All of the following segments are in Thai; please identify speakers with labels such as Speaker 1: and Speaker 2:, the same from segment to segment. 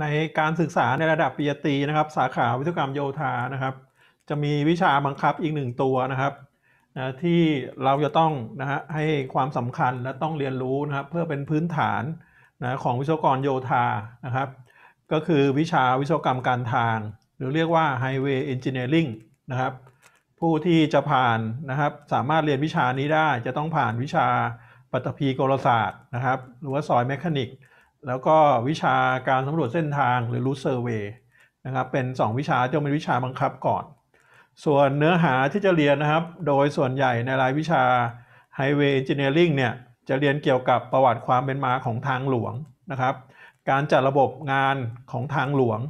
Speaker 1: ในการศึกษาในระดับปริญญาตรีนะครับสาขาวิศวกรรมโยธานะครับ จะมีวิชาบังคับอีกหนึ่งตัวนะครับนะที่เราจะต้องนะฮะให้ความสำคัญและต้องเรียนรู้นะครับเพื่อเป็นพื้นฐานนะของวิศวกรโยธานะครับก็คือวิชาวิศวกรรมการทาง หรือเรียกว่า Highway Engineering นะครับผู้ที่จะผ่านนะครับสามารถเรียนวิชานี้ได้จะต้องผ่านวิชาปฐพีกลศาสตร์นะครับหรือว่าซอยแมคานิกแล้วก็วิชาการสำรวจเส้นทางหรือรูทเซอร์เวย์นะครับเป็น 2 วิชาจะเป็นวิชาบังคับก่อน ส่วนเนื้อหาที่จะเรียนนะครับ โดยส่วนใหญ่ในรายวิชา highway engineering เนี่ยจะเรียนเกี่ยวกับประวัติความเป็นมาของทางหลวงนะครับ การจัดระบบงานของทางหลวง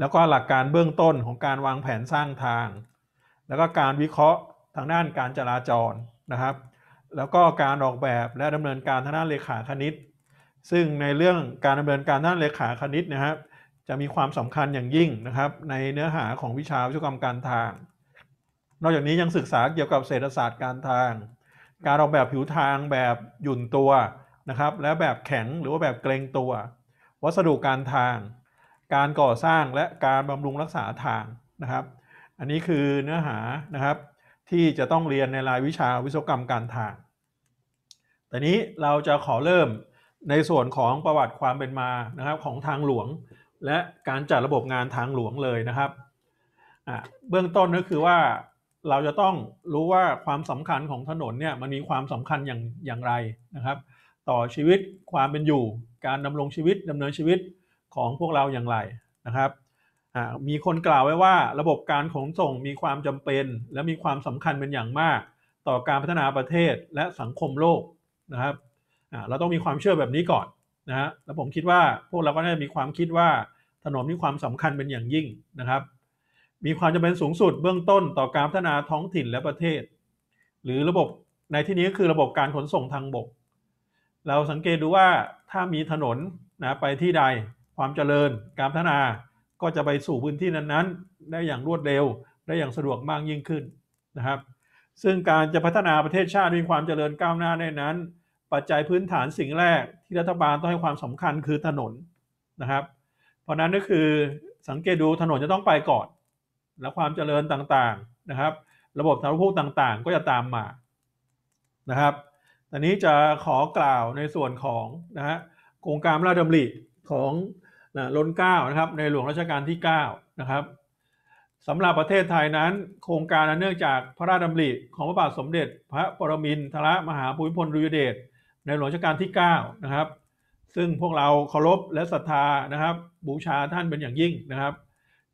Speaker 1: แล้วก็หลักการเบื้องต้นของการวางแผนสร้างทาง แล้วก็การวิเคราะห์ทางด้านการจราจรนะครับ แล้วก็การออกแบบและดำเนินการทางด้านเลขาคณิตซึ่งในเรื่องการดำเนินการด้านเลขาคณิตนะครับจะมีความสำคัญอย่างยิ่งนะครับในเนื้อหาของวิชาวิศวกรรมการทาง นอกจากนี้ยังศึกษาเกี่ยวกับเศรษฐศาสตร์การทาง การออกแบบผิวทางแบบหยุ่นตัวนะครับและแบบแข็งหรือว่าแบบเกรงตัว วัสดุการทาง การก่อสร้างและการบำรุงรักษาทางนะครับ อันนี้คือเนื้อหานะครับที่จะต้องเรียนในรายวิชาวิศวกรรมการทางแต่นี้เราจะขอเริ่มในส่วนของประวัติความเป็นมานะครับของทางหลวงและการจัดระบบงานทางหลวงเลยนะครับเบื้องต้นก็คือว่าเราจะต้องรู้ว่าความสำคัญของถนนเนี่ยมันมีความสำคัญอย่างอย่างไรนะครับ ต่อชีวิตความเป็นอยู่ การดำรงชีวิตดำเนินชีวิตของพวกเราอย่างไรนะครับมีคนกล่าวไว้ว่า ระบบการขนส่งมีความจำเป็น และมีความสำคัญเป็นอย่างมาก ต่อการพัฒนาประเทศและสังคมโลกนะครับเราต้องมีความเชื่อแบบนี้ก่อนนะฮะแล้วผมคิดว่าพวกเรา ก็น่าจะมีความคิดว่าถนนมีความสำคัญเป็นอย่างยิ่งนะครับ มีความจำเป็นสูงสุดเบื้องต้นต่อการพัฒนาท้องถิ่นและประเทศ หรือระบบในที่นี้ก็คือระบบการขนส่งทางบก เราสังเกตดูว่าถ้ามีถนนนะไปที่ใด ความเจริญ การพัฒนาก็จะไปสู่พื้นที่นั้นๆ ได้อย่างรวดเร็วได้อย่างสะดวกมากยิ่งขึ้นนะครับ ซึ่งการจะพัฒนาประเทศชาติมีความเจริญก้าวหน้าได้นั้นปัจจัยพื้นฐานสิ่งแรกที่รัฐบาลต้องให้ความสำคัญคือถนนนะครับ เพราะนั้นก็คือสังเกตดูถนนจะต้องไปก่อนและความเจริญต่างๆนะครับระบบสาธารณูปต่างๆ ก็จะตามมานะครับอนนี้จะขอกล่าวในส่วนของนะฮะโครงการราชดำริของนะล้นเก้านะครับในหลวงรัชกาลที่9นะครับสำหรับประเทศไทยนั้น โครงการเนื่องจากพระราชดำริของพระบาทสมเด็จ พระปรมินทรมหาภูมิพลอดุลยเดชในหลวงราชการที่9นะครับ ซึ่งพวกเราเคารพและศรัทธานะครับ บูชาท่านเป็นอย่างยิ่งนะครับ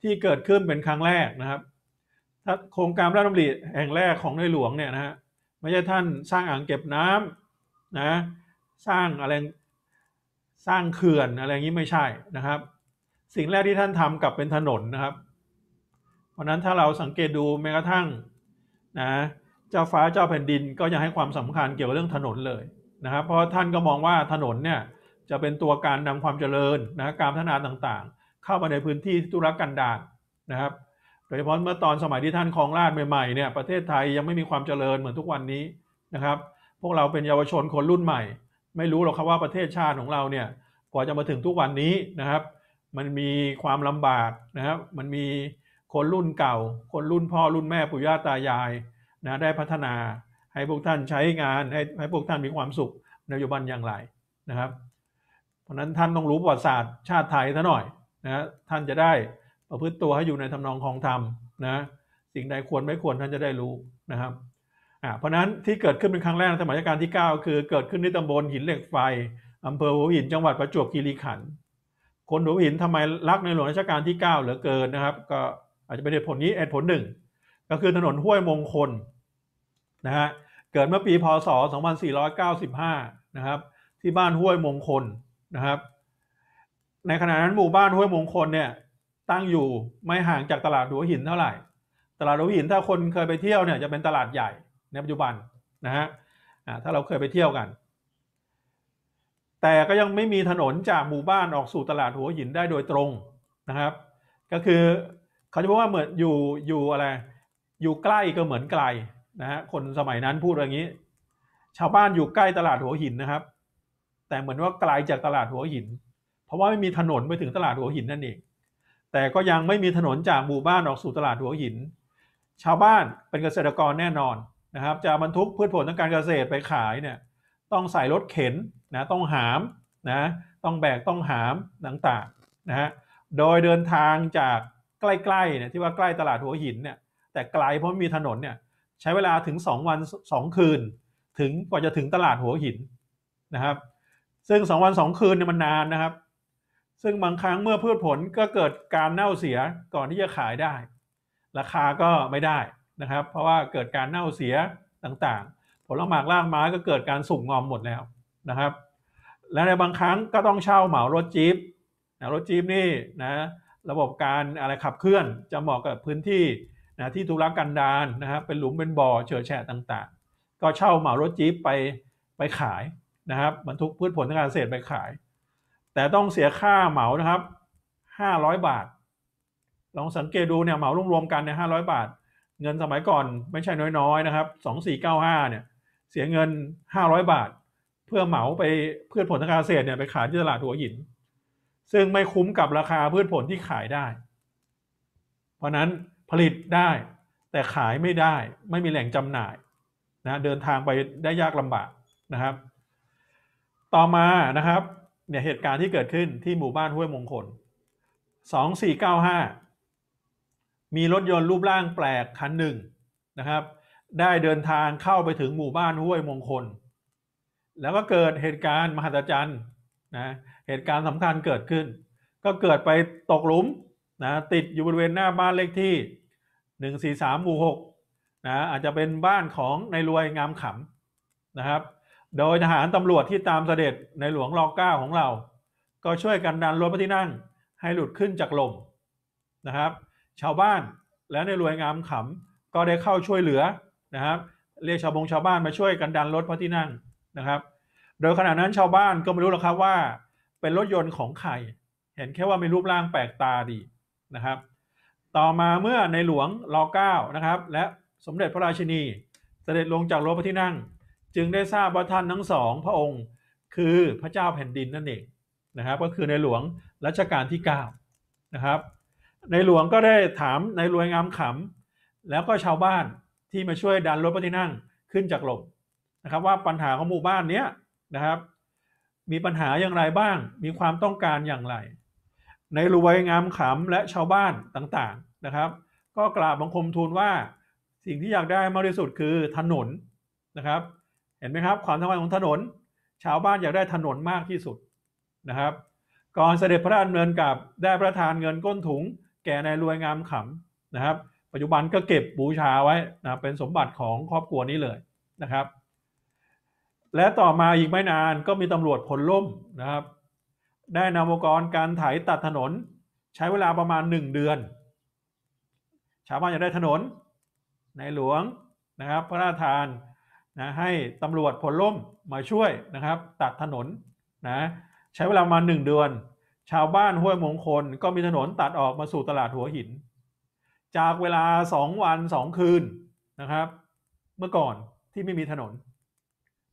Speaker 1: ที่เกิดขึ้นเป็นครั้งแรกนะครับ โครงการพระราชดำริแห่งแรกของในหลวงเนี่ยนะฮะ ไม่ใช่ท่านสร้างอ่างเก็บน้ำนะ สร้างอะไร สร้างเขื่อนอะไรอย่างนี้ไม่ใช่นะครับ สิ่งแรกที่ท่านทำกลับเป็นถนนนะครับ เพราะนั้นถ้าเราสังเกตดูแม้กระทั่งนะ เจ้าฟ้าเจ้าแผ่นดินก็ยังให้ความสำคัญเกี่ยวกับเรื่องถนนเลยนะครับเพราะท่านก็มองว่าถนนเนี่ยจะเป็นตัวการนำความเจริญนะการพัฒนาต่างๆ เข้ามาในพื้นที่ทุรกันดารนะครับโดยเฉพาะเมื่อตอนสมัยที่ท่านครองราชใหม่ๆเนี่ยประเทศไทยยังไม่มีความเจริญเหมือนทุกวันนี้นะครับ พวกเราเป็นเยาวชนคนรุ่นใหม่ ไม่รู้หรอกครับว่าประเทศชาติของเราเนี่ยกว่าจะมาถึงทุกวันนี้นะครับมันมีความลำบากนะครับมันมีคนรุ่นเก่า คนรุ่นพ่อรุ่นแม่ปู่ย่าตายายนะได้พัฒนาให้พวกท่านใช้งานให้ให้พวกท่านมีความสุขในโยุบันอย่างไรนะครับ เพราะนั้นท่านต้องรู้ประวัติศาสตร์ ชาติไทยซะหน่อยนะท่านจะได้ประพฤติตัวให้อยู่ในทำนองของธรรมนะสิ่งใดควรไม่ควรท่านจะได้รู้นะครับอ่าเพราะนั้นที่เกิดขึ้นเป็นครั้งแรกในสมัยรชการที่ 9 คือเกิดขึ้นที่ตำบลหินเหล็กไฟอำเภอหัวหินจังหวัดประจวบคีรีขันธ์คนหัวหินทำไมรักในหลวงราชการที่ 9 เหลือเกินนะครับ ก็อาจจะเป็นเหตุผลนี้เหตุผลหนึ่งก็คือถนนห้วยมงคลนะฮะเกิดเมื่อปีพศ 2495 นะครับที่บ้านห้วยมงคลนะครับในขณะนั้นหมู่บ้านห้วยมงคลเนี่ยตั้งอยู่ไม่ห่างจากตลาดหัวหินเท่าไหร่ตลาดหัวหินถ้าคนเคยไปเที่ยวเนี่ยจะเป็นตลาดใหญ่ในปัจจุบันนะฮะถ้าเราเคยไปเที่ยวกัน แต่ก็ยังไม่มีถนนจากหมู่บ้านออกสู่ตลาดหัวหินได้โดยตรงนะครับก็คือเขาจะพูดว่าเหมือนอยู่อยู่อะไรอยู่ใกล้ก็เหมือนไกลนะฮะคนสมัยนั้นพูดอย่างนี้ ชาวบ้านอยู่ใกล้ตลาดหัวหินนะครับ แต่เหมือนว่าไกลาจากตลาดหัวหิน เพราะว่าไม่มีถนนไปถึงตลาดหัวหินนั่นเอง แต่ก็ยังไม่มีถนนจากหมู่บ้านออกสู่ตลาดหัวหิน ชาวบ้านเป็นเกษตรกรแน่นอนนะครับ จะบรรทุกพืชผลทางการเกษตรไปขายเนี่ย ต้องใส่รถเข็นนะ ต้องหามนะ ต้องแบก ต้องหาม ต่างๆนะฮะ โดยเดินทางจากใกล้ๆเนี่ยที่ว่าใกล้ตลาดหัวหินเนี่ย แต่ไกลเพราะมีถนนเนี่ยใช้เวลาถึง 2 วัน 2 คืน ถึงกว่าจะถึงตลาดหัวหินนะครับ ซึ่ง 2 วัน 2 คืนเนี่ยมันนานนะครับ ซึ่งบางครั้งเมื่อพืชผลก็เกิดการเน่าเสียก่อนที่จะขายได้ ราคาก็ไม่ได้นะครับเพราะว่าเกิดการเน่าเสียต่างๆ ผลหมากรากไม้ก็เกิดการสุกงอมหมดแล้วนะครับ และในบางครั้งก็ต้องเช่าเหมารถจี๊ปรถจี๊ปนี่นะระบบการอะไรขับเคลื่อนจะเหมาะกับพื้นที่นะที่ทุรกันดารนนะับเป็นหลุมเป็นบ่อเฉอแฉะต่างๆ ก็เช่าเหมารถจี๊ปไปไปขายนะครับบรรทุกพืชผลทางการเกษตรไปขาย แต่ต้องเสียค่าเหมานะครับห้าร้อยบาทลองสังเกตดูเนี่ยเหมารวมรวมกันเนี่ยห้าร้อยบาท เงินสมัยก่อนไม่ใช่น้อยๆนะครับสองสี่เก้าห้าเนี่ยเสียเงินห้าร้อยบาท เพื่อเหมาไปพืชผลทางการเกษตรเนี่ยไปขายที่ตลาดหัวหิน ซึ่งไม่คุ้มกับราคาพืชผลที่ขายได้ เพราะนั้นผลิตได้แต่ขายไม่ได้ไม่มีแหล่งจำหน่ายนะเดินทางไปได้ยากลำบากนะครับ ต่อมานะครับเนี่ยเหตุการณ์ที่เกิดขึ้นที่หมู่บ้านห้วยมงคล 2495 มีรถยนต์รูปร่างแปลกคันหนึ่งนะครับได้เดินทางเข้าไปถึงหมู่บ้านห้วยมงคล แล้วก็เกิดเหตุการณ์มหัศจรรย์นะเหตุการณ์สำคัญเกิดขึ้น ก็เกิดไปตกหลุมนะติดอยู่บริเวณหน้าบ้านเลขที่หนึ่งสี่สามหมู่หกนะอาจจะเป็นบ้านของในรวยงามขำนะครับ โดยทหารตำรวจที่ตามเสด็จในหลวงรอเก้าของเรา ก็ช่วยกันดันรถพระที่นั่งให้หลุดขึ้นจากลมนะครับ ชาวบ้านและในรวยงามขำก็ได้เข้าช่วยเหลือนะครับ เรียกชาวบงชาวบ้านมาช่วยกันดันรถพระที่นั่งนะครับ โดยขณะนั้นชาวบ้านก็ไม่รู้หรอกครับว่า เป็นรถยนต์ของใครเห็นแค่ว่ามีรูปร่างแปลกตาดีนะครับต่อมาเมื่อในหลวงรอเก้านะครับและสมเด็จพระราชินีเสด็จลงจากรถพระที่นั่ง จึงได้ทราบว่าท่านทั้งสอง พระองค์คือพระเจ้าแผ่นดินนั่นเองนะครับก็คือในหลวงรัชกาลที่ 9 นะครับในหลวงก็ได้ถามในรวยงามขำแล้วก็ชาวบ้านที่มาช่วยดันรถพระที่นั่งขึ้นจากหลมนะครับว่าปัญหาของหมู่บ้านเนี้ยนะครับมีปัญหาอย่างไรบ้างมีความต้องการอย่างไรในรวยงามขำและชาวบ้านต่างๆนะครับ ก็กราบบังคมทูลว่าสิ่งที่อยากได้มากที่สุดคือถนนนะครับ เห็นไหมครับความสำคัญของถนน ชาวบ้านอยากได้ถนนมากที่สุดนะครับ ก่อนเสด็จพระราชดำเนินกับได้ประทานเงินก้นถุง แก่ในรวยงามขำนะครับ ปัจจุบันก็เก็บบูชาไว้นะเป็นสมบัติของครอบครัวนี้เลยนะครับ และต่อมาอีกไม่นานก็มีตำรวจพลล่มนะครับได้นำอุปกรณ์การถ่ายตัดถนน ใช้เวลาประมาณ 1 เดือน ชาวบ้านอยากได้ถนนในหลวงนะครับพระราชทานนะให้ตำรวจพลล่มมาช่วยนะครับ ตัดถนนนะใช้เวลามาหนึ่งเดือน ชาวบ้านห้วยมงคลก็มีถนนตัดออกมาสู่ตลาดหัวหิน จากเวลาสองวันสองคืนนะครับ เมื่อก่อนที่ไม่มีถนน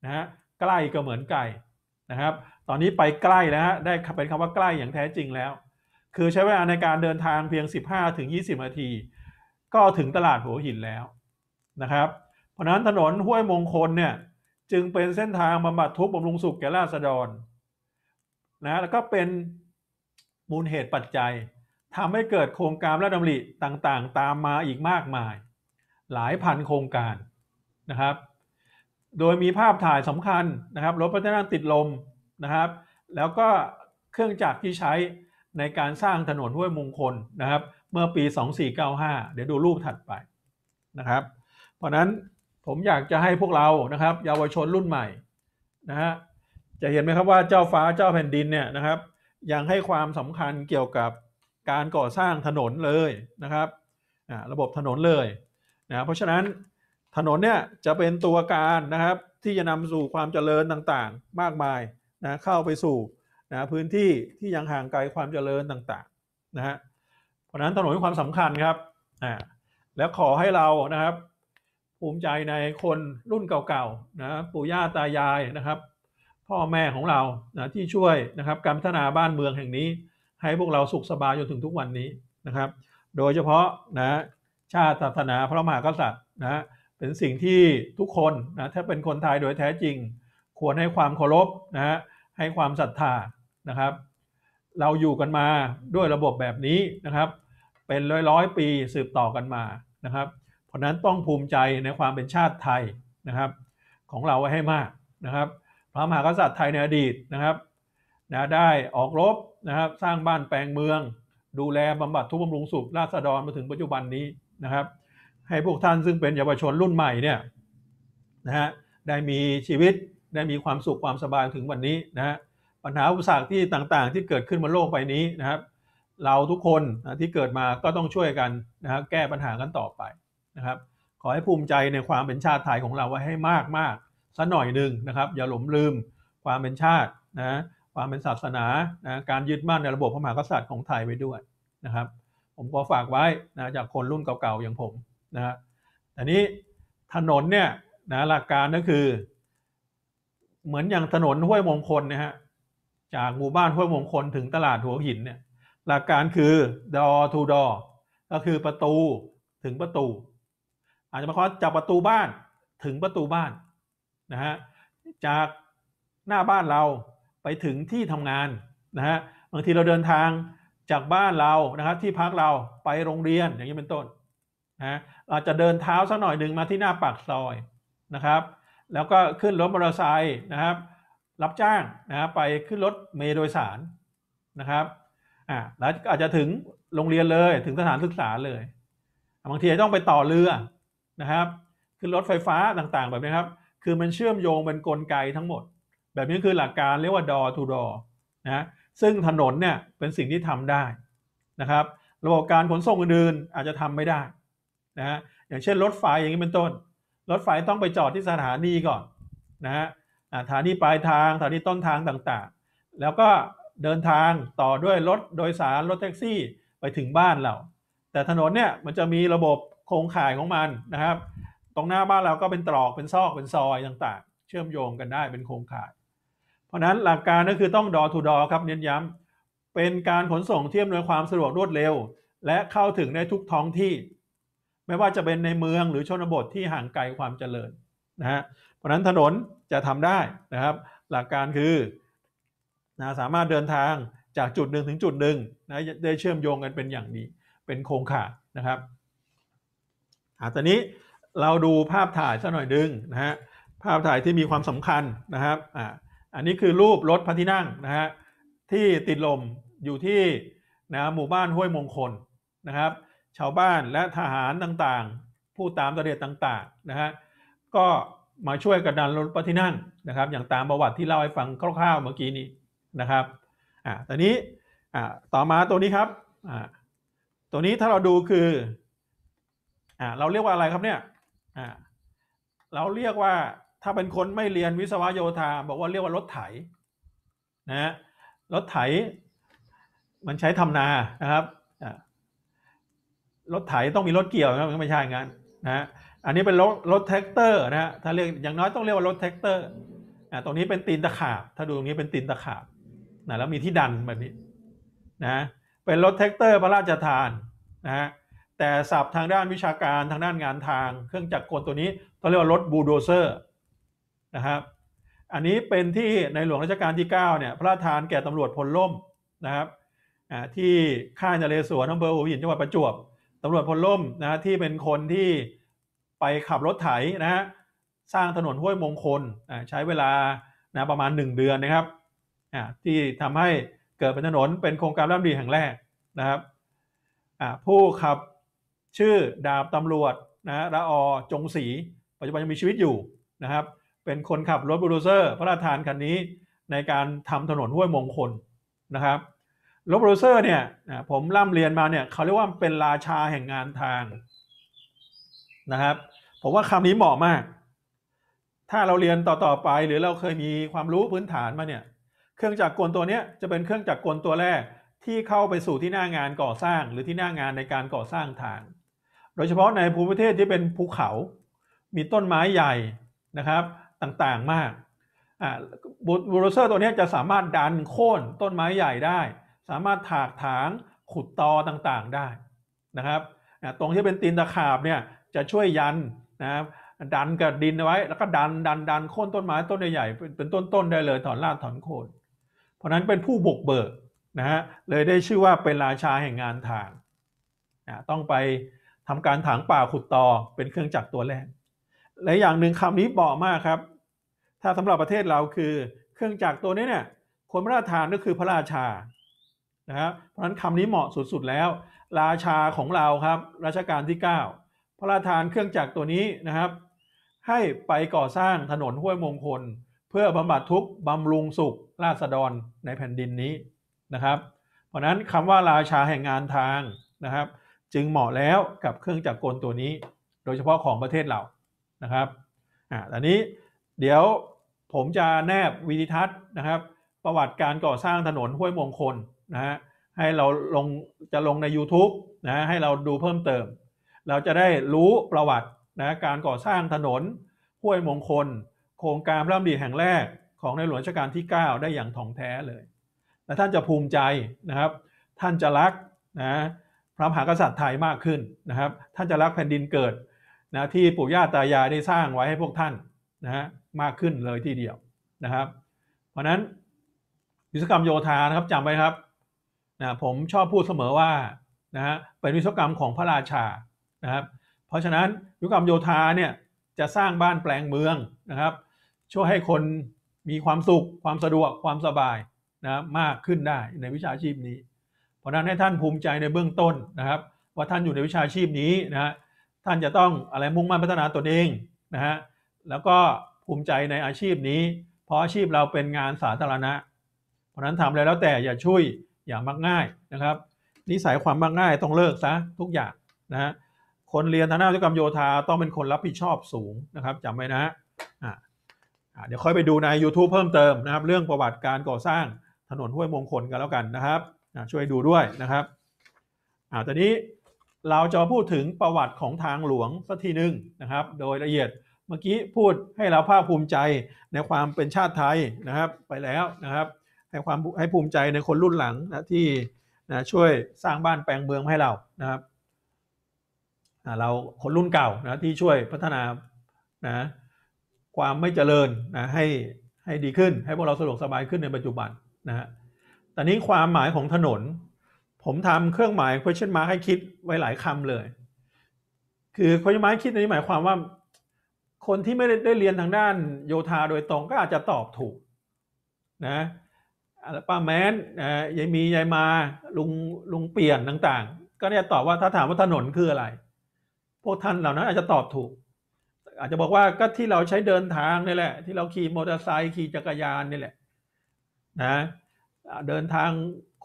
Speaker 1: นะฮะใกล้ก็เหมือนไกลนะครับตอนนี้ไปใกล้แล้วฮะ ได้เป็นคำว่าใกล้อย่างแท้จริงแล้ว คือใช้เวลาในการเดินทางเพียง 15 ถึง 20 นาที ก็ถึงตลาดหัวหินแล้วนะครับ เพราะนั้นถนนห้วยมงคลเนี่ย จึงเป็นเส้นทางบำบัดทุกข์บำรุงสุขแก่ราษฎรนะแล้วก็เป็นมูลเหตุปัจจัยทำให้เกิดโครงการและดำริต่างๆ ตามมาอีกมากมาย หลายพันโครงการนะครับ โดยมีภาพถ่ายสำคัญนะครับรถพระที่นั่งติดลมนะครับแล้วก็เครื่องจักรที่ใช้ในการสร้างถนนห้วยมงคลนะครับเมื่อปี 2495 เดี๋ยวดูรูปถัดไปนะครับเพราะนั้นผมอยากจะให้พวกเรานะครับเยาวชนรุ่นใหม่นะฮะจะเห็นไหมครับว่าเจ้าฟ้าเจ้าแผ่นดินเนี่ยนะครับยังให้ความสำคัญเกี่ยวกับการก่อสร้างถนนเลยนะครับระบบถนนเลยนะเพราะฉะนั้นถนนเนี่ยจะเป็นตัวการนะครับที่จะนำสู่ความเจริญต่างๆ มากมายนะเข้าไปสู่นะพื้นที่ที่ยังห่างไกลความเจริญต่างๆนะฮะเพราะนั้นถนนมีความสำคัญครับอ่าแล้วขอให้เรานะครับภูมิใจในคนรุ่นเก่าๆนะปู่ย่าตายายนะครับ พ่อแม่ของเรานะที่ช่วยนะครับการพัฒนาบ้านเมืองแห่งนี้ ให้พวกเราสุขสบายจนถึงทุกวันนี้นะครับ โดยเฉพาะนะชาติศาสนาพระมหากษัตริย์นะ เป็นสิ่งที่ทุกคนนะถ้าเป็นคนไทยโดยแท้จริงควรให้ความเคารพนะฮะ ให้ความศรัทธานะครับ เราอยู่กันมาด้วยระบบแบบนี้นะครับ เป็นร้อยร้อยปีสืบต่อกันมานะครับ เพราะนั้นต้องภูมิใจในความเป็นชาติไทยนะครับของเราให้มากนะครับ พระมหากษัตริย์ไทยในอดีตนะครับนะได้ออกรบนะครับ สร้างบ้านแปลงเมือง ดูแลบำบัดทุกบำรุงสุขราษฎรมาถึงปัจจุบันนี้นะครับ ให้พวกท่านซึ่งเป็นเยาวชนรุ่นใหม่เนี่ยนะฮะ ได้มีชีวิตได้มีความสุขความสบายถึงวันนี้นะฮะปัญหาอุปสรรคที่ต่างๆ ที่เกิดขึ้นบนโลกใบนี้นะครับ เราทุกคนนะที่เกิดมาก็ต้องช่วยกันนะฮะแก้ปัญหากันต่อไปนะครับ ขอให้ภูมิใจในความเป็นชาติไทยของเราไว้ให้มากมากสัหน่อยหนึ่งนะครับอย่าหลงลืมความเป็นชาตินะความเป็นศาสนานะการยึดมั่นในระบบพระมหากษัตริย์ของไทยไว้ด้วยนะครับ ผมก็ฝากไว้นะจากคนรุ่นเก่าๆอย่างผมนะฮะแต่นี้ถนนเนี่ยนะหลักการก็คือเหมือนอย่างถนนห้วยมงคลนะฮะจากหมู่บ้านห้วยมงคลถึงตลาดหัวหินเนี่ยหลักการคือดอทูดอก็คือประตูถึงประตู อาจจะมาคอจากประตูบ้านถึงประตูบ้านนะฮะจากหน้าบ้านเราไปถึงที่ทำงานนะฮะบางทีเราเดินทางจากบ้านเรานะครับที่พักเราไปโรงเรียนอย่างนี้เป็นต้นนะอาจจะเดินเท้าสักหน่อยหนึ่งมาที่หน้าปากซอยนะครับแล้วก็ขึ้นรถมอเตอร์ไซค์นะครับ รับจ้างนะครับไปขึ้นรถเมล์โดยสารนะครับอ่าแล้วอาจจะถึงโรงเรียนเลยถึงสถานศึกษาเลย บางทีต้องไปต่อเรือนะครับขึ้นรถไฟฟ้าต่างๆแบบนี้ครับคือมันเชื่อมโยงเป็นนกลไกทั้งหมด แบบนี้คือหลักการเรียกว่าดอทูดอนะซึ่งถนนเนี่ยเป็นสิ่งที่ทำได้นะครับระบบการขนส่งอื่นๆอาจจะทำไม่ได้นะฮะอย่างเช่นรถไฟอย่างนี้เป็นต้นรถไฟต้องไปจอดที่สถานีก่อนนะฮะสถานีปลายทางสถานีต้นทางต่างๆ แล้วก็เดินทางต่อด้วยรถโดยสารรถแท็กซี่ไปถึงบ้านเรา แต่ถนนเนี่ยมันจะมีระบบโครงข่ายของมันนะครับ ตรงหน้าบ้านเราก็เป็นตรอกเป็นซอกเป็นซอยต่างๆ เชื่อมโยงกันได้เป็นโครงข่าย เพราะนั้นหลักการก็คือต้องดอทูดอครับเน้นย้ำเป็นการขนส่งเที่ยำโดยความสะดวกรวดเร็ว และเข้าถึงในทุกท้องที่ไม่ว่าจะเป็นในเมืองหรือชนบทที่ห่างไกลความเจริญนะฮะเพราะนั้นถนนจะทำได้นะครับหลักการคือนะสามารถเดินทางจากจุดหนึ่งถึงจุดหนึ่งนะได้เชื่อมโยงกันเป็นอย่างดีเป็นโครงข่ายนะครับอ่ตอนนี้เราดูภาพถ่ายสักหน่อยดึงนะฮะภาพถ่ายที่มีความสำคัญนะครับอ่าอันนี้คือรูป รถพระที่นั่งนะฮะที่ติดลมอยู่ที่นะหมู่บ้านห้วยมงคลนะครับชาวบ้านและทหารต่างๆ ผู้ตามตระเด็ดต่างๆนะฮะก็มาช่วยกันดันรถพระที่นั่งนะครับ อย่างตามประวัติที่เล่าให้ฟังคร่าว ๆ เมื่อกี้นี้นะครับอ่าตอนนี้อ่าต่อมาตัวนี้ครับอ่าตัวนี้ถ้าเราดูคืออ่าเราเรียกว่าอะไรครับเนี่ยอ่าเราเรียกว่าถ้าเป็นคนไม่เรียนวิศวโยธาบอกว่าเรียกว่ารถไถนะรถไถมันใช้ทำนานะครับรถไถต้องมีรถเกี่ยวนะไม่ใช่งั้นนะอันนี้เป็นรถรถแท็กเตอร์นะฮะ ถ้าเรียกอย่างน้อยต้องเรียกว่ารถแท็กเตอร์นะตรงนี้เป็นตีนตะขาบ ถ้าดูตรงนี้เป็นตีนตะขาบ นะแล้วมีที่ดันแบบนี้นะ เป็นรถแท็กเตอร์พระราชทานนะฮะ แต่ศัพท์ทางด้านวิชาการทางด้านงานทาง เครื่องจักรกลตัวนี้ต้องเรียกว่ารถบูโดเซอร์นะครับ อันนี้เป็นที่ในหลวงรัชกาลที่9เนี่ยพระราชทานแก่ตำรวจพลล่มนะครับที่ค่ายนเรศวรอำเภอหุวหินจังหวัดประจวบตำรวจพลล่มนะที่เป็นคนที่ไปขับรถไถนะฮะสร้างถนนห้วยมงคลใช้เวลานะประมาณ 1 เดือนนะครับที่ทำให้เกิดเป็นถนนเป็นโครงการร่ำดีแห่งแรกนะครับผู้ขับชื่อดาบตำรวจนะระอจงศรีปัจจุบันยังมีชีวิตอยู่นะครับ เป็นคนขับรถบูโรเซอร์พระราชทานคันนี้ในการทำถนนห้วยมงคลนะครับโลบโรเซอร์เนี่ยผมร่ำเรียนมาเนี่ยเขาเรียกว่าเป็นราชาแห่งงานทางนะครับผมว่าคำนี้เหมาะมาก ถ้าเราเรียนต่อๆไปหรือเราเคยมีความรู้พื้นฐานมาเนี่ยเครื่องจักรกลตัวนี้จะเป็นเครื่องจักรกลตัวแรกที่เข้าไปสู่ที่หน้างานก่อสร้าง หรือที่หน้างานในการก่อสร้างทาง โดยเฉพาะในภูมิประเทศที่เป็นภูเขามีต้นไม้ใหญ่นะครับต่างๆมากบูโรเซอร์ตัวนี้จะสามารถดันโค่นต้นไม้ใหญ่ได้สามารถถากถางขุดตอต่าง ๆ ได้นะครับตรงที่เป็นตีนตะขาบเนี่ยจะช่วยยันนะครับดันกับดินไว้แล้วก็ดันดันดันโค่นต้นไม้ต้นใหญ่ เป็นต้นต้นได้เลยถอนรากถอนโคน เพราะนั้นเป็นผู้บุกเบิกนะฮะเลยได้ชื่อว่าเป็นราชาแห่งงานถางนะต้องไปทำการถางป่าขุดตอเป็นเครื่องจักรตัวแรกและอย่างหนึ่งคำนี้บอกมากครับถ้าสำหรับประเทศเราคือเครื่องจักรตัวนี้เนี่ยคนพาะรฐานก็คือพระราชานะครับเพราะฉะนั้นคำนี้เหมาะสุดๆแล้ว ราชาของเราครับรัชกาลที่ 9 พระราชทานเครื่องจักรตัวนี้นะครับ ให้ไปก่อสร้างถนนห้วยมงคล เพื่อบำบัดทุกบำรุงสุขราษฎรในแผ่นดินนี้นะครับ เพราะนั้นคำว่าราชาแห่งงานทางนะครับ จึงเหมาะแล้วกับเครื่องจักรกลตัวนี้ โดยเฉพาะของประเทศเรานะครับอ่าตอนนี้เดี๋ยวผมจะแนบวิดิทัศน์นะครับ ประวัติการก่อสร้างถนนห้วยมงคลนะฮะให้เราลงจะลงใน YouTube นะให้เราดูเพิ่มเติม เราจะได้รู้ประวัตินะการก่อสร้างถนนห้วยมงคล โครงการพระราดีแห่งแรกของในหลวงราชการที่ 9 ได้อย่างท่องแท้เลย และท่านจะภูมิใจนะครับ ท่านจะรักนะพระมหากษัตริย์ไทยมากขึ้นนะครับท่านจะรักแผ่นดินเกิดนะที่ปู่ย่าตายายได้สร้างไว้ให้พวกท่านนะฮะมากขึ้นเลยทีเดียวนะครับเพราะนั้นวิศกรรมโยธานะครับจำไว้ครับนะผมชอบพูดเสมอว่านะฮะเป็นวิศวกรรมของพระราชานะครับเพราะฉะนั้นวิศวกรรมโยธาเนี่ยจะสร้างบ้านแปลงเมืองนะครับช่วยให้คนมีความสุขความสะดวกความสบายนะมากขึ้นได้ในวิชาชีพนี้ เพราะนั้นให้ท่านภูมิใจในเบื้องต้นนะครับว่าท่านอยู่ในวิชาชีพนี้นะท่านจะต้องอะไรมุ่งมั่นพัฒนาตนเองนะฮะแล้วก็ภูมิใจในอาชีพนี้ เพราะอาชีพเราเป็นงานสาธารณะ เพราะนั้นทำอะไรแล้วแต่อย่าช่วยอย่ามักง่ายนะครับ นิสัยความมักง่ายต้องเลิกซะทุกอย่างนะคนเรียนทางด้านิศวกรรมโยธาต้องเป็นคนรับผิดชอบสูงนะครับจำไว้นะฮะเดี๋ยวค่อยไปดูใน YouTube เพิ่มเติมนะครับ เรื่องประวัติการก่อสร้างถนนห้วยมงคลกันแล้วกันนะครับช่วยดูด้วยนะครับอ่าตอนนี้เราจะพูดถึงประวัติของทางหลวงสักทีหนึ่งนะครับโดยละเอียดเมื่อกี้พูดให้เราภาคภูมิใจในความเป็นชาติไทยนะครับไปแล้วนะครับให้ความให้ภูมิใจในคนรุ่นหลังนะที่นะช่วยสร้างบ้านแปลงเมืองให้เรานะครับเราคนรุ่นเก่านะที่ช่วยพัฒนานะความไม่เจริญนะให้ให้ดีขึ้น ให้พวกเราสะดวกสบายขึ้นในปัจจุบันนะฮะแต่นี้ความหมายของถนนผมทำเครื่องหมาย question mark ให้คิดไว้หลายคำเลย คือ question mark คิดในนี้หมายความว่าคนที่ไม่ได้เรียนทางด้านโยธาโดยตรงก็อาจจะตอบถูกนะป้าแม้นยายมี ยายมา ลุง ลุงเปลี่ยนต่างๆ ก็เนี่ยตอบว่าถ้าถามว่าถนนคืออะไร พวกท่านเหล่านั้นอาจจะตอบถูก อาจจะบอกว่า ก็ที่เราใช้เดินทางนี่แหละ ที่เราขี่มอเตอร์ไซค์ ขี่จักรยานนี่แหละ นะ เดินทาง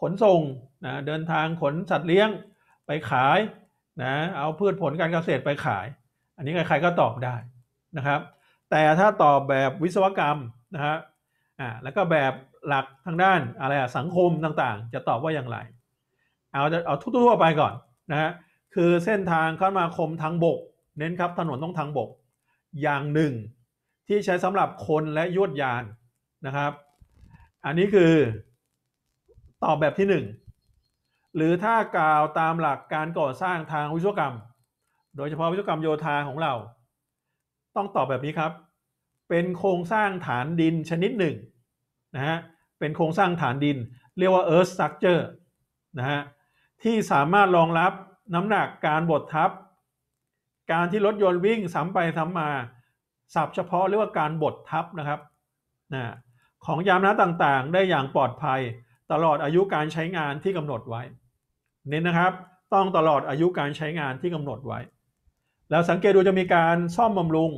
Speaker 1: ขนส่ง นะ เดินทางขนสัตว์เลี้ยงไปขาย นะ เอาพืชผลการเกษตรไปขาย อันนี้ใครๆก็ตอบได้นะครับ แต่ถ้าตอบแบบวิศวกรรมนะฮะอ่า แล้วก็แบบหลักทางด้านอะไรอะสังคมต่างๆ จะตอบว่าอย่างไร เอาเอาทั่วๆไปก่อน นะฮะคือเส้นทางคมนาคมทางบก เน้นครับถนนต้องทางบก อย่างหนึ่งที่ใช้สำหรับคนและยวดยานนะครับ อันนี้คือตอบแบบที่หนึ่งหรือถ้ากล่าวตามหลักการก่อสร้างทางวิศวกรรม โดยเฉพาะวิศวกรรมโยธาของเรา ต้องตอบแบบนี้ครับ เป็นโครงสร้างฐานดินชนิดหนึ่งนะฮะเป็นโครงสร้างฐานดินเรียกว่า earth structure นะฮะที่สามารถรองรับน้ำหนักการบดทับ การที่รถยนต์วิ่งซ้ำไปซ้ำมาสับเฉพาะเรียกว่าการบดทับนะครับนะของยามนะต่างๆ ได้อย่างปลอดภัย ตลอดอายุการใช้งานที่กำหนดไว้เน้นนะครับต้องตลอดอายุการใช้งานที่กำหนดไว้แล้วสังเกตดูจะมีการซ่อมบำรุง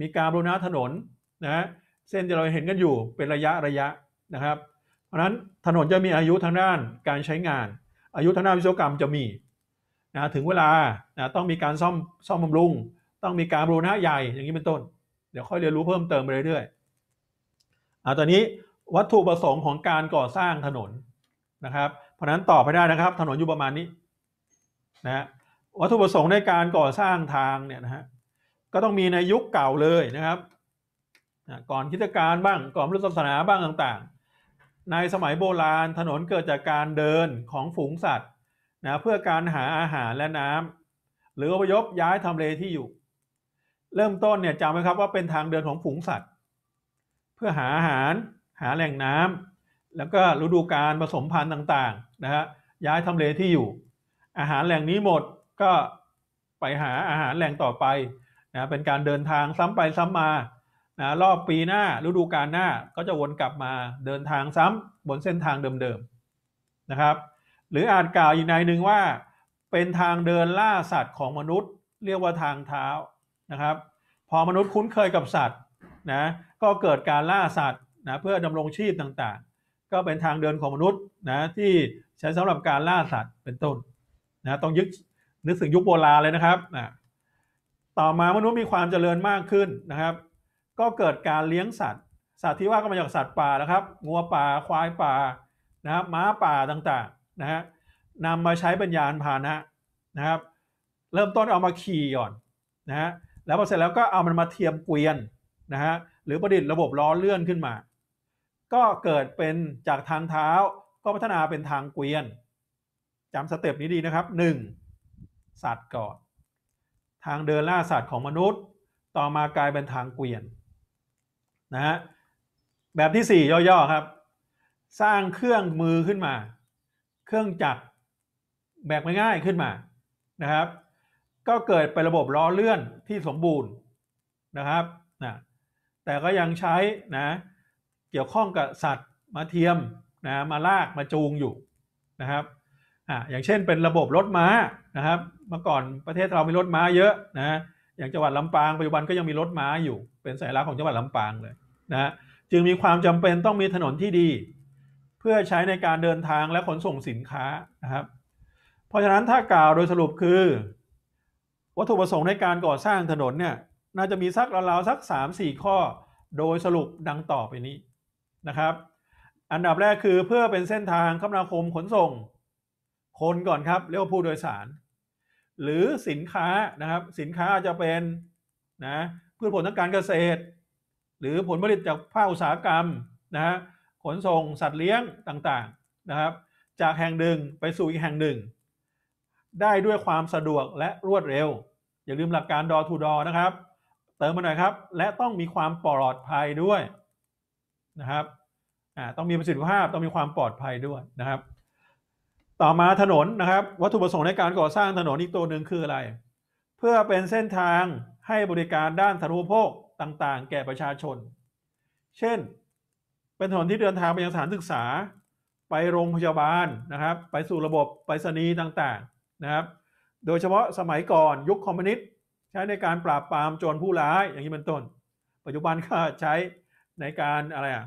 Speaker 1: มีการบูรณะถนนนะเส้นที่เราเห็นกันอยู่เป็นระยะระยะนะครับเพราะนั้นถนนจะมีอายุทางด้านการใช้งาน อายุทางด้านวิศวกรรมจะมีนะถึงเวลานะต้องมีการซ่อมซ่อมบำรุงต้องมีการบูรณะใหญ่อย่างนี้เป็นต้นเดี๋ยวค่อยเรียนรู้เพิ่มเติมไปเรื่อยๆอ่าตอนนี้วัตถุประสงค์ของการก่อสร้างถนนนะครับเพราะนั้นตอบไปได้นะครับถนนอยู่ประมาณนี้นะวัตถุประสงค์ในการก่อสร้างทางเนี่ยนะฮะก็ต้องมีในยุคเก่าเลยนะครับก่อนคิดการบ้างก่อนพุทธศาสนาบ้างต่างในสมัยโบราณถนนเกิดจากการเดินของฝูงสัตว์นะเพื่อการหาอาหารและน้ำหรืออพยพย้ายทำเลที่อยู่ เริ่มต้นเนี่ยจำไว้ครับว่าเป็นทางเดินของฝูงสัตว์ เพื่อหาอาหารหาแหล่งน้ำแล้วก็ฤดูการผสมพันธุ์ต่างๆนะฮะย้ายทำเลที่อยู่ อาหารแหล่งนี้หมดก็ไปหาอาหารแหล่งต่อไปนะเป็นการเดินทางซ้ำไปซ้ำมานะรอบปีหน้าฤดูกาลหน้าก็จะวนกลับมาเดินทางซ้ำ บนเส้นทางเดิมๆนะครับ หรืออาจกล่าวอีกในหนึ่งว่าเป็นทางเดินล่าสัตว์ของมนุษย์เรียกว่าทางเท้านะครับ พอมนุษย์คุ้นเคยกับสัตว์นะก็เกิดการล่าสัตว์นะเพื่อดำรงชีพต่างๆ ก็เป็นทางเดินของมนุษย์นะที่ใช้สำหรับการล่าสัตว์เป็นต้นนะต้องยึดนึกถึงยุคโบราณเลยนะครับนะต่อมามนุษย์มีความเจริญมากขึ้นนะครับก็เกิดการเลี้ยงสัตว์สัตว์ที่ว่าก็มาจากสัตว์ป่านะครับงัวป่าควายป่านะครับม้าป่าต่างๆนะฮะนำมาใช้เป็นยานพาหนะนะครับเริ่มต้นเอามาขี่ก่อนนะฮะแล้วพอเสร็จแล้วก็เอามันมาเทียมเกวียนนะฮะหรือประดิษฐ์ระบบล้อเลื่อนขึ้นมา ก็เกิดเป็นจากทางเท้าก็พัฒนาเป็นทาง เกวียนจำสเต็ปนี้ดีนะครับ 1. สัตว์ก่อน ทางเดินล่าสัตว์ของมนุษย์ ต่อมากลายเป็นทางเกวียนนะฮะแบบที่ 4ย่อๆครับ สร้างเครื่องมือขึ้นมา เครื่องจักรแบบง่ายๆขึ้นมา นะครับ ก็เกิดเป็นระบบล้อเลื่อนที่สมบูรณ์นะครับนะแต่ก็ยังใช้นะ เกี่ยวข้องกับสัตว์มาเทียมนะ มาลากมาจูงอยู่นะครับอ่าอย่างเช่นเป็นระบบรถม้านะครับ เมื่อก่อนประเทศเรามีรถม้าเยอะนะ อย่างจังหวัดลำปางปัจจุบันก็ยังมีรถม้าอยู่ เป็นสัญลักษณ์ของจังหวัดลำปางเลยนะจึงมีความจำเป็นต้องมีถนนที่ดี เพื่อใช้ในการเดินทางและขนส่งสินค้านะครับเพราะฉะนั้นถ้ากล่าวโดยสรุปคือ วัตถุประสงค์ในการก่อสร้างถนนเนี่ยน่าจะมีสักราวๆ สัก 3-4 ข้อโดยสรุปดังต่อไปนี้นะครับ อันดับแรกคือเพื่อเป็นเส้นทางคมนาคมขนส่ง คนก่อนครับเรียกว่าผู้โดยสาร หรือสินค้านะครับสินค้าจะเป็นนะพืชผลทางการเกษตรหรือผลผลิตจากภาคอุตสาหกรรมนะฮะขนส่งสัตว์เลี้ยงต่างๆนะครับจากแห่งหนึ่งไปสู่อีกแห่งหนึ่ง ได้ด้วยความสะดวกและรวดเร็ว อย่าลืมหลักการดอทูดอนะครับเติมมาหน่อยครับและต้องมีความปลอดภัยด้วยนะครับต้องมีประสิทธิภาพต้องมีความปลอดภัยด้วยนะครับ ต่อมาถนนนะครับวัตถุประสงค์ในการก่อสร้างถนนอีกตัวหนึ่งคืออะไร เพื่อเป็นเส้นทางให้บริการด้านสาธารณูปโภคต่างๆแก่ประชาชน เช่นเป็นถนนที่เดินทางไปยังสถานศึกษาไปโรงพยาบาลนะครับ ไปสู่ระบบ ไปรษณีย์ต่างๆนะครับ โดยเฉพาะสมัยก่อนยุคคอมมิวนิสต์ใช้ในการปราบปรามโจรผู้ร้ายอย่างนี้เป็นต้น ปัจจุบันก็ใช้ในการอะไรอ่ะ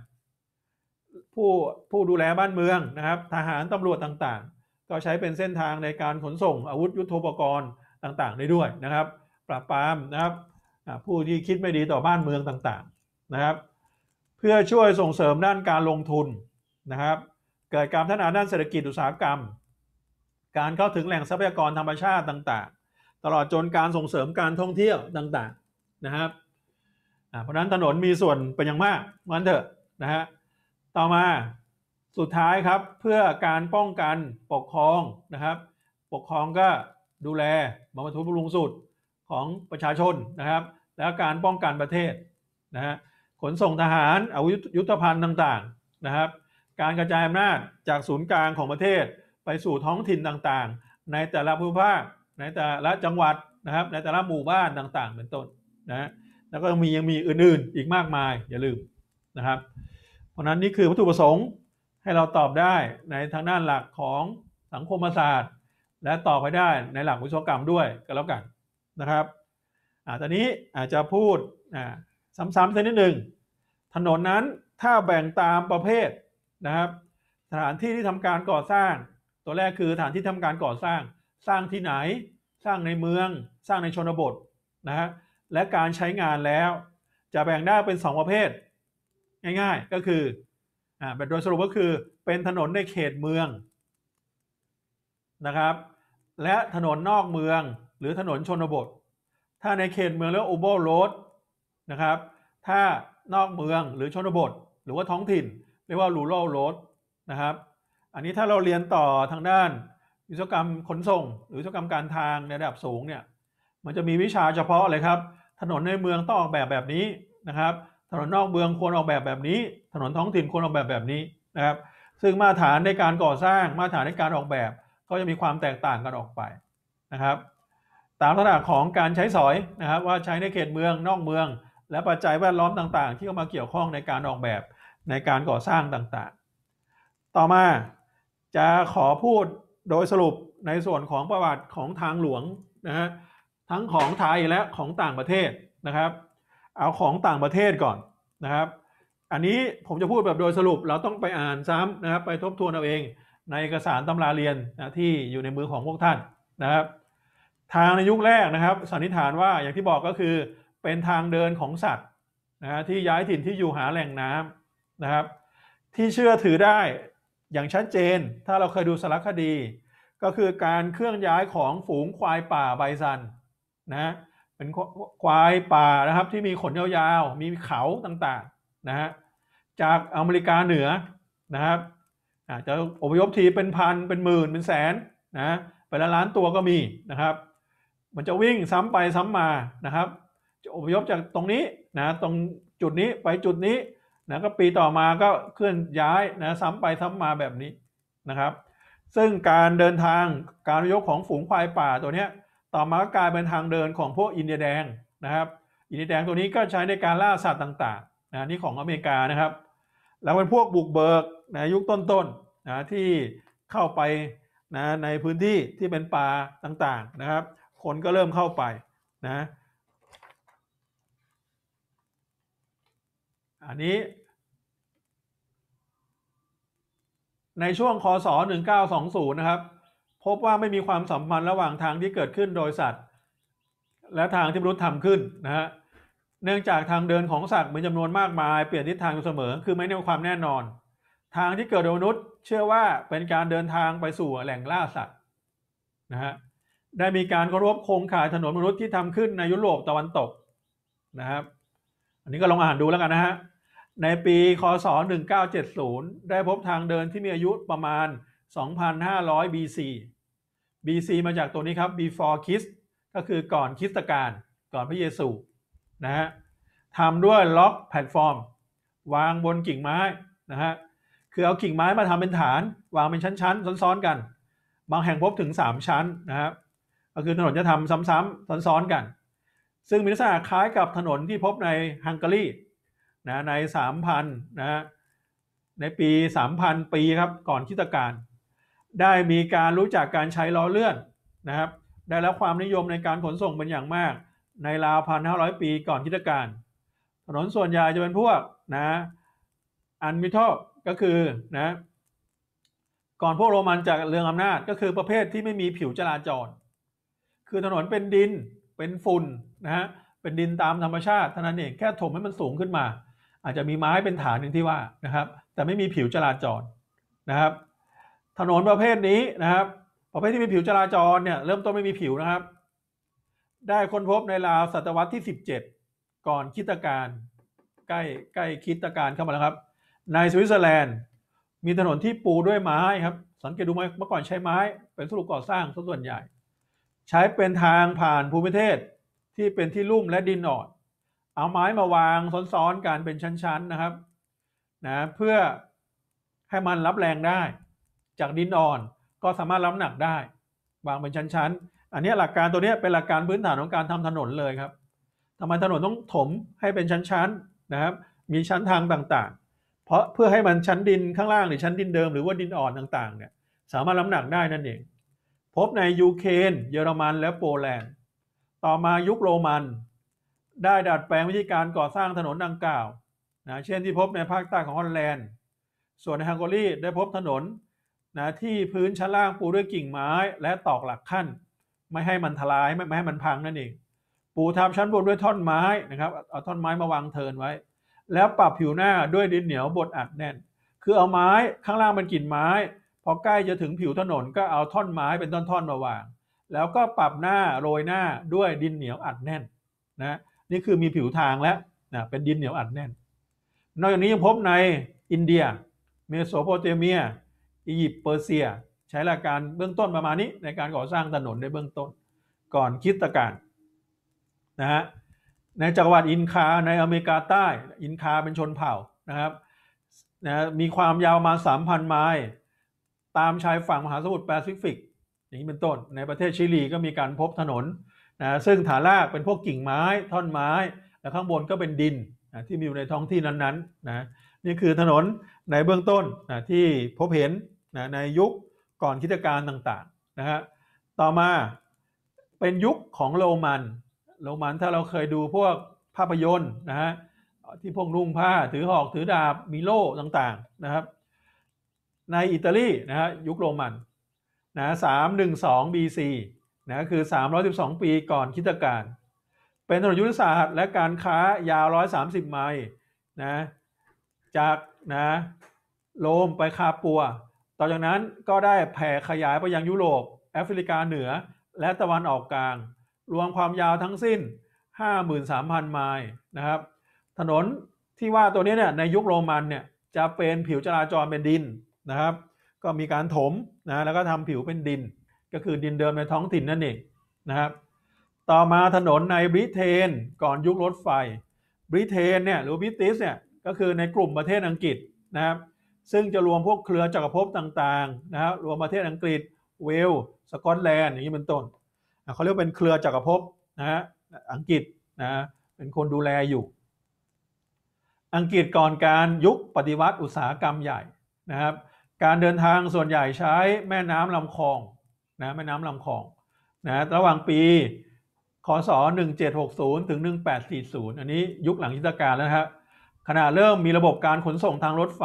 Speaker 1: ผู้ผู้ดูแลบ้านเมืองนะครับ ทหารตำรวจต่างๆ ก็ใช้เป็นเส้นทางในการขนส่งอาวุธยุโทโธปกรณ์ต่างๆได้ด้วยนะครับ ปราบปรามนะครับผู้ที่คิดไม่ดีต่อบ้านเมืองต่างๆนะครับเพื่อช่วยส่งเสริมด้านการลงทุนนะครับ เกิดการพัฒนาด้านเศรษฐกิจอุตสาหกรรม การเข้าถึงแหล่งทรัพยากรธรรมชาติต่างๆ ตลอดจนการส่งเสริมการท่องเที่ยวต่างๆนะครับเพราะนั้นถนนมีส่วนเป็นอย่างมากมันเถอะนะฮะต่อมาสุดท้ายครับเพื่อการป้องกันปกครองนะครับปกครองก็ดูแลบำรุงทุนบำรุงสุดของประชาชนนะครับและการป้องกันประเทศนะฮะขนส่งทหาร อาวุธยุทธภัณฑ์ต่างๆนะครับการกระจายอำนาจจากศูนย์กลางของประเทศไปสู่ท้องถิ่นต่างๆ ในแต่ละภูมิภาคในแต่ละจังหวัดนะครับในแต่ละหมู่บ้านต่าง ๆเป็นต้นนะแล้วก็มียังมีอื่นๆ อีกมากมายอย่าลืมนะครับเพราะนั้นนี่คือวัตถุประสงค์ให้เราตอบได้ในทางด้านหลักของสังคมศาสตร์และตอบไปได้ในหลักวิศวกรรมด้วยก็แล้วกันนะครับอาตอนนี้อาจจะพูดซ้ำๆสักนิดหนึ่งถนนนั้นถ้าแบ่งตามประเภทนะครับ สถานที่ที่ทำการก่อสร้าง ตัวแรกคือสถานที่ทำการก่อสร้าง สร้างที่ไหน สร้างในเมือง สร้างในชนบทนะฮะและการใช้งานแล้วจะแบ่งได้เป็น 2 ประเภท ง่ายๆ ก็คืออ่าโดยสรุปก็คือเป็นถนนในเขตเมืองนะครับ และถนนนอกเมืองรือถนนชนบท ถ้าในเขตเมืองเรียกอุโบโรดนะครับ ถ้านอกเมืองหรือชนบท หรือว่าท้องถิ่นเรียกว่ารูรลโรดนะครับ อันนี้ถ้าเราเรียนต่อทางด้านวิศวกรรมขนส่ง หรือวิศวกรรมการทางในระดับสูงเนี่ย มันจะมีวิชาเฉพาะเลยครับ ถนนในเมืองต้องออกแบบแบบนี้นะครับ ถนนนอกเมืองควรออกแบบแบบนี้ ถนนท้องถิ่นควรออกแบบแบบนี้นะครับ ซึ่งมาตรฐานในการก่อสร้าง มาตรฐานในการออกแบบ ก็จะมีความแตกต่างกันออกไปนะครับตามลักษณะของการใช้สอยนะครับว่าใช้ในเขตเมืองนอกเมือง และปัจจัยแวดล้อมต่างๆ ที่เข้ามาเกี่ยวข้องในการออกแบบในการก่อสร้างต่างๆ ต่อมาจะขอพูดโดยสรุปในส่วนของประวัติของทางหลวงนะฮะทั้งของไทยและของต่างประเทศนะครับ เอาของต่างประเทศก่อนนะครับ อันนี้ผมจะพูดแบบโดยสรุปเราต้องไปอ่านซ้ำนะครับไปทบทวนเอาเอง ในเอกสารตำราเรียนนะที่อยู่ในมือของพวกท่านนะครับทางในยุคแรกนะครับสันนิษฐานว่าอย่างที่บอกก็คือเป็นทางเดินของสัตว์นะที่ย้ายถิ่นที่อยู่หาแหล่งน้ำนะครับ ที่เชื่อถือได้อย่างชัดเจนถ้าเราเคยดูสารคดี ก็คือการเคลื่อนย้ายของฝูงควายป่าไบซันนะเป็นควายป่านะครับที่มีขนยาวๆมีเขาต่างๆนะฮะจากอเมริกาเหนือนะครับอาจจะอพยพทีเป็นพันเป็นหมื่นเป็นแสนนะไปละล้านตัวก็มีนะครับมันจะวิ่งซ้ำไปซ้ำมานะครับ จะอพยพจากตรงนี้นะตรงจุดนี้ไปจุดนี้ นะก็ปีต่อมาก็เคลื่อนย้ายนะซ้ำไปซ้ำมาแบบนี้นะครับ ซึ่งการเดินทางการยกของฝูงควายป่าตัวเนี้ยต่อมาก็กลายเป็นทางเดินของพวกอินเดียแดงนะครับ อินเดียแดงตัวนี้ก็ใช้ในการล่าสัตว์ต่างๆนะนี่ของอเมริกานะครับ แล้วเป็นพวกบุกเบิกนะยุคต้นๆนนะที่เข้าไปนะในพื้นที่ที่เป็นป่าต่างๆนะครับคนก็เริ่มเข้าไปนะ อันนี้ในช่วงคศ1920นะครับพบว่าไม่มีความสัมพันธ์ระหว่างทางที่เกิดขึ้นโดยสัตว์ และทางที่มนุษย์ทำขึ้นนะฮะเนื่องจากทางเดินของสัตว์มีจำนวนมากมาย เปลี่ยนทิศทางอยู่เสมอ คือไม่แน่ความแน่นอน ทางที่เกิดโดยมนุษย์เชื่อว่าเป็นการเดินทางไปสู่แหล่งล่าสัตว์นะฮะได้มีการเคารพโครงข่ายถนนมนุษย์ที่ทำขึ้นในยุโรปตะวันตกนะครับ อันนี้ก็ลองอ่านดูแล้วกันนะฮะในปีคศ 1970 ได้พบทางเดินที่มีอายุประมาณ 2,500 BC BC มาจากตัวนี้ครับ before Christ ก็คือก่อนคริสตกาลก่อนพระเยซูนะฮะทำด้วยล็อกแพลตฟอร์มวางบนกิ่งไม้นะฮะคือเอากิ่งไม้มาทำเป็นฐาน วางเป็นชั้นๆ ซ้อนๆ กัน บางแห่งพบถึง 3 ชั้นนะครับก็คือถนนจะทำซ้ำๆซ้อนๆกัน ซึ่งมีลักษณะคล้ายกับถนนที่พบในฮังการีนะใน3,000นะในปี 3,000 ปีครับก่อนคิตการ ได้มีการรู้จักการใช้ล้อเลื่อนนะครับได้รับความนิยมในการขนส่งเป็นอย่างมาก ในราวพันห้าร้อยปีก่อนคิตการ ถนนส่วนใหญ่จะเป็นพวกนะอันมิทอก็คือนะก่อนพวกโรมันจากเรืองอำนาจก็คือประเภทที่ไม่มีผิวจราจรคือถนนเป็นดินเป็นฝุ่นนะฮะเป็นดินตามธรรมชาติเท่านั้นเองแค่ถมให้มันสูงขึ้นมา อาจจะมีไม้เป็นฐานหนึ่งที่ว่านะครับแต่ไม่มีผิวจราจรนะครับถนนประเภทนี้นะครับประเภทที่มีผิวจราจรเนี่ยเริ่มต้นไม่มีผิวนะครับ ได้ค้นพบในราวศตวรรษที่ 17 ก่อนคิตการใกล้ใกล้คิตการเข้ามาแล้วครับในสวิตเซอร์แลนด์มีถนนที่ปูด้วยไม้ครับสังเกตดูไหมเมื่อก่อนใช้ไม้ เป็นสรุปก่อสร้างส่วนใหญ่ใช้เป็นทางผ่านภูมิเทศที่เป็นที่ลุ่มและดินอ่อน เอาไม้มาวางซ้อนๆกันเป็นชั้นๆนะครับนะเพื่อให้มันรับแรงได้ จากดินอ่อนก็สามารถรับหนักได้วางเป็นชั้นๆอันนี้หลักการตัวนี้เป็นหลักการพื้นฐานของการทำถนนเลยครับทำไมถนนต้องถมให้เป็นชั้นๆนะครับมีชั้นทางต่างๆ เพราะเพื่อให้มันชั้นดินข้างล่างหรือชั้นดินเดิมหรือว่าดินอ่อนต่างๆเนี่ยสามารถรับหนักได้นั่นเองพบในยูเครนเยอรมันและโปแลนด์ต่อมายุคโรมัน ได้ดัดแปลงวิธีการก่อสร้างถนนดังกล่าวนะเช่นที่พบในภาคใต้ของฮอลแลนด์ ส่วนในฮังการีได้พบถนนนะที่พื้นชั้นล่างปูด้วยกิ่งไม้และตอกหลักขั้น ไม่ให้มันทลายไม่ให้มันพังนั่นเอง ปูทำชั้นบนด้วยท่อนไม้นะครับเอาท่อนไม้มาวางเทินไว้ แล้วปรับผิวหน้าด้วยดินเหนียวบดอัดแน่นคือเอาไม้ข้างล่างเป็นกิ่งไม้พอใกล้จะถึงผิวถนนก็เอาท่อนไม้เป็นท่อนๆมาวาง แล้วก็ปรับหน้าโรยหน้าด้วยดินเหนียวอัดแน่นนะ นี่คือมีผิวทางแล้วนะเป็นดินเหนียวอัดแน่น นอกจากนี้ยังพบในอินเดียเมโสโปเตเมียอียิปต์เปอร์เซีย ใช้หลักการเบื้องต้นประมาณนี้ในการก่อสร้างถนนในเบื้องต้นก่อนคิดตการนะฮะในจักรวรรดิอินคาในอเมริกาใต้อินคาเป็นชนเผ่านะครับนะมีความยาวมา3,000ไมล์ตามชายฝั่งมหาสมุทรแปซิฟิกอย่างนี้เป็นต้นในประเทศชิลีก็มีการพบถนนนะซึ่งฐานรากเป็นพวกกิ่งไม้ ท่อนไม้และข้างบนก็เป็นดินนะที่มีอยู่ในท้องที่นั้นๆนะนี่คือถนนในเบื้องต้นนะที่พบเห็นนะในยุคก่อนคิดการต่างๆนะฮะต่อมาเป็นยุคของโรมันโรมันถ้าเราเคยดูพวกภาพยนตร์นะฮะที่พวกนุ่งผ้าถือหอกถือดาบ มีโล่ต่างๆ นะครับในอิตาลีนะฮะยุคโรมันนะสามหนึ่งสองบีซีนะคือสสามร้อยิบสองปีก่อนคิดการ เป็นถนนยุทธศาสตร์และการค้ายาวร้อยสามสิบไมล์นะจากนะโรมไปคาปัว ต่อจากนั้นก็ได้แผ่ขยายไปยังยุโรป แอฟริกาเหนือและตะวันออกกลาง รวมความยาวทั้งสิ้น 53,000 ไมล์นะครับถนนที่ว่าตัวนี้เนี่ยในยุคโรมันเนี่ยจะเป็นผิวจราจรเป็นดินนะครับก็มีการถมนะแล้วก็ทำผิวเป็นดิน ก็คือดินเดิมในท้องถิ่นนั่นเองนะครับต่อมาถนนในบริเตนก่อนยุครถไฟบริเตนเนี่ยหรือบริติสเนี่ยก็คือในกลุ่มประเทศอังกฤษนะครับซึ่งจะรวมพวกเครือจักรภพต่างๆนะครับรวมประเทศอังกฤษเวลสกอตแลนด์อย่างนี้เป็นต้นเขาเรียกเป็นเครือจักรภพนะฮะอังกฤษนะเป็นคนดูแลอยู่ อังกฤษก่อนการยุคปฏิวัติอุตสาหกรรมใหญ่นะครับการเดินทางส่วนใหญ่ใช้แม่น้ำลำคลองนะแม่น้ำลำคลองนะระหว่างปีคศ1760 ถึง 1840 อันนี้ยุคหลังยุทธกาลแล้วครับขณะเริ่มมีระบบการขนส่งทางรถไฟ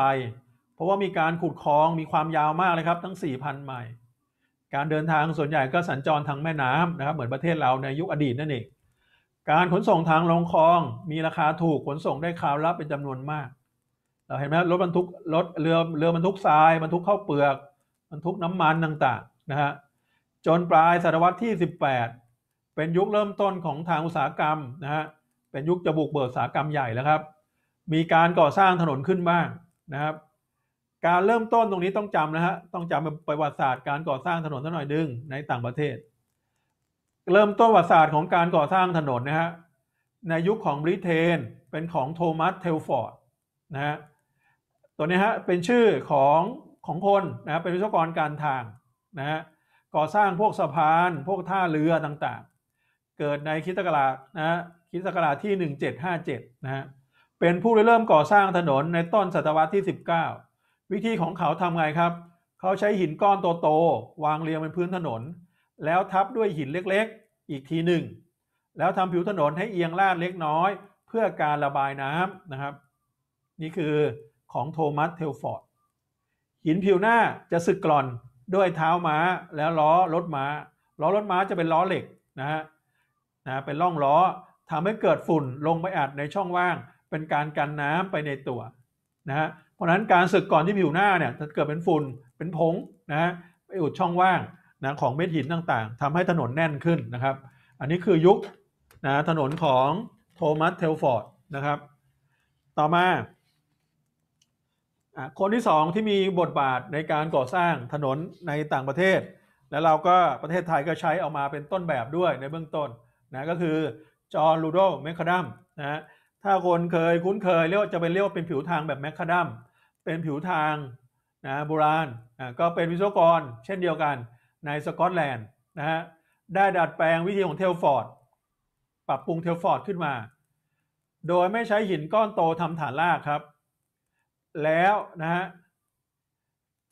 Speaker 1: เพราะว่ามีการขุดคลองมีความยาวมากเลยครับทั้ง 4,000ไมล์การเดินทางส่วนใหญ่ก็สัญจรทางแม่น้ำนะครับเหมือนประเทศเราในยุคอดีตนั่นเอง การขนส่งทางลงคลองมีราคาถูกขนส่งได้คราวละเป็นจำนวนมากเราเห็นไหมรถบรรทุกรถเรือเรือบรรทุกทรายบรรทุกข้าวเปลือกบรรทุกน้ำมันต่างๆนะฮะจนปลายศตวรรษที่ 18 เป็นยุคเริ่มต้นของทางอุตสาหกรรมนะฮะเป็นยุคจะบุกเบิกอุตสาหกรรมใหญ่แล้วครับ มีการก่อสร้างถนนขึ้นบ้างนะครับ การเริ่มต้นตรงนี้ต้องจำนะฮะต้องจำไปประวัติศาสตร์การก่อสร้างถนนสักหน่อยดึงในต่างประเทศ เริ่มต้นประวัติศาสตร์ของการก่อสร้างถนนนะฮะในยุคของบริเตนเป็นของโทมัสเทลฟอร์ดนะฮะตัวนี้ฮะเป็นชื่อของของคนนะเป็นวิศวกรการทางนะฮะก่อสร้างพวกสะพาน พวกท่าเรือต่างๆ เกิดในคิตกราชนะฮะคิตกราชที่ 1757นะฮะเป็นผู้เริ่มก่อสร้างถนนในต้นศตวรรษที่ 19 วิธีของเขาทำไงครับ เขาใช้หินก้อนโตๆวางเรียงเป็นพื้นถนน แล้วทับด้วยหินเล็กๆอีกทีหนึ่งแล้วทำผิวถนนให้เอียงลาดเล็กน้อย เพื่อการระบายน้ำนะครับนี่คือของโทมัสเทลฟอร์ดหินผิวหน้าจะสึกกร่อนด้วยเท้าม้าแล้วล้อรถม้า ล้อรถม้าจะเป็นล้อเหล็กนะฮะนะเป็นร่องล้อทำให้เกิดฝุ่นลงไปอัดในช่องว่าง เป็นการกันน้ำไปในตัวนะฮะเพราะนั้นการสึกก่อนที่ผิวหน้าเนี่ยจะเกิดเป็นฝุ่นเป็นผงนะฮะไปอุดช่องว่างนะของเม็ดหินต่างๆทำให้ถนนแน่นขึ้นนะครับอันนี้คือยุคนะถนนของโทมัสเทลฟอร์ดนะครับต่อมาคนที่สองที่มีบทบาทในการก่อสร้างถนนในต่างประเทศ แล้วเราก็ประเทศไทยก็ใช้เอามาเป็นต้นแบบด้วยในเบื้องต้นนะก็คือจอห์นลูโดแมคคาดัมนะถ้าคนเคยคุ้นเคยเรียกจะเป็นเรียกว่าเป็นผิวทางแบบแมคคาดัมเป็นผิวทางนะโบราณนะก็เป็นวิศวกรเช่นเดียวกันในสกอตแลนด์นะฮะได้ดัดแปลงวิธีของเทลฟอร์ดปรับปรุงเทลฟอร์ดขึ้นมา โดยไม่ใช้หินก้อนโตทำฐานรากครับแล้วนะฮะ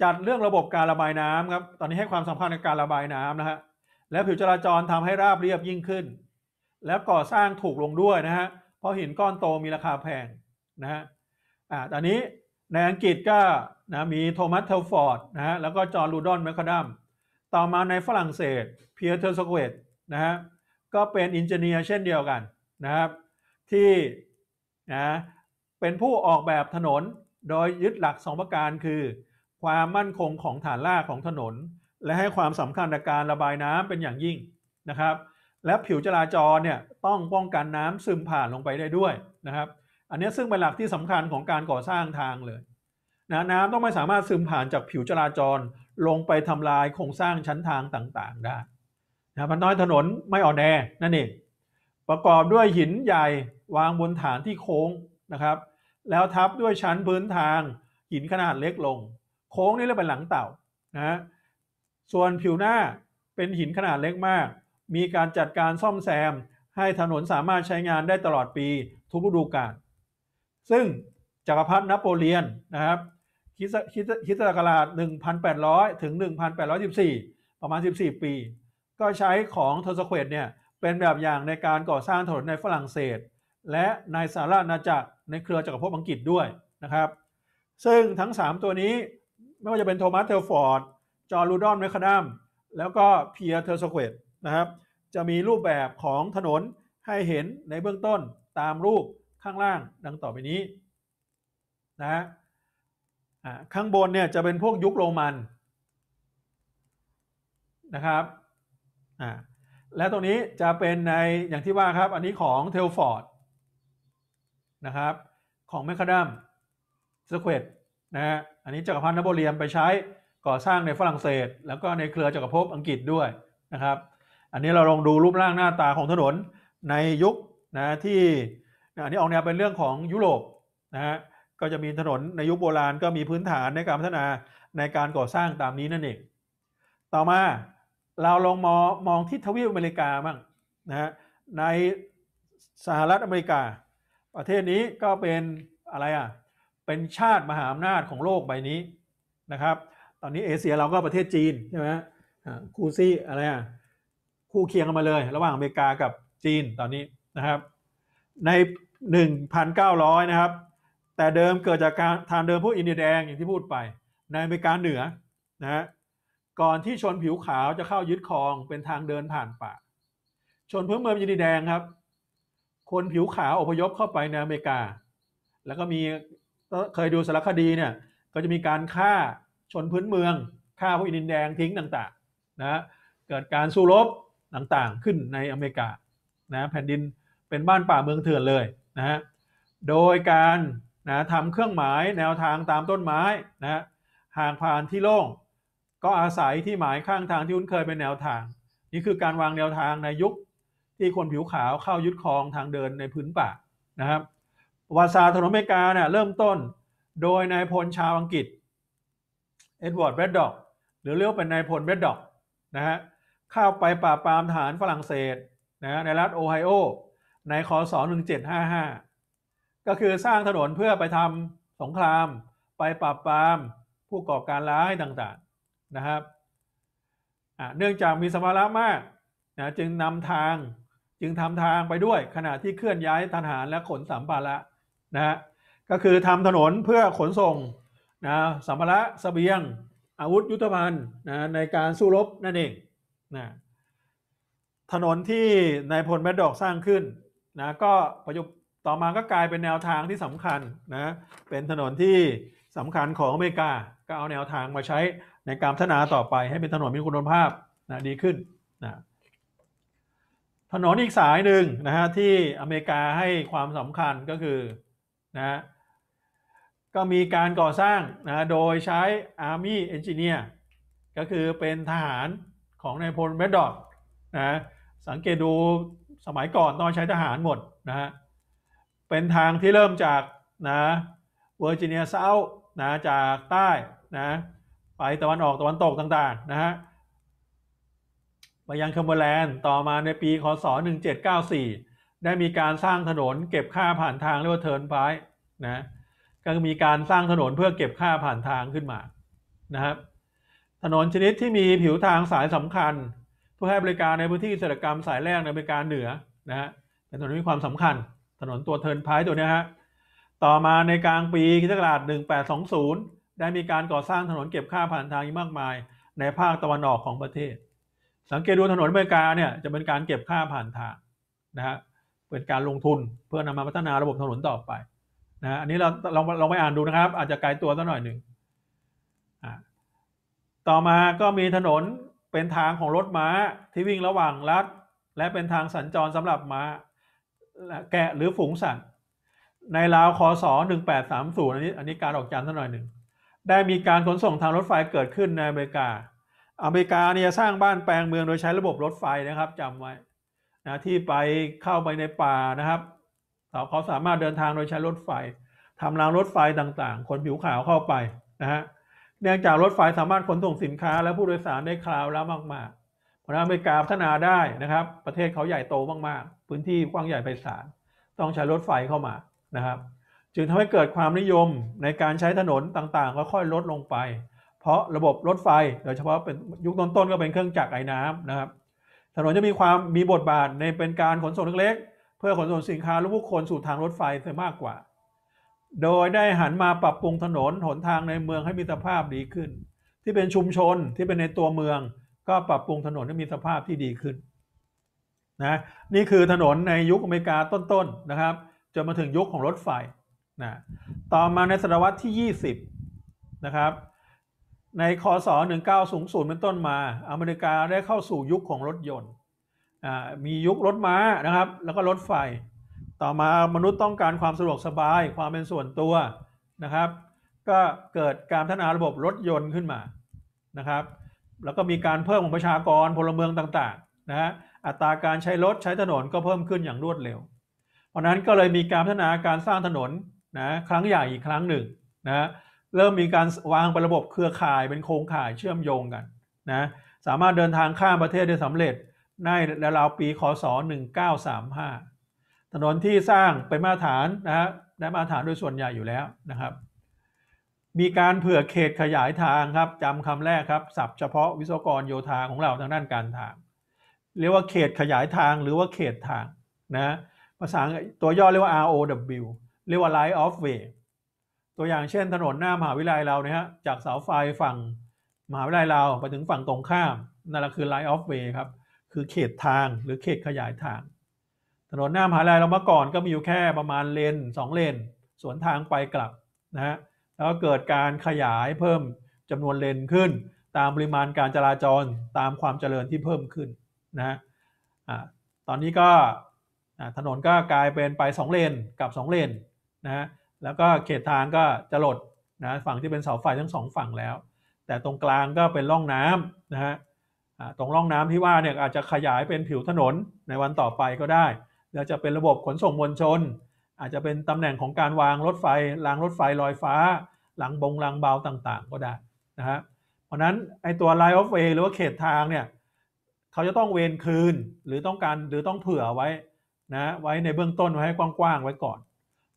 Speaker 1: จัดเรื่องระบบการระบายน้ำครับตอนนี้ให้ความสำคัญในการระบายน้ำนะฮะและผิวจราจรทำให้ราบเรียบยิ่งขึ้น แล้วก่อสร้างถูกลงด้วยนะฮะเพราะหินก้อนโตมีราคาแพงนะฮะอ่าตอนนี้ในอังกฤษก็นะมีโทมัสเทลฟอร์ดนะฮะแล้วก็จอร์ดลูดอนแมคคดัมต่อมาในฝรั่งเศสเพียร์เทอร์สเวตนะฮะก็เป็นอินเจเนียร์เช่นเดียวกันนะครับที่นะเป็นผู้ออกแบบถนนโดยยึดหลัก 2 ประการคือ ความมั่นคงของฐานรากของถนน และให้ความสำคัญต่อการระบายน้ำเป็นอย่างยิ่งนะครับ และผิวจราจรเนี่ยต้องป้องกันน้ำซึมผ่านลงไปได้ด้วยนะครับ อันนี้ซึ่งเป็นหลักที่สำคัญของการก่อสร้างทางเลยนะน้ำต้องไม่สามารถซึมผ่านจากผิวจราจรลงไปทำลายโครงสร้างชั้นทางต่างๆได้นะมันน้อยถนนไม่อ่อนแอนั่นเองประกอบด้วยหินใหญ่วางบนฐานที่โค้งนะครับแล้วทับด้วยชั้นพื้นทางหินขนาดเล็กลง โค้งนี่เรียกเป็นหลังเต่านะส่วนผิวหน้าเป็นหินขนาดเล็กมาก มีการจัดการซ่อมแซมให้ถนนสามารถใช้งานได้ตลอดปีทุกฤดูกาลซึ่งจักรพรรดินโปเลียนนะครับคิดคิดคิดศักราช1,800 ถึง 1,814 ประมาณ 14 ปี ก็ใช้ของเทอร์สเควตเนี่ยเป็นแบบอย่างในการก่อสร้างถนนในฝรั่งเศสและในสยราราณาจักรในเครือจักรภพอังกฤษด้วยนะครับซึ่งทั้ง 3 ตัวนี้ไม่ว่าจะเป็นโทมัสเทลฟอร์ดจอร์ลูดอนแมคคาดัมแล้วก็เพียร์เทอร์สเควตนะครับจะมีรูปแบบของถนนให้เห็นในเบื้องต้นตามรูปข้างล่างดังต่อไปนี้นะฮะข้างบนเนี่ยจะเป็นพวกยุคโรมันนะครับและตรงนี้จะเป็นในอย่างที่ว่าครับอันนี้ของเทลฟอร์ดนะครับของแมคาดัมสควตนะฮะอันนี้จักรพรรดินโปเลียนไปใช้ก่อสร้างในฝรั่งเศส แล้วก็ในเครือจักรภพอังกฤษด้วยนะครับอันนี้เราลองดูรูปร่างหน้าตาของถนนในยุคนะที่อันนี้ออกแนวเป็นเรื่องของยุโรปนะฮะก็จะมีถนนในยุคโบราณก็มีพื้นฐานในการพัฒนาในการก่อสร้างตามนี้นั่นเองต่อมาเราลองมองมองที่ทวีปอเมริกาบ้างนะฮะในสหรัฐอเมริกาประเทศนี้ก็เป็นอะไรอ่ะ เป็นชาติมหาอำนาจของโลกใบนี้นะครับ ตอนนี้เอเชียเราก็ประเทศจีนใช่ไหมคู่ซี่อะไรอ่ะ คู่เคียงกันมาเลยระหว่างอเมริกากับจีนตอนนี้นะครับ ใน 1,900 นะครับ แต่เดิมเกิดจากการทานเดิมพวกอินเดียแดงอย่างที่พูดไป ในอเมริกาเหนือนะฮะ ก่อนที่ชนผิวขาวจะเข้ายึดครองเป็นทางเดินผ่านป่า ชนพื้นเมืองอินเดียแดงครับคนผิวขาวอพยพเข้าไปในอเมริกา แล้วก็มี เคยดูสารคดีเนี่ย ก็จะมีการฆ่าชนพื้นเมือง ฆ่าผู้อินเดียแดงทิ้งต่างๆนะ เกิดการสู้รบต่างๆขึ้นในอเมริกานะแผ่นดินเป็นบ้านป่าเมืองเถื่อนเลยนะฮะโดยการนะทำเครื่องหมายแนวทางตามต้นไม้นะห่างผ่านที่โล่ง ก็อาศัยที่หมายข้างทางที่คุ้นเคยเป็นแนวทาง นี่คือการวางแนวทางในยุคที่คนผิวขาวเข้ายึดครองทางเดินในพื้นป่านะครับประวัติศาสตร์ถนนอเมริกาเนี่ยเริ่มต้นโดยนายพลชาวอังกฤษเอ็ดเวิร์ดเบดด็อก หรือเรียกเป็นนายพลเบดด็อกนะฮะเข้าไปปราบปรามทหารฝรั่งเศสนะในรัฐโอไฮโอ ในคศ1755 ก็คือสร้างถนนเพื่อไปทำสงคราม ไปปราบปรามผู้ก่อการร้ายต่างๆนะครับเนื่องจากมีสมรมิมากนะจึงนำทางจึงทำทางไปด้วยขณะที่เคลื่อนย้ายทหารและขนสัมภาระนะฮะก็คือ ทำถนนเพื่อขนส่งนะสัมภาระสเสบียง อาวุธยุทโธภัณฑ์นะในการสู้รบนั่นเองนะถนนที่นายพลแมดดอกสร้างขึ้นนะก็ประยุกตต่อมาก็กลายเป็นแนวทางที่สำคัญนะเป็นถนนที่สำคัญของอเมริกาก็เอาแนวทางมาใช้ในการพัฒนาต่อไปให้เป็นถนนมีคุณภาพนะดีขึ้นนะถนนอีกสายหนึ่งนะฮะที่อเมริกาให้ความสำคัญก็คือนะฮะก็มีการก่อสร้างนะโดยใช้ Army Engineer ก็คือเป็นทหารของนายพลเมดดอกนะสังเกตดูสมัยก่อนต้องใช้ทหารหมดนะฮะเป็นทางที่เริ่มจากนะเวอร์จิเนียเซาท์นะจากใต้นะไปตะวันออกตะวันตกต่างๆนะฮะมายังคมเบอร์แลนด์ต่อมาในปี คศ 1794 ได้มีการสร้างถนนเก็บค่าผ่านทางเรียกว่าเทิร์นพายนะก็มีการสร้างถนนเพื่อเก็บค่าผ่านทางขึ้นมา นะครับถนนชนิดที่มีผิวทางสายสำคัญเพื่อให้บริการในพื้นที่เศรษฐกรรมสายแรกในบริการเหนือนะฮะเป็นถนนมีความสำคัญ ถนนตัวเทินพายตัวนี้ฮะต่อมาในกลางปีคิศกรา1820 ได้มีการก่อสร้างถนนเก็บค่าผ่านทางมากมาย ในภาคตะวันออกของประเทศสังเกตดูถนนอเมริกาเนี่ยจะเป็นการเก็บค่าผ่านทางนะฮะเป็นการลงทุนเพื่อนำมาพัฒนาระบบถนนต่อไปนะอันนี้เราลองลองไปอ่านดูนะครับ อาจจะไกลตัวสักหน่อยหนึ่งต่อมาก็มีถนนเป็นทางของรถม้าที่วิ่งระหว่างรัฐและเป็นทางสัญจรสำหรับม้าแกะหรือฝูงสัตว์ในราวคศ1830อันนี้อันนี้การออกจนสักหน่อยหนึ่งได้มีการขนส่งทางรถไฟเกิดขึ้นในอเมริกาอเมริกาเนี่ยสร้างบ้านแปลงเมืองโดยใช้ระบบรถไฟนะครับจำไว้นะที่ไปเข้าไปในป่านะครับเขาสามารถเดินทางโดยใช้รถไฟทำรางรถไฟต่างๆ คนผิวขาวเข้าไปนะฮะเนื่องจากรถไฟสามารถขนส่งสินค้าและผู้โดยสารได้คราวล้วมาก ๆ เพราะอเมริกาพัฒนาได้นะครับ ประเทศเขาใหญ่โตมาก ๆ พื้นที่กว้างใหญ่ไพศาลต้องใช้รถไฟเข้ามานะครับ จึงทำให้เกิดความนิยมในการใช้ถนนต่างๆค่อยๆลดลงไปเพราะระบบรถไฟโดยเฉพาะเป็นยุคต้นๆก็เป็นเครื่องจักรไอ้น้ำนะครับ ถนนจะมีความมีบทบาทในเป็นการขนส่งเล็กๆเพื่อขนส่งสินค้าและผู้คนสู่ทางรถไฟเสียมากกว่า โดยได้หันมาปรับปรุงถนนหนทางในเมืองให้มีสภาพดีขึ้น ที่เป็นชุมชนที่เป็นในตัวเมือง ก็ปรับปรุงถนนให้มีสภาพที่ดีขึ้นนะนี่คือถนนในยุคอเมริกาต้นๆนนะครับจนมาถึงยุคของรถไฟนะต่อมาในศตวรรษที่20นะครับใน คศ1900เป็นต้นมา อเมริกาได้เข้าสู่ยุคของรถยนต์ มียุครถม้านะครับ แล้วก็รถไฟ ต่อมามนุษย์ต้องการความสะดวกสบาย ความเป็นส่วนตัวนะครับ ก็เกิดการพัฒนาระบบรถยนต์ขึ้นมา นะครับ แล้วก็มีการเพิ่มของประชากร พลเมืองต่างๆนะฮะ อัตราการใช้รถใช้ถนนก็เพิ่มขึ้นอย่างรวดเร็ว เพราะนั้นก็เลยมีการพัฒนาการสร้างถนนนะครั้งใหญ่อีกครั้งหนึ่งนะเริ่มมีการวางประระบบเครือข่ายเป็นโครงข่ายเชื่อมโยงกันนะสามารถเดินทางข้ามประเทศได้สำเร็จในราวปี คศ1935ถนนที่สร้างเป็นมาตรฐานนะฮะได้มาตรฐานโดยส่วนใหญ่อยู่แล้วนะครับมีการเผื่อเขตขยายทางครับจำคำแรกครับศัพท์เฉพาะวิศวกรโยธาของเราทางด้านการทาง เรียกว่าเขตขยายทางหรือว่าเขตทางนะภาษาตัวย่อเรียกว่า ROW เรียกว่า Line of Way ตัวอย่างเช่นถนนหน้ามหาวิทยาลัยเราเนี่ยฮะจากเสาไฟฝั่งมหาวิทยาลัยเราไปถึงฝั่งตรงข้าม นั่นแหละคือ line of way ครับ คือเขตทางหรือเขตขยายทาง ถนนหน้ามหาวิทยาลัยเราเมื่อก่อนก็มีอยู่แค่ประมาณเลนสองเลน สวนทางไปกลับนะฮะแล้วก็เกิดการขยายเพิ่มจำนวนเลนขึ้น ตามปริมาณการจราจรตามความเจริญที่เพิ่มขึ้นนะฮะตอนนี้ก็ถนนก็กลายเป็นไป 2 เลนกับ 2 เลนนะฮะแล้วก็เขตทางก็จะหลดนะฝั่งที่เป็นเสาไฟทั้งสองฝั่งแล้ว แต่ตรงกลางก็เป็นร่องน้ำนะฮะตรงร่องน้ำที่ว่าเนี่ยอาจจะขยายเป็นผิวถนนในวันต่อไปก็ได้แล้วจะเป็นระบบขนส่งมวลชน อาจจะเป็นตำแหน่งของการวางรถไฟรางรถไฟลอยฟ้าหลังบงรางเบาต่างๆก็ได้นะฮะเพราะนั้นไอตัว line of way หรือว่าเขตทางเนี่ยเขาจะต้องเวนคืนหรือต้องการหรือต้องเผื่อไว้นะไว้ในเบื้องต้นไว้ให้กว้างๆไว้ก่อน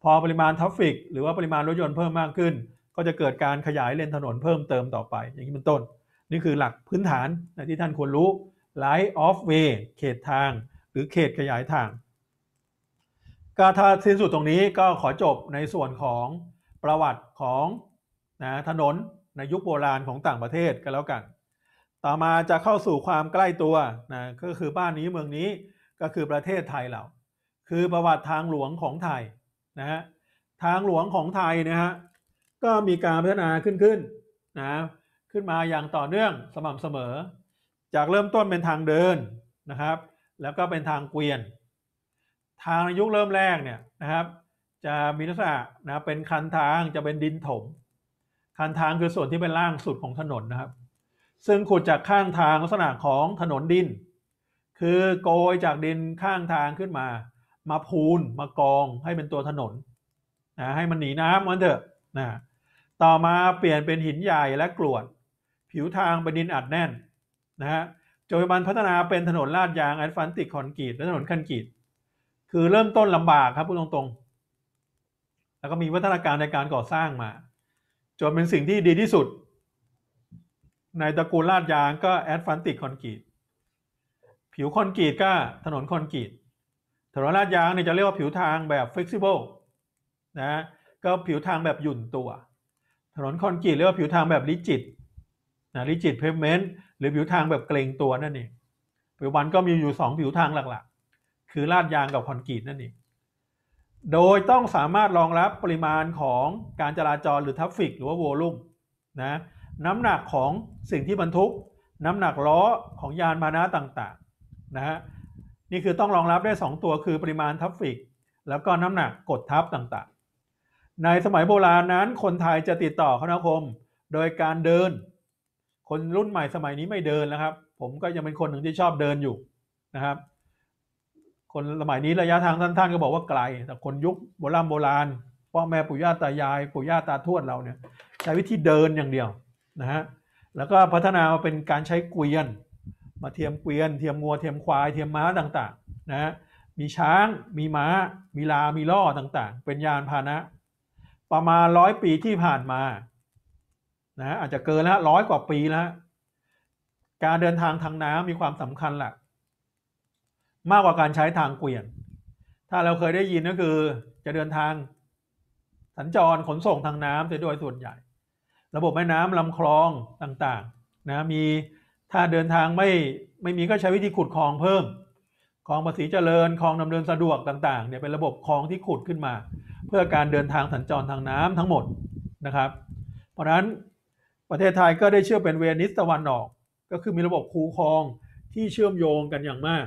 Speaker 1: พอปริมาณทัฟฟิกหรือว่าปริมาณรถยนต์เพิ่มมากขึ้น ก็จะเกิดการขยายเลนถนนเพิ่มเติมต่อไป อย่างนี้เป็นต้น นี่คือหลักพื้นฐานนะที่ท่านควรรู้ l i g h t of way เขตทาง หรือเขตขยายทาง การทาสิ้นสุดตรงนี้ก็ขอจบในส่วนของประวัติของนะถนนในยุคโบราณของต่างประเทศกันแล้วกัน ต่อมาจะเข้าสู่ความใกล้ตัวนะก็คือบ้านนี้เมืองนี้ก็คือประเทศไทยเราคือประวัติทางหลวงของไทยนะฮะทางหลวงของไทยนะฮะก็มีการพัฒนาขึ้นขึ้นนะขึ้นมาอย่างต่อเนื่องสม่ำเสมอ จากเริ่มต้นเป็นทางเดินนะครับแล้วก็เป็นทางเกวียน ทางในยุคเริ่มแรกเนี่ยนะครับจะมีลักษณะนะเป็นคันทางจะเป็นดินถมคันทางคือส่วนที่เป็นล่างสุดของถนนนะครับซึ่งขุดจากข้างทางลักษณะของถนนดิน คือโกยจากดินข้างทางขึ้นมามาพูนมากองให้เป็นตัวถนนนะให้มันหนีน้ำมันเถอะนะต่อมาเปลี่ยนเป็นหินใหญ่และกรวด ผิวทางเป็นดินอัดแน่นนะฮะจนปับันพัฒนาเป็นถนนลาดยาง แอตแลนติก คอนกรีตและถนนคอนกรีต คือเริ่มต้นลำบากครับพูดตรงๆ แล้วก็มีวัฒนาการในการก่อสร้างมาจนเป็นสิ่งที่ดีที่สุด ในตระกูลลาดยางก็แอตแลนติกคอนกรีตผิวคอนกรีตก็ถนนคอนกรีตถนนลาดยางเนี่ยจะเรียกว่าผิวทางแบบ flexible นะ ก็ผิวทางแบบหยุ่นตัว ถนนคอนกรีตเรียกว่าผิวทางแบบลิจิตนะลิจิตเพฟเมนต์หรือผิวทางแบบเกรงตัวนั่นเอง ปัจจุบันก็มีอยู่ 2 ผิวทางหลักๆ คือลาดยางกับคอนกรีตนั่นเอง โดยต้องสามารถรองรับปริมาณของการจราจรหรือทัฟฟิกหรือว่าโวลุ่มนะ น้ำหนักของสิ่งที่บรรทุก น้ำหนักล้อของยานพาหนะต่างๆ นะฮะนี่คือต้องรองรับได้ 2 ตัวคือปริมาณทับฟิก แล้วก็น้ำหนักกดทับต่างๆ ในสมัยโบราณนั้นคนไทยจะติดต่อคณะคม โดยการเดิน คนรุ่นใหม่สมัยนี้ไม่เดินแล้วครับ ผมก็ยังเป็นคนหนึ่งที่ชอบเดินอยู่นะครับคนสมัยนี้ระยะทางท่านๆก็บอกว่าไกล แต่คนยุคโบราณโบราณพ่อแม่ปู่ย่าตายายปู่ย่าตาทวดเราเนี่ยใช้วิธีเดินอย่างเดียวนะฮะแล้วก็พัฒนามาเป็นการใช้เกวียนมาเทียมเกวียนเทียมงัวเทียมควายเทียมม้าต่างๆนะมีช้าง มีม้ามีลามีล่อต่างๆ เป็นยานพาหนะ ประมาณร้อยปีที่ผ่านมานะอาจจะเกินแล้วร้อยกว่าปีแล้วการเดินทางทางน้ำมีความสำคัญหละมากกว่าการใช้ทางเกวียน ถ้าเราเคยได้ยินก็คือจะเดินทางสัญจรขนส่งทางน้ำโดยส่วนใหญ่ ระบบแม่น้ำลำคลองต่างๆนะมีถ้าเดินทางไม่ไม่มีก็ใช้วิธีขุดคลองเพิ่มคลองภาษีเจริญคลองดำเนินสะดวกต่างๆเนี่ยเป็นระบบคลองที่ขุดขึ้นมา เพื่อการเดินทางสัญจรทางน้ำทั้งหมดนะครับเพราะฉะนั้นประเทศไทยก็ได้เชื่อเป็นเวนิสตะวันออก ก็คือมีระบบคูคลองที่เชื่อมโยงกันอย่างมาก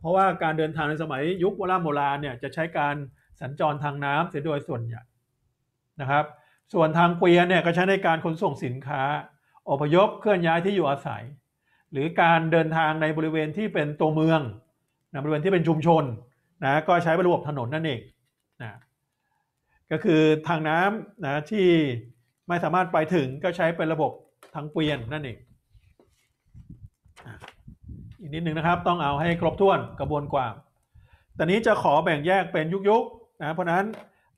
Speaker 1: เพราะว่าการเดินทางในสมัยยุคโบราณโบราณเนี่ยจะใช้การสัญจรทางน้ำเสียโดยส่วนใหญ่นะครับส่วนทางเกวียนเนี่ยก็ใช้ในการขนส่งสินค้าอพยพเคลื่อนย้ายที่อยู่อาศัยหรือการเดินทางในบริเวณที่เป็นตัวเมืองนะบริเวณที่เป็นชุมชนนะก็ใช้ระบบถนนนั่นเองนะก็คือทางน้ำนะที่ไม่สามารถไปถึงก็ใช้เป็นระบบทางเกวียนนั่นเองอีกนิดหนึ่งนะครับต้องเอาให้ครบถ้วนกระบวนกวามตอนนี้จะขอแบ่งแยกเป็นยุคๆนะเพราะนั้น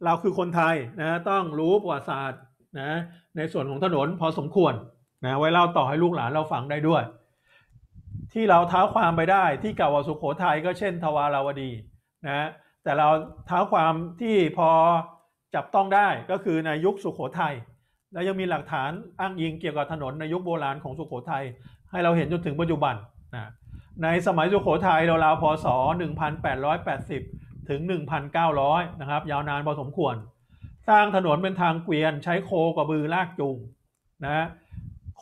Speaker 1: เราคือคนไทยนะต้องรู้ประวัติศาสตร์นะในส่วนของถนนพอสมควรนะไว้เล่าต่อให้ลูกหลานเราฟังได้ด้วยที่เราเท้าความไปได้ที่เก่าว่าสุขโขทัยก็เช่น ทวาราวดีนะแต่เราเท้าความที่พอจับต้องได้ก็คือในยุคสุขโขทัยแล้วยังมีหลักฐานอ้างอิงเกี่ยวกับถนนในยุคโบราณของสุขโขทัยให้เราเห็นจนถึงปัจจุบันนะในสมัยสุขโขทัยเราวๆพศ 1880ถึง1900นะครับยาวนานพอสมควร สร้างถนนเป็นทางเกวียน ใช้โคกระบือลากจูงนะ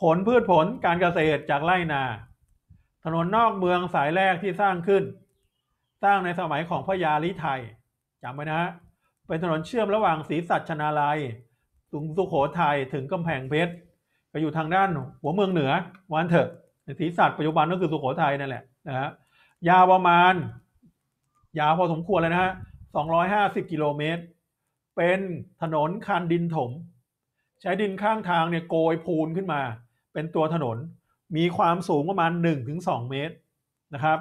Speaker 1: ขนพืชผลการเกษตรจากไร่นาถนนนอกเมืองสายแรกที่สร้างขึ้น สร้างในสมัยของพระยาลิไทยจำไว้นะเป็นถนนเชื่อมระหว่างศรีสัชนาลัยถึงสุโขทัยถึงกำแพงเพชรก็อยู่ทางด้านหัวเมืองเหนือวันเถอะศรีสัชปัจจุบันก็คือสุโขทัยนั่นแหละนะฮะยาวประมาณ ยาวพอสมควรเลยนะฮะ250 กิโลเมตร เป็นถนนคันดินถม ใช้ดินข้างทางเนี่ยโกยพูนขึ้นมา เป็นตัวถนนมีความสูงประมาณ 1-2 เมตรนะครับ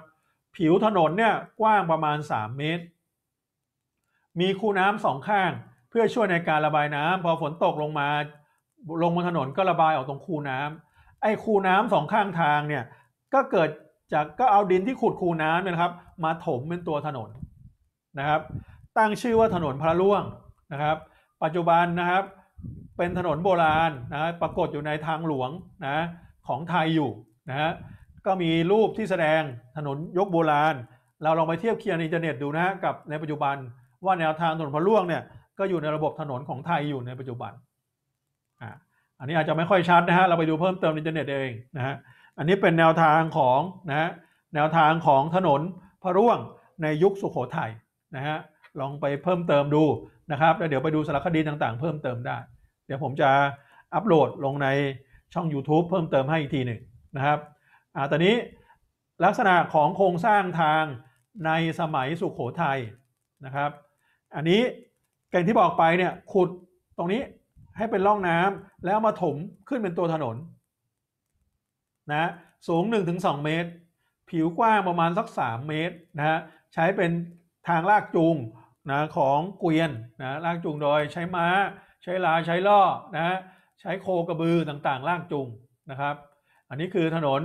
Speaker 1: ผิวถนนเนี่ยกว้างประมาณ 3 เมตร มีคูน้ำสองข้างเพื่อช่วยในการระบายน้ำพอฝนตกลงมา ลงบนถนนก็ระบายออกตรงคูน้ำไอ้คูน้ำสองข้างทางเนี่ยก็เกิดจากก็เอาดินที่ขุดคูน้ำเนี่ยนะครับ มาถมเป็นตัวถนนนะครับ ตั้งชื่อว่าถนนพระล่วงนะครับ ปัจจุบันนะครับเป็นถนนโบราณนะปรากฏอยู่ในทางหลวงนะของไทยอยู่นะฮะก็มีรูปที่แสดงถนนยกโบราณ เราลองไปเทียบเคียงในอินเทอร์เน็ตดูนะกับในปัจจุบัน ว่าแนวทางถนนพะล่วงเนี่ยก็อยู่ในระบบถนนของไทยอยู่ในปัจจุบันอ่าอันนี้อาจจะไม่ค่อยชัดนะฮะเราไปดูเพิ่มเติมในอินเทอร์เน็ตเองนะฮะอันนี้เป็นแนวทางของนะฮะแนวทางของถนนพะร่วงในยุคสุขโขทัยนะฮะลองไปเพิ่มเติมดูนะครับแล้วเดี๋ยวไปดูสารคดีต่างๆ เพิ่มเติมได้ เดี๋ยวผมจะอัปโหลดลงในช่อง YouTube เพิ่มเติมให้อีกทีหนึ่งนะครับอ่าตอนนี้ลักษณะของโครงสร้างทางในสมัยสุขโขทัยนะครับ อันนี้อย่างที่บอกไปเนี่ยขุดตรงนี้ให้เป็นร่องน้ำแล้วมาถมขึ้นเป็นตัวถนนนะสูง 1-2 เมตร ผิวกว้างประมาณสัก 3 เมตรนะฮะใช้เป็นทางลากจูงนะของเกวียนนะลากจูงโดยใช้ม้าใช้ลาใช้ล่อนะใช้โคกระบือต่างๆลากจูงนะครับอันนี้คือถนน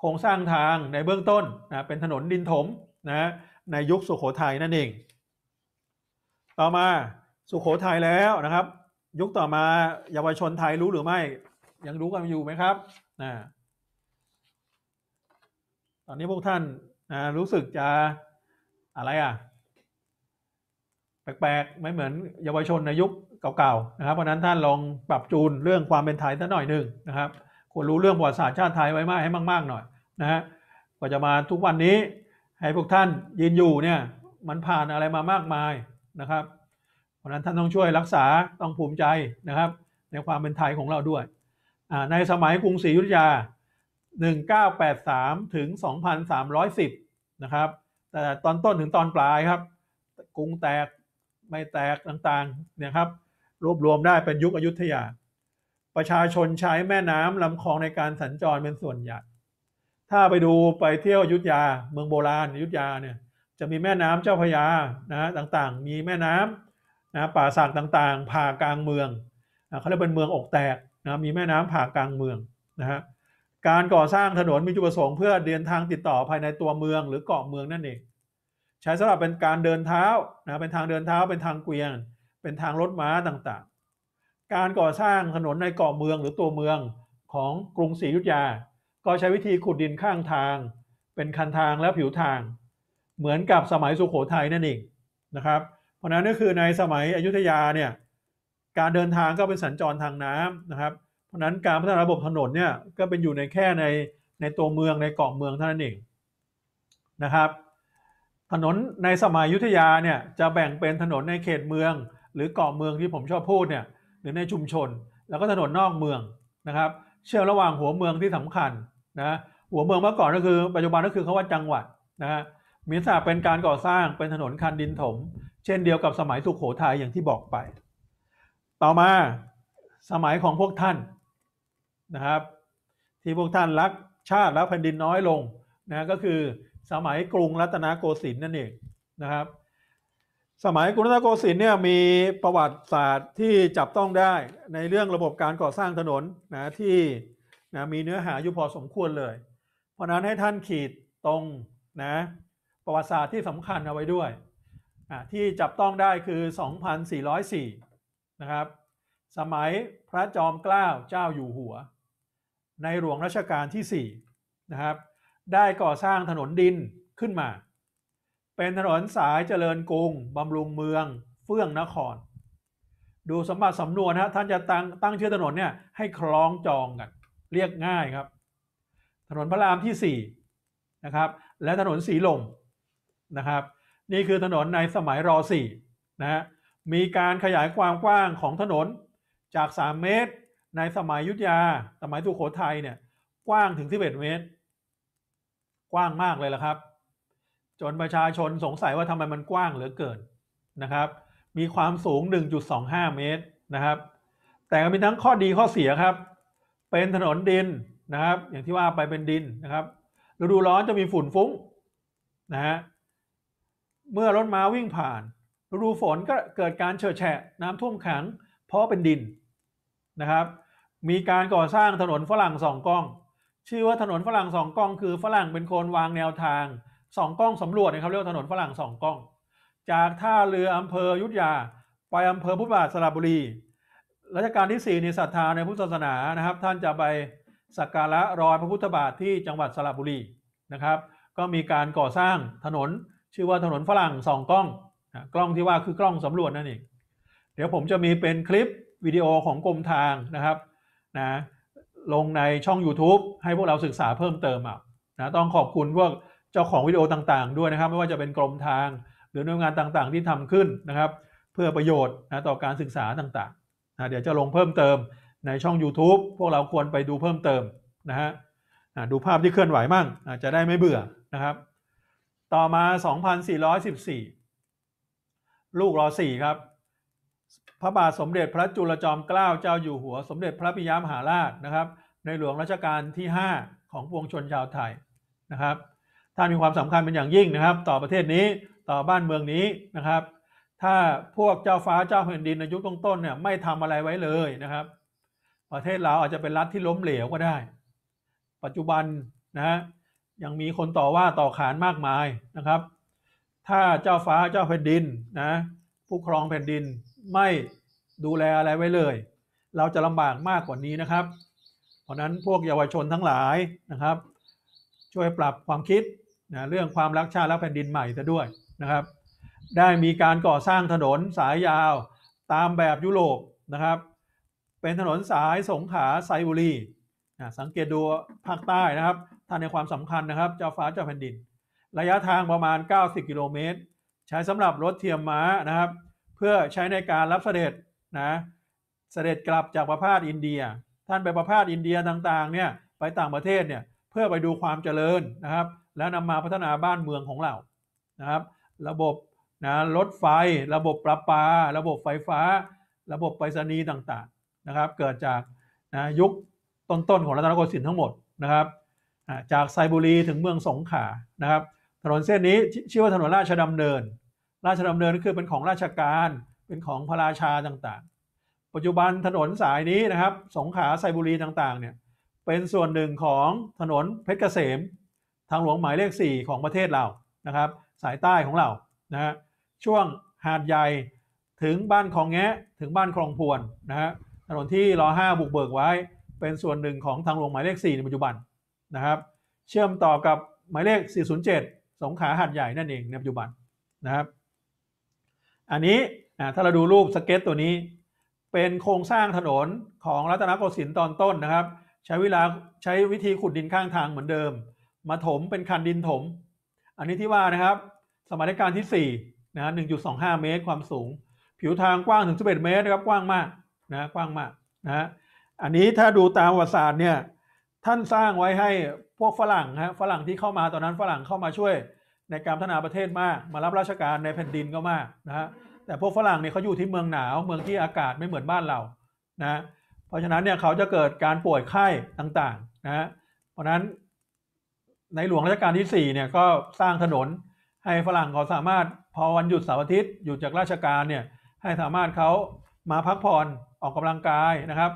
Speaker 1: โครงสร้างทางในเบื้องต้นนะเป็นถนนดินถมนะในยุคสุขโขทัยนั่นเอง ต่อมาสุขโขทัยแล้วนะครับยุคต่อมาเยาวชนไทยรู้หรือไม่ยังรู้กันอยู่ไหมครับนะตอนนี้พวกท่านนะรู้สึกจะอะไรอ่ะแปลกๆ ไม่เหมือนเยาวชนในยุคเก่าๆนะครับเพราะนั้นท่านลองปรับจูนเรื่องความเป็นไทยซะหน่อยหนึ่งนะครับควรรู้เรื่องประวัติศาสตร์ชาติไทยไว้มากให้มาก ๆ หน่อยนะฮะกว่าจะมาทุกวันนี้ให้พวกท่านยืนอยู่เนี่ยมันผ่านอะไรมามากมายนะครับ เพราะนั้นท่านต้องช่วยรักษาต้องภูมิใจนะครับในความเป็นไทยของเราด้วยในสมัยกรุงศรีอยุธยา1983ถึง2310นะครับแต่ตอนต้นถึงตอนปลายครับ กรุงแตกไม่แตกต่างๆเนี่ยครับรวบรวมได้เป็นยุคอยุธยา ประชาชนใช้แม่น้ำลำคลองในการสัญจรเป็นส่วนใหญ่ถ้าไปดูไปเที่ยวยุทธยาเมืองโบราณยุทธยาเนี่ยจะมีแม่น้ำเจ้าพยานะต่างๆ มีแม่น้ำนะป่าสากต่างๆผ่ากลางเมืองนะเขาเรียกเป็นเมืองอกแตกนะมีแม่น้ำผ่ากลางเมืองนะฮะการก่อสร้างถนนมีจุดประสงค์เพื่อเดินทางติดต่อภายในตัวเมืองหรือเกาะเมืองนั่นเองใช้สำหรับเป็นการเดินเท้านะเป็นทางเดินเท้าเป็นทางเกวียนเป็นทางรถม้าต่างๆ การก่อสร้างถนนในเกาะเมืองหรือตัวเมืองของกรุงศรีอยุธยาก็ใช้วิธีขุดดินข้างทาง เป็นคันทางและผิวทาง เหมือนกับสมัยสุขโขทัยนั่นเองนะครับ เพราะนั้นก็คือในสมัยอยุธยาเนี่ยการเดินทางก็เป็นสัญจรทางน้ำนะครับ เพราะนั้นการพัฒนาระบบถนนเนี่ยก็เป็นอยู่ในแค่ในในตัวเมืองในเกาะเมืองเท่านั้นเองนะครับ ถนนในสมัยยุทธยาเนี่ยจะแบ่งเป็นถนนในเขตเมืองหรือเกาะเมืองที่ผมชอบพูดเนี่ยหรือในชุมชน แล้วก็ถนนนอกเมืองนะครับ เชื่อมระหว่างหัวเมืองที่สำคัญนะหัวเมืองเมื่อก่อนก็คือ ปัจจุบันก็คือเขาว่าจังหวัดนะฮะมีสาะเป็นการก่อสร้างเป็นถนนคันดินถม เช่นเดียวกับสมัยสุขโขทัยอย่างที่บอกไป ต่อมาสมัยของพวกท่านนะครับ ที่พวกท่านรักชาติรักแผ่นดินน้อยลงนะก็คือ สมัยกรุงรัตนโกสินทร์นั่นเองนะครับสมัยกรุงรัตนโกสินทร์เนี่ยมีประวัติศาสตร์ที่จับต้องได้ในเรื่องระบบการก่อสร้างถนนนะที่นะมีเนื้อหาอยู่พอสมควรเลย เพราะนั้นให้ท่านขีดตรงนะประวัติศาสตร์ที่สำคัญเอาไว้ด้วยที่จับต้องได้คือ2,404นะครับสมัยพระจอมเกล้าเจ้าอยู่หัว ในหลวงรัชกาลที่4นะครับได้ก่อสร้างถนนดินขึ้นมาเป็นถนนสายเจริญกรุงบำรุงเมืองเฟื่องนคร ดูสมบัติสำนวนฮะท่านจะตั้งตั้งชื่อถนนเนี่ยให้คล้องจองกัน เรียกง่ายครับ ถนนพระรามที่4นะครับและถนนสีลมนะครับ นี่คือถนนในสมัยรอ4นะฮะมีการขยายความกว้างของถนนจาก 3 เมตรในสมัยยุทธยา สมัยสุโขทัยเนี่ยกว้างถึง11เมตร กว้างมากเลยละครับจนประชาชนสงสัยว่าทำไมมันกว้างเหลือเกินนะครับ มีความสูง 1.25 เมตรนะครับ แต่ก็มีทั้งข้อดีข้อเสียครับ เป็นถนนดินนะครับ อย่างที่ว่าไปเป็นดินนะครับ ฤดูร้อนจะมีฝุ่นฟุ้งนะฮะ เมื่อรถม้าวิ่งผ่านฤดูฝนก็เกิดการเฉอะแฉะน้ำท่วมขังเพราะเป็นดินนะครับ มีการก่อสร้างถนนฝรั่งสองกล้อง ชื่อว่าถนนฝรั่งสองกล้อง คือฝรั่งเป็นคนวางแนวทางสองกล้องสำรวจนะครับเรียกว่าถนนฝรั่งสองกล้อง จากท่าเรืออำเภอยุทธยาไปอำเภอพุทธบาทสระบุรี รัชกาลที่4ี่ในศรัทธาในพุทธศาสนานะครับ ท่านจะไปสักการะรอยพระพุทธบาทที่จังหวัดสระบุรีนะครับ ก็มีการก่อสร้างถนนชื่อว่าถนนฝรั่งสองกล้องกล้องที่ว่าคือกล้องสำรวจนั่นเองเดี๋ยวผมจะมีเป็นคลิปวิดีโอของกรมทางนะครับนะลงในช่อง YouTube ให้พวกเราศึกษาเพิ่มเติมอ่ะนะต้องขอบคุณพวกเจ้าของวิดีโอต่างๆด้วยนะครับไม่ว่าจะเป็นกรมทางหรือหน่วยงานต่างๆที่ทำขึ้นนะครับ เพื่อประโยชน์นะต่อการศึกษาต่างๆนะเดี๋ยวจะลงเพิ่มเติมในช่อง YouTube พวกเราควรไปดูเพิ่มเติมนะฮะดูภาพที่เคลื่อนไหวมั่งจะได้ไม่เบื่อนะครับ ต่อมา 2414 ลูกรอ4ครับ พระบาทสมเด็จพระจุลจอมเกล้าเจ้าอยู่หัวสมเด็จพระปิยมหาราชนะครับ ในหลวงรัชกาลที่ 5 ของปวงชนชาวไทยนะครับท่านมีความสำคัญเป็นอย่างยิ่งนะครับ ต่อประเทศนี้ต่อบ้านเมืองนี้นะครับ ถ้าพวกเจ้าฟ้าเจ้าแผ่นดินในยุคต้นๆเนี่ยไม่ทำอะไรไว้เลยนะครับ ประเทศเราอาจจะเป็นรัฐที่ล้มเหลวก็ได้ ปัจจุบันนะฮะยังมีคนต่อว่าต่อขานมากมายนะครับ ถ้าเจ้าฟ้าเจ้าแผ่นดินนะผู้ครองแผ่นดินไม่ดูแลอะไรไว้เลย เราจะลำบากมากกว่านี้นะครับ เพราะนั้นพวกเยาวชนทั้งหลายนะครับ ช่วยปรับความคิดนะเรื่องความรักชาติและแผ่นดินใหม่ซะด้วยนะครับ ได้มีการก่อสร้างถนนสายยาวตามแบบยุโรปนะครับ เป็นถนนสายสงขาไซบุรี นะสังเกตดูภาคใต้นะครับ ท่านในความสำคัญนะครับเจ้าฟ้าเจ้าแผ่นดิน ระยะทางประมาณ 90 กิโลเมตร ใช้สำหรับรถเทียมม้านะครับ เพื่อใช้ในการรับเสด็จนะ เสด็จกลับจากประพาสอินเดีย ท่านไปประพาสอินเดียต่างๆ เนี่ยไปต่างประเทศเนี่ย เพื่อไปดูความเจริญนะครับแล้วนำมาพัฒนาบ้านเมืองของเรา นะครับ ระบบ นะ รถไฟ ระบบประปา ระบบ ไฟฟ้า ระบบ ไปรษณีย์ ต่างๆ นะครับ เกิดจาก นะ ยุค ต้นๆ ของรัตนโกสินทร์ ทั้งหมด นะครับจาก ไซบุรีถึง เมือง สงขลา นะครับ ถนน เส้นนี้ ชื่อว่า ถนนราชดำเนิน ราชดำเนินคือ เป็นของ ราชการ เป็นของ พระราชา ต่างๆ ปัจจุบัน ถนน สายนี้ นะครับ สงขลา ไซบุรีต่างๆ เนี่ย เป็น ส่วนหนึ่ง ของ ถนน เพชรเกษมทางหลวงหมายเลข 4 ของประเทศเรานะครับ สายใต้ของเรา นะฮะ ช่วงหาดใหญ่ ถึงบ้านคลองแงะ ถึงบ้านคลองพวนนะฮะ ถนนที่รอ5บุกเบิกไว้ เป็นส่วนหนึ่งของทางหลวงหมายเลข 4 ในปัจจุบัน นะครับ เชื่อมต่อกับหมายเลข 407 สงขาหาดใหญ่นั่นเองในปัจจุบัน นะครับ อันนี้ ถ้าเราดูรูปสเก็ต ตัวนี้ เป็นโครงสร้างถนนของรัตนโกสินทร์ตอนต้นนะครับ ใช้เวลาใช้วิธีขุดดินข้างทางเหมือนเดิมมาถมเป็นคันดินถม อันนี้ที่ว่านะครับสมัยรัชกาลที่4นะฮะ1.25 เมตรความสูง ผิวทางกว้าง ถึง 11 เมตรนะครับ กว้างมากนะกว้างมากนะอันนี้ถ้าดูตามประวัติศาสตร์เนี่ยท่านสร้างไว้ให้พวกฝรั่งฮะฝรั่งที่เข้ามาตอนนั้นฝรั่งเข้ามาช่วย ในการพัฒนาประเทศมาก มารับราชการในแผ่นดินก็มากนะฮะแต่พวกฝรั่งเนี่ยเขาอยู่ที่เมืองหนาว เมืองที่อากาศไม่เหมือนบ้านเรานะเพราะฉะนั้นเนี่ยเขาจะเกิดการป่วยไข้ต่างๆนะเพราะฉะนั้นในหลวงรัชกาลที่4เนี่ยก็สร้างถนนให้ฝรั่งเขาสามารถพอวันหยุดเสาร์อาทิตย์หยุดจากราชการเนี่ยให้สามารถเขามาพักผ่อนออกกำลังกายนะครับ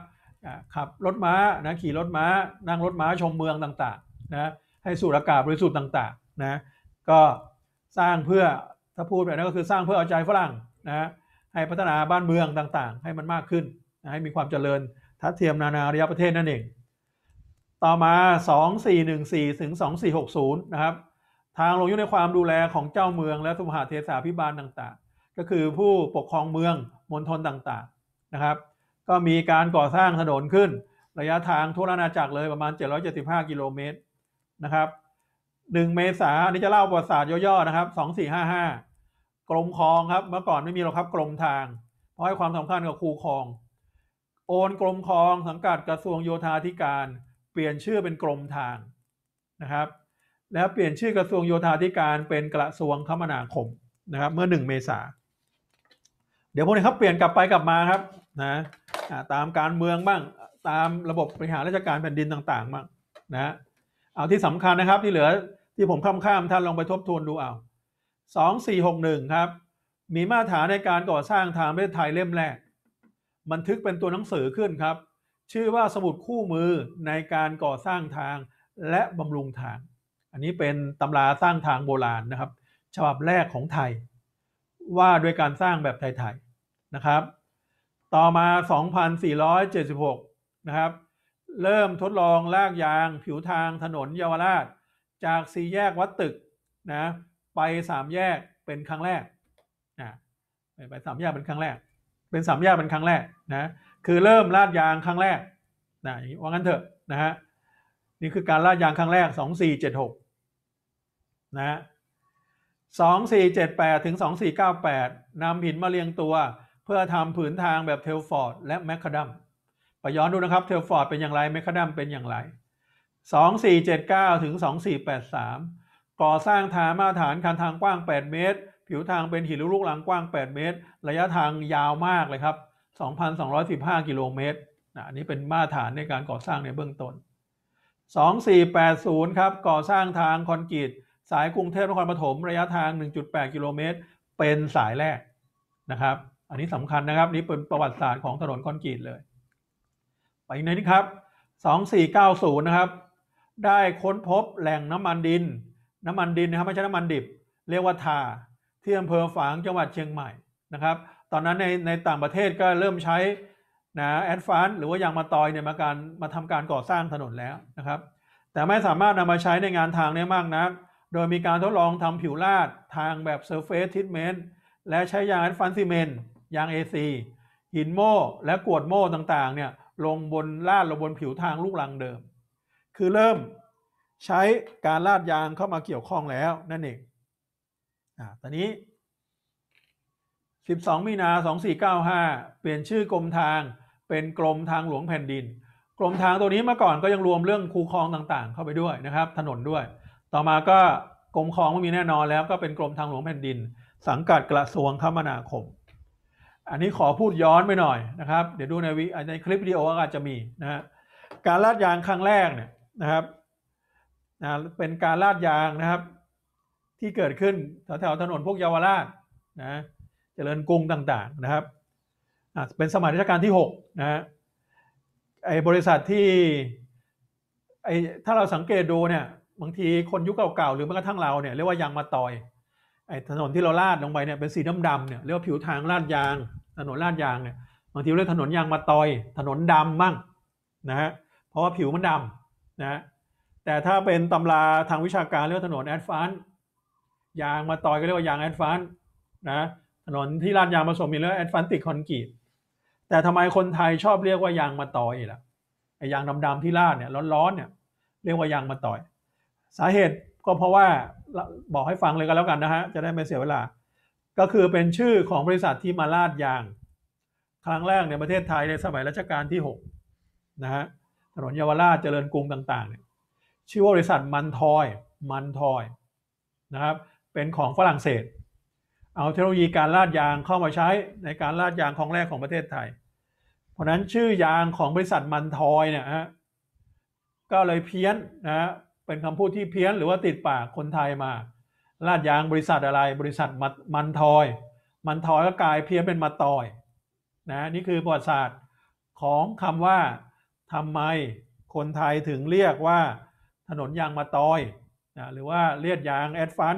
Speaker 1: ขับรถม้านะขี่รถม้า นั่งรถม้าชมเมืองต่างๆนะให้สูดอากาศบริสุทธิ์ต่างๆนะก็สร้างเพื่อถ้าพูดแบบนั้นก็คือ สร้างเพื่อเอาใจฝรั่งนะให้พัฒนาบ้านเมืองต่างๆ ให้มันมากขึ้นให้มีความเจริญทัดเทียมนานาระยะประเทศนั่นเองต่อมา 2414ถึง2460นะครับ ทางลงอยู่ในความดูแลของเจ้าเมืองและสมหาเทศาพิบาลต่างๆ ก็คือผู้ปกครองเมืองมณฑลต่างๆนะครับ ก็มีการก่อสร้างถนนขึ้น ระยะทางทั่วอาณาจักรเลยประมาณ 775 กิโลเมตรนะครับ1เมษาอันนี้จะเล่าประวัติศาสตร์ย่อๆนะครับ2455 กรมคลองครับเมื่อก่อนไม่มีหรอกครับกรมทาง เพราะให้ความสำคัญกับคูคลอง โอนกรมคลองสังกัดกระทรวงโยธาธิการเปลี่ยนชื่อเป็นกรมทางนะครับ แล้วเปลี่ยนชื่อกระทรวงโยธาธิการเป็นกระทรวงคมนาคมนะครับเมื่อ 1 เมษาเดี๋ยวพวกนี้ครับเปลี่ยนกลับไปกลับมาครับนะตามการเมืองบ้างตามระบบบริหารราชการแผ่นดินต่างๆบ้างนะเอาที่สำคัญนะครับที่เหลือที่ผมข้ามข้ามท่านลองไปทบทวนดูเอาสองสี่หกหนึ่งครับมีมาตรฐานในการก่อสร้างทางประเทศไทยเล่มแรก บันทึกเป็นตัวหนังสือขึ้นครับชื่อว่าสมุดคู่มือในการก่อสร้างทางและบำรุงทาง อันนี้เป็นตำราสร้างทางโบราณนะครับ ฉบับแรกของไทย ว่าด้วยการสร้างแบบไทยๆ นะครับ ต่อมา 2476 นะครับเริ่มทดลองลากยางผิวทางถนนเยาวราช จากสี่แยกวัดตึกนะไปสามแยกเป็นครั้งแรกนะไปสามแยกเป็นครั้งแรก เป็นสามแยกเป็นครั้งแรกนะคือเริ่มลาดยางครั้งแรกนะว่างั้นเถอะนะฮะนี่คือการลาดยางครั้งแรก 2476นะฮะ2478 ถึง 2498นำหินมาเรียงตัวเพื่อทำผืนทางแบบเทลฟอร์ดและแมคคาดัมไปย้อนดูนะครับเทลฟอร์ดเป็นอย่างไรแมคคาดัมเป็นอย่างไร 2479ถึง2483 ก่อสร้างทางมาตรฐานคันทางกว้าง 8 เมตร ผิวทางเป็นหินลูกลังกว้าง 8 เมตร ระยะทางยาวมากเลยครับ2,215 กิโลเมตรนะอันนี้เป็นมาตรฐานในการก่อสร้างในเบื้องต้น 2480 ครับ ก่อสร้างทางคอนกรีต สายกรุงเทพนครปฐมระยะทาง 1.8 กิโลเมตร เป็นสายแรกนะครับ อันนี้สำคัญนะครับนี่เป็นประวัติศาสตร์ของถนนคอนกรีตเลย ไปในนี้ครับ 2490 นะครับ ได้ค้นพบแหล่งน้ำมันดิน น้ำมันดินนะครับไม่ใช่น้ำมันดิบ เรียกว่าทา ที่อำเภอฝางจังหวัดเชียงใหม่นะครับตอนนั้นในในต่างประเทศก็เริ่มใช้นะแอดฟานหรือว่ายางมาตอยเนี่ยมาการมาทำการก่อสร้างถนนแล้วนะครับ แต่ไม่สามารถนำมาใช้ในงานทางได้มากนัก โดยมีการทดลองทำผิวลาดทางแบบเซอร์เฟซทิทเมนต์และใช้ยางแอดฟานซีเมนต์ยาง AC หินโม่และกวดโม่ต่างๆเนี่ยลงบนลาดลงบนผิวทางลูกรังเดิม คือเริ่มใช้การลาดยางเข้ามาเกี่ยวข้องแล้วนั่นเองอ่าตอนนี้12มีนา2495 เปลี่ยนชื่อกรมทาง เป็นกรมทางหลวงแผ่นดิน กรมทางตัวนี้เมื่อก่อนก็ยังรวมเรื่องคูคลองต่างๆ เข้าไปด้วยนะครับ ถนนด้วย ต่อมาก็กรมคลองไม่มีแน่นอนแล้วก็เป็นกรมทางหลวงแผ่นดิน สังกัดกระทรวงคมนาคม อันนี้ขอพูดย้อนไปหน่อยนะครับเดี๋ยวดูในวิในคลิปวิดีโออาจจะมีนะฮะการลาดยางครั้งแรกเนี่ยนะครับนะเป็นการลาดยางนะครับ ที่เกิดขึ้นแถวๆถนนพวกเยาวราชนะเจริญกรุงต่าง ๆนะครับ เป็นสมัยรัชกาลที่ 6นะฮะไอ้บริษัทที่ ไอ้ถ้าเราสังเกตดูเนี่ย บางทีคนยุคเก่าๆหรือแม้กระทั่งเราเนี่ยเรียกว่ายางมาต่อยไอ้ถนนที่เราลาดลงไปเนี่ยเป็นสีดำๆเนี่ยเรียกว่าผิวทางลาดยาง ถนนลาดยางเนี่ยบางทีเรียกถนนยางมาต่อย ถนนดำมั่งนะฮะ เพราะว่าผิวมันดำนะ แต่ถ้าเป็นตำราทางวิชาการเรียกว่าถนนแอดฟานยางมาต่อยก็เรียกว่ายางแอดฟานนะถนนที่ลาดยางผสมมีเรื่องแอดฟันติก คอนกรีตแต่ทำไมคนไทยชอบเรียกว่ายางมาต่อยล่ะไอยางดำๆที่ลาดเนี่ยร้อนๆเนี่ยเรียกว่ายางมาต่อย สาเหตุก็เพราะว่าบอกให้ฟังเลยก็แล้วกันนะฮะจะได้ไม่เสียเวลา ก็คือเป็นชื่อของบริษัทที่มาลาดยาง ครั้งแรกในประเทศไทยในสมัยรัชกาลที่6นะฮะถนนเยาวราชเจริญกรุงต่างๆเนี่ยชื่อว่าบริษัทมันทอยมันทอยนะครับเป็นของฝรั่งเศสเอาเทคโนโลยีการลาดยางเข้ามาใช้ในการลาดยางของแรกของประเทศไทย เพราะนั้นชื่อ ยางของบริษัทมันทอยเนี่ยฮะก็เลยเพี้ยนนะฮะเป็นคำพูดที่เพี้ยนหรือว่าติดปากคนไทยมา ลาดยางบริษัทอะไรบริษัทมันทอย มันทอยก็กลายเพี้ยนเป็นมาตอยนะนี่คือประวัติศาสตร์ของคำว่าทำไมคนไทยถึงเรียกว่า ถนนยางมาตอยนะหรือว่าเลียดยางแอดฟัน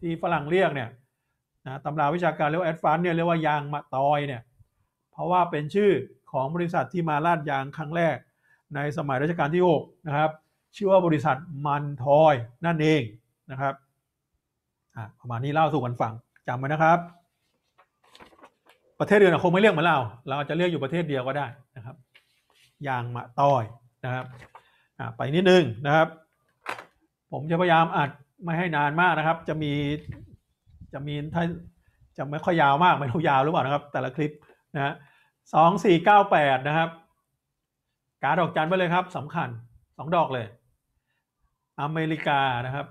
Speaker 1: ที่ฝรั่งเรียกเนี่ยนะตำราวิชาการเรียกว่าแอดฟานเนี่ยเรียกว่า ยางมะตอยเนี่ยเพราะว่าเป็นชื่อของบริษัทที่มาลาดยางครั้งแรกในสมัยรัชกาลที่6นะครับ ชื่อว่าบริษัทมันทอยนั่นเองนะครับประมาณนี้เล่าสู่กันฟังจำไว้นะครับ ประเทศอื่นคงไม่เรียกเหมือนเราเราอาจจะเรียกอยู่ประเทศเดียวก็ได้นะครับยางมะตอยนะครับไปนิดนึงนะครับ ผมจะพยายามอัดไม่ให้นานมากนะครับจะมีจะมีถ้าจะไม่ค่อยยาวมาก ไม่รู้ยาวหรือเปล่านะครับ แต่ละคลิปนะสองสี่เก้าแปดนะครับ การดอกจันไปเลยครับสำคัญสองดอกเลย อเมริกานะครับ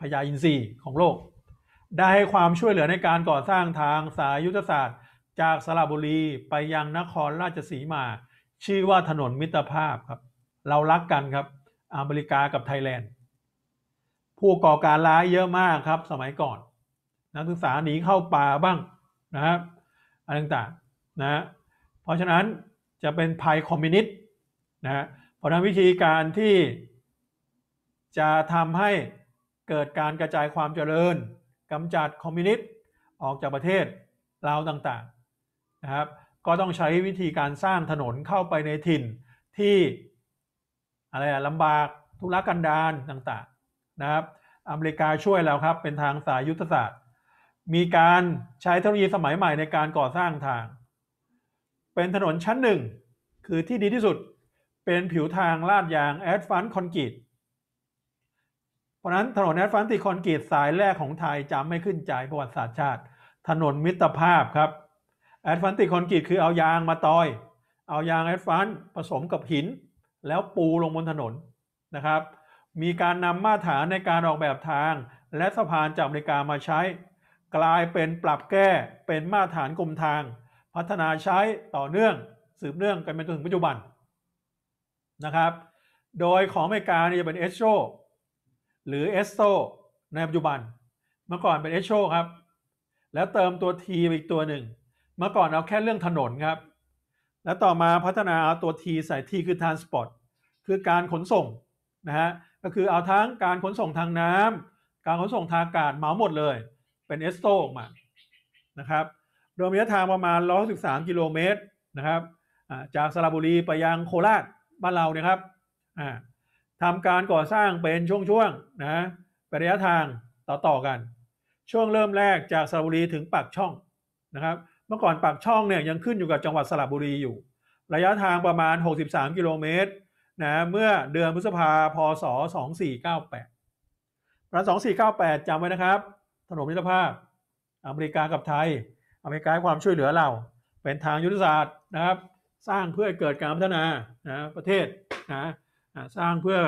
Speaker 1: พยาอินทรีของโลก ได้ให้ความช่วยเหลือในการก่อสร้างทางสายยุทธศาสตร์ จากสระบุรีไปยังนครราชสีมา ชื่อว่าถนนมิตรภาพครับ เรารักกันครับอเมริกากับไทยแลนด์ ผู้ก่อการร้ายเยอะมากครับ สมัยก่อนนักศึกษาหนีเข้าป่าบ้างนะครับอะไรต่างๆนะเพราะฉะนั้นจะเป็นภัยคอมมิวนิสต์นะเพราะนั้นวิธีการที่จะทำให้เกิดการกระจายความเจริญกำจัดคอมมิวนิสต์ออกจากประเทศลาวต่างๆนะครับก็ต้องใช้วิธีการสร้างถนนเข้าไปในถิ่นที่อะไรลำบากทุรกันดารต่างๆนะครับอเมริกาช่วยแล้วครับเป็นทางสายยุทธศาสตร์มีการใช้เทคโนโลยีสมัยใหม่ในการก่อสร้างทาง เป็นถนนชั้นหนึ่งคือที่ดีที่สุด เป็นผิวทางลาดยางแอดฟันคอนกรีตเพราะนั้นถนนแอดฟันติคอนกรีตสายแรกของไทยจำไม่ขึ้นใจประวัติศาสตร์ชาติ ถนนมิตรภาพครับแอดฟันติคอนกรีตคือเอายางมาตอย เอายางแอดฟันผสมกับหิน แล้วปูลงบนถนนนะครับ มีการนำมาตรฐานในการออกแบบทาง และสะพานจากอเมริกามาใช้กลายเป็นปรับแก้เป็นมาตรฐานกรมทาง พัฒนาใช้ต่อเนื่องสืบเนื่องกันไปจนถึงปัจจุบันนะครับโดยของอเมริกาเนี่ยจะเป็นเอชโชหรือเอสโซในปัจจุบัน เมื่อก่อนเป็นเอชโชครับ แล้วเติมตัวทีอีกตัวหนึ่ง เมื่อก่อนเอาแค่เรื่องถนน ครับ แล้วต่อมาพัฒนาเอาตัวทีใส่ทีคือ transport คือการขนส่งนะฮะก็คือเอาทั้งการขนส่งทางน้ำ การขนส่งทางอากาศเหมาหมดเลยเป็นเอสโตออกมานะครับโดยระยะทางประมาณ113กิโลเมตรนะครับจากสระบุรีไปยังโคราชบ้านเราเนี่ยครับทำการก่อสร้างเป็นช่วงๆนะเป็นระยะทางต่อๆกัน ช่วงเริ่มแรกจากสระบุรีถึงปากช่องนะครับ เมื่อก่อนปากช่องเนี่ยยังขึ้นอยู่กับจังหวัดสระบุรีอยู่ ระยะทางประมาณ 63 กิโลเมตรนะเมื่อเดือนพฤษภาพศ 2498ปี2498จำไว้นะครับถนนมิตรภาพอเมริกากับไทย อเมริกาให้ความช่วยเหลือเราเป็นทางยุทธศาสตร์นะครับสร้างเพื่อเกิดการพัฒนานะประเทศนะสร้างเพื่อ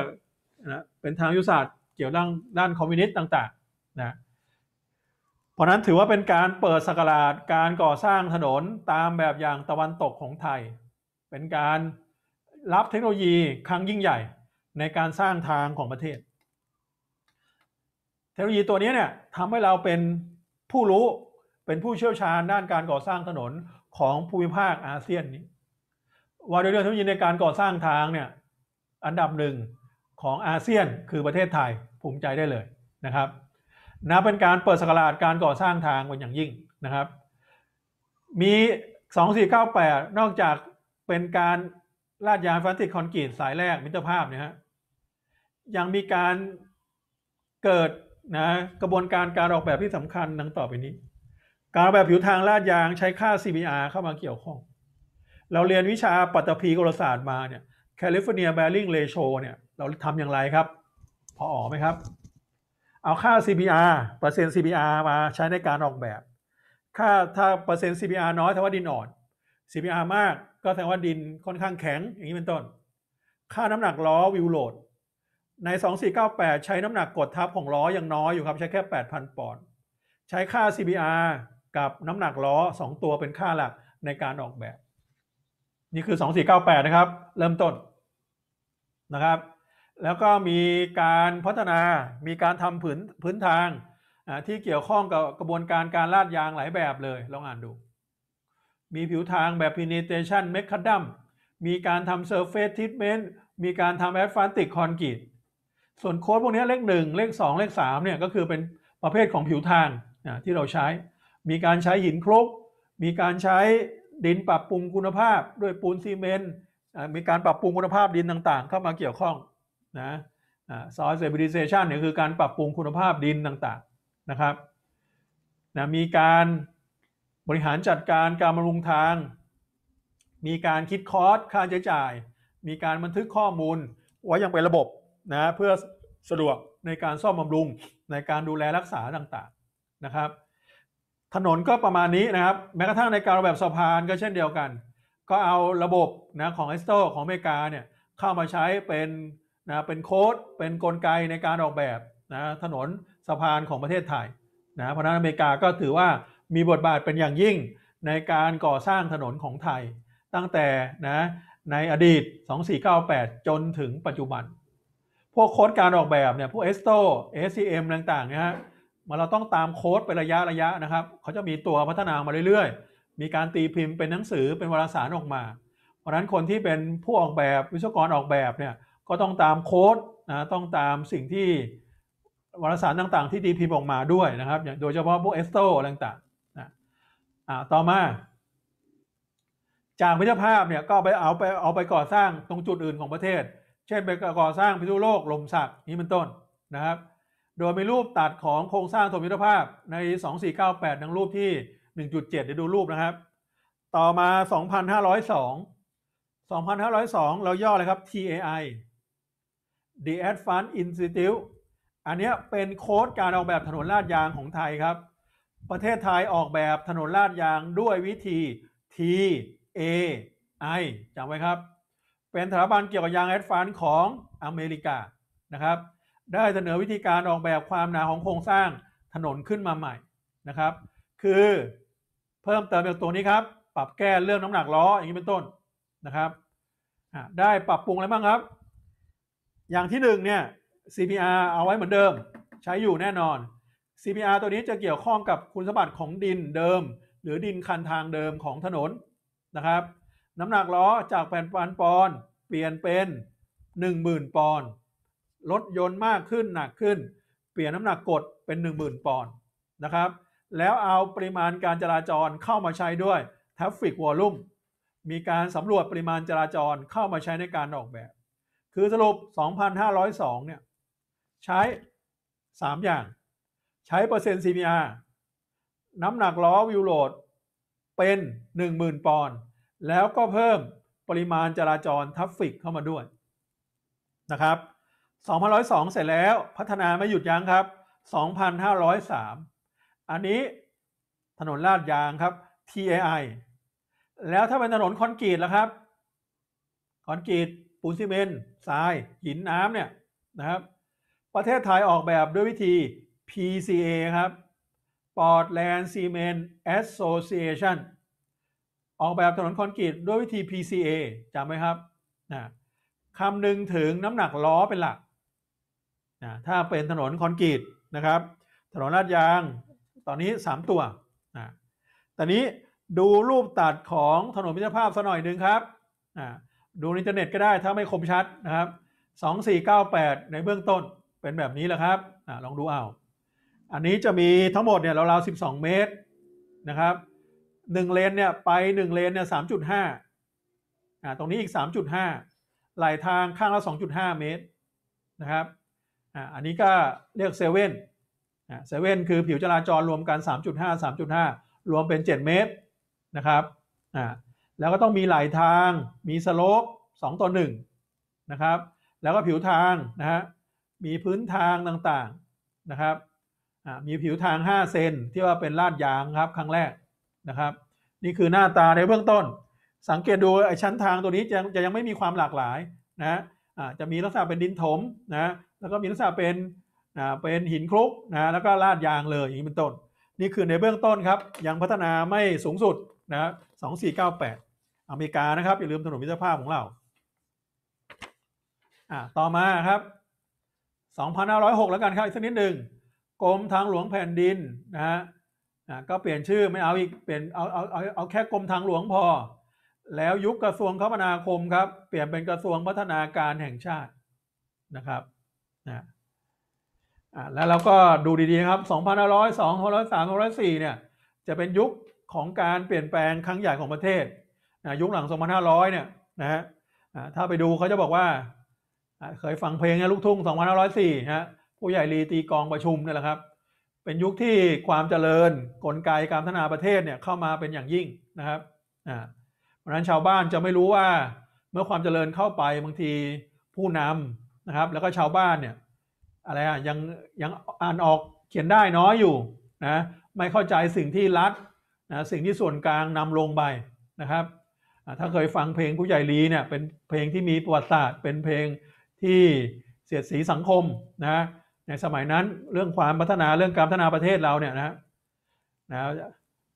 Speaker 1: นะเป็นทางยุทธศาสตร์ เกี่ยวด้านด้านคอมมิวนิสต์ต่างๆนะเพราะนั้นถือว่าเป็นการเปิดสกลาดการก่อสร้างถนนตามแบบอย่างตะวันตกของไทย เป็นการรับเทคโนโลยีครั้งยิ่งใหญ่ในการสร้างทางของประเทศเทคโนโลยีตัวนี้เนี่ยทำให้เราเป็นผู้รู้เป็นผู้เชี่ยวชาญ ด้านการก่อสร้างถนนของภูมิภาคอาเซียนนี้ว่าดยเรื่องเทคโนโลยีในการก่อสร้างทางเนี่ยอันดับหนึ่งของอาเซียนคือประเทศไทยภูมิใจได้เลยนะครับนะเป็นการเปิดสกราดการก่อสร้างทางเป็นอย่างยิ่งนะครับ มี 2498 นอกจากเป็นการลาดยางฟันติกคอนกรีตสายแรกมิตรภาพเนี่ยฮะยังมีการเกิดนะกระบวนการการออกแบบที่สำคัญดังต่อไปนี้ การออกแบบผิวทางลาดยางใช้ค่า CBR เข้ามาเกี่ยวข้อง เราเรียนวิชาปัตตภีกลศาสตร์มาเนี่ยแคลิฟอร์เนียแบริ่งเรโชเนี่ยเราทำอย่างไรครับ พอออกไหมครับ เอาค่า CBR เปอร์เซ็นต์ CBR มาใช้ในการออกแบบ ค่าถ้าเปอร์เซ็นต์ CBR น้อยแสดงว่าดินอ่อน CBR มากก็แสดงว่าดินค่อนข้างแข็ง อย่างนี้เป็นต้น ค่าน้ำหนักล้อวิวโหลดใน 2498 ใช้น้ำหนักกดทับของล้อยังน้อยอยู่ครับใช้แค่ 8,000 ปอนด์ใช้ค่า CBR กับน้ำหนักล้อ 2 ตัวเป็นค่าหลักในการออกแบบ นี่คือ 2498นะครับเริ่มต้นนะครับแล้วก็มีการพัฒนามีการทำพื้นพื้นทางที่เกี่ยวข้องกับกระบวนการการลาดยางหลายแบบเลยลองอ่านดู มีผิวทางแบบ penetration m e c a i s m มีการทำ surface treatment มีการทำ asphaltic concrete ส่วนโค้ดพวกนี้เลขหนึ่งเลขสองเลขสามเนี่ยก็คือเป็นประเภทของผิวทางนะที่เราใช้ มีการใช้หินคลุกมีการใช้ดินปรับปรุงคุณภาพด้วยปูนซีเมนต์มีการปรับปรุงคุณภาพดินต่างๆ เข้ามาเกี่ยวข้องนะซอยเซอร์บิลิเซชันเนี่ยคือการปรับปรุงคุณภาพดินต่างๆนะครับนะมีการบริหารจัดการการบำรุงทาง มีการคิดคอสค่าใช้จ่าย มีการบันทึกข้อมูลไว้ยังเป็นระบบนะเพื่อสะดวกในการซ่อมบำรุงในการดูแลรักษาต่างๆนะครับถนนก็ประมาณนี้นะครับแม้กระทั่งในการออกแบบสะพานก็เช่นเดียวกัน ก็เอาระบบนะของเอสโตของอเมริกาเนี่ยเข้ามาใช้เป็นนะเป็นโค้ด เป็นนกลไกในการออกแบบนะถนนสะพานของประเทศไทยนะเพราะนั้นอเมริกาก็ถือว่ามีบทบาทเป็นอย่างยิ่งในการก่อสร้างถนนของไทย ตั้งแต่นะในอดีต 2498 จนถึงปัจจุบันพวกโค้ดการออกแบบเนี่ยพวกเอสโตเอสซีเอ็มต่างๆนะฮะมาเราต้องตามโค้ดไประยะระยะนะครับเขาจะมีตัวพัฒนามาเรื่อยๆ มีการตีพิมพ์เป็นหนังสือเป็นวารสารออกมา เพราะนั้นคนที่เป็นผู้ออกแบบวิศวกรออกแบบเนี่ยก็ต้องตามโค้ดนะต้องตามสิ่งที่วารสารต่างๆ ที่ตีพิมพ์ออกมาด้วยนะครับโดยเฉพาะพวกเอสโตต่างๆนะอ่าต่อมา จากมิตรภาพเนี่ยก็ไปเอาไปเอาไปก่อสร้างตรงจุดอื่นของประเทศช่นไปก่อสร้างพิทุโลกลมศักนี้เป็นต้นนะครับ โดยมีรูปตัดของโครงสร้างทมิตภาพใน 2498 ดังรูปที่ 1.7เดี๋ยวดูรูปนะครับ ต่อมา 2,502 2,502 เราย่อเลยครับ TAI The Advanced Institute อันนี้เป็นโค้ดการออกแบบถนนลาดยางของไทยครับ ประเทศไทยออกแบบถนนลาดยางด้วยวิธี T A I จำไว้ครับเป็นสถาบันเกี่ยวกับยางแอดฟานของอเมริกานะครับ ได้เสนอวิธีการออกแบบความหนาของโครงสร้างถนนขึ้นมาใหม่นะครับ คือเพิ่มเติมจากตัวนี้ครับ ปรับแก้เรื่องน้ำหนักล้อ อย่างนี้เป็นต้นนะครับได้ปรับปรุงอะไรบ้างครับ อย่างที่หนึ่งเนี่ย CPR เอาไว้เหมือนเดิม ใช้อยู่แน่นอน CPR ตัวนี้จะเกี่ยวข้องกับคุณสมบัติของดินเดิม หรือดินคันทางเดิมของถนนนะครับน้ำหนักล้อจากแผ่นปานปอน เปลี่ยนเป็น 10,000 ปอนรถยนต์มากขึ้นหนักขึ้น เปลี่ยนน้ำหนักกดเป็น 10,000 ปอนนะครับ แล้วเอาปริมาณการจราจรเข้ามาใช้ด้วย Traffic Volume มีการสำรวจปริมาณจราจรเข้ามาใช้ในการออกแบบ คือสรุป 2,502เนี่ยใช้ 3 อย่าง ใช้เปอร์เซ็นต์ c p r น้ำหนักล้อวิวโหลดเป็น 10,000 ปอนด์แล้วก็เพิ่มปริมาณจราจรทัฟฟิกเข้ามาด้วยนะครับ2,102 เสร็จแล้วพัฒนาไม่หยุดยั้งครับ 2,503 อันนี้ถนนลาดยางครับ TAI แล้วถ้าเป็นถนนคอนกรีตล่ะครับคอนกรีตปูนซีเมนต์ทรายหินน้ำเนี่ยนะครับประเทศไทยออกแบบด้วยวิธี PCA ครับ Portland Cement Association ออกแบบถนนคอนกรีตด้วยวิธี PCA จำไหมครับนะคำหนึ่งถึงน้ำหนักล้อเป็นหลักนะถ้าเป็นถนนคอนกรีตนะครับ ถนนลาดยางตอนนี้ 3 ตัวนะตอนนี้ดูรูปตัดของถนนมิตรภาพสักหน่อยหนึ่งครับนะดูอินเทอร์เน็ตก็ได้ถ้าไม่คมชัดนะครับ 2498 ในเบื้องต้นเป็นแบบนี้แหละครับนะลองดูเอา อันนี้จะมีทั้งหมดเนี่ยราวๆ12 เมตรนะครับหนึ่งเลนเนี่ยไปหนึ่งเลนเนี่ยสามจุดห้าอ่าตรงนี้อีกสามจุดห้าไหลทางข้างละสองจุดห้าเมตรนะครับอ่าอันนี้ก็เรียกเซเว่นอ่าเซเว่นคือผิวจราจรรวมกันสามจุดห้าสามจุดห้ารวมเป็นเจ็ดเมตรนะครับอ่าแล้วก็ต้องมีไหลทางมีสโลปสองต่อหนึ่งนะครับแล้วก็ผิวทางนะฮะมีพื้นทางต่างๆนะครับมีผิวทาง 5 เซนที่ว่าเป็นลาดยางครับครั้งแรกนะครับนี่คือหน้าตาในเบื้องต้น สังเกตดูไอ้ชั้นทางตัวนี้จะจะยังไม่มีความหลากหลายนะะจะมีลักษณะเป็นดินถมนะแล้วก็มีลักษณะเป็นนะเป็นหินคลุกนะแล้วก็ลาดยางเลยอย่างนี้เป็นต้น นี่คือในเบื้องต้นครับยังพัฒนาไม่สูงสุดนะสองสี่เก้าแปดอเมริกานะครับ อย่าลืมถนนมิตรภาพของเราอ่าต่อมาครับสองพันาร้อยหกแล้วกันครับอีกสักนิดหนึ่งกรมทางหลวงแผ่นดินนะฮะะก็เปลี่ยนชื่อไม่เอาอีกเปลี่ยนเอาเอาเอาเอาแค่กรมทางหลวงพอ แล้วยุคกระทรวงคมนาคมครับเปลี่ยนเป็นกระทรวงพัฒนาการแห่งชาตินะครับนะอแล้วเราก็ดูดีๆครับ 2,500 2ร0 3 2ส0 4เนี่ยจะเป็นยุคของการเปลี่ยนแปลงครั้งใหญ่ของประเทศนะยุคหลัง 2,500เนี่ยนะฮะถ้าไปดูเขาจะบอกว่า เคยฟังเพลงนะลูกทุ่ง 2,504นะผู้ใหญ่ลีตีกองประชุมนี่แหละครับเป็นยุคที่ความเจริญกลไกการพัฒนาประเทศเนี่ยเข้ามาเป็นอย่างยิ่งนะครับ อ่า เพราะนั้นชาวบ้านจะไม่รู้ว่าเมื่อความเจริญเข้าไปบางทีผู้นำนะครับ แล้วก็ชาวบ้านเนี่ยอะไรอ่ะยังยังอ่านออกเขียนได้น้อยอยู่นะไม่เข้าใจสิ่งที่รัฐนะสิ่งที่ส่วนกลางนำลงไปนะครับ ถ้าเคยฟังเพลงผู้ใหญ่ลีเนี่ย เป็นเพลงที่มีประวัติศาสตร์เป็นเพลงที่เสียดสีสังคมนะในสมัยนั้นเรื่องความพัฒนาเรื่องการพัฒนาประเทศเราเนี่ยนะนะ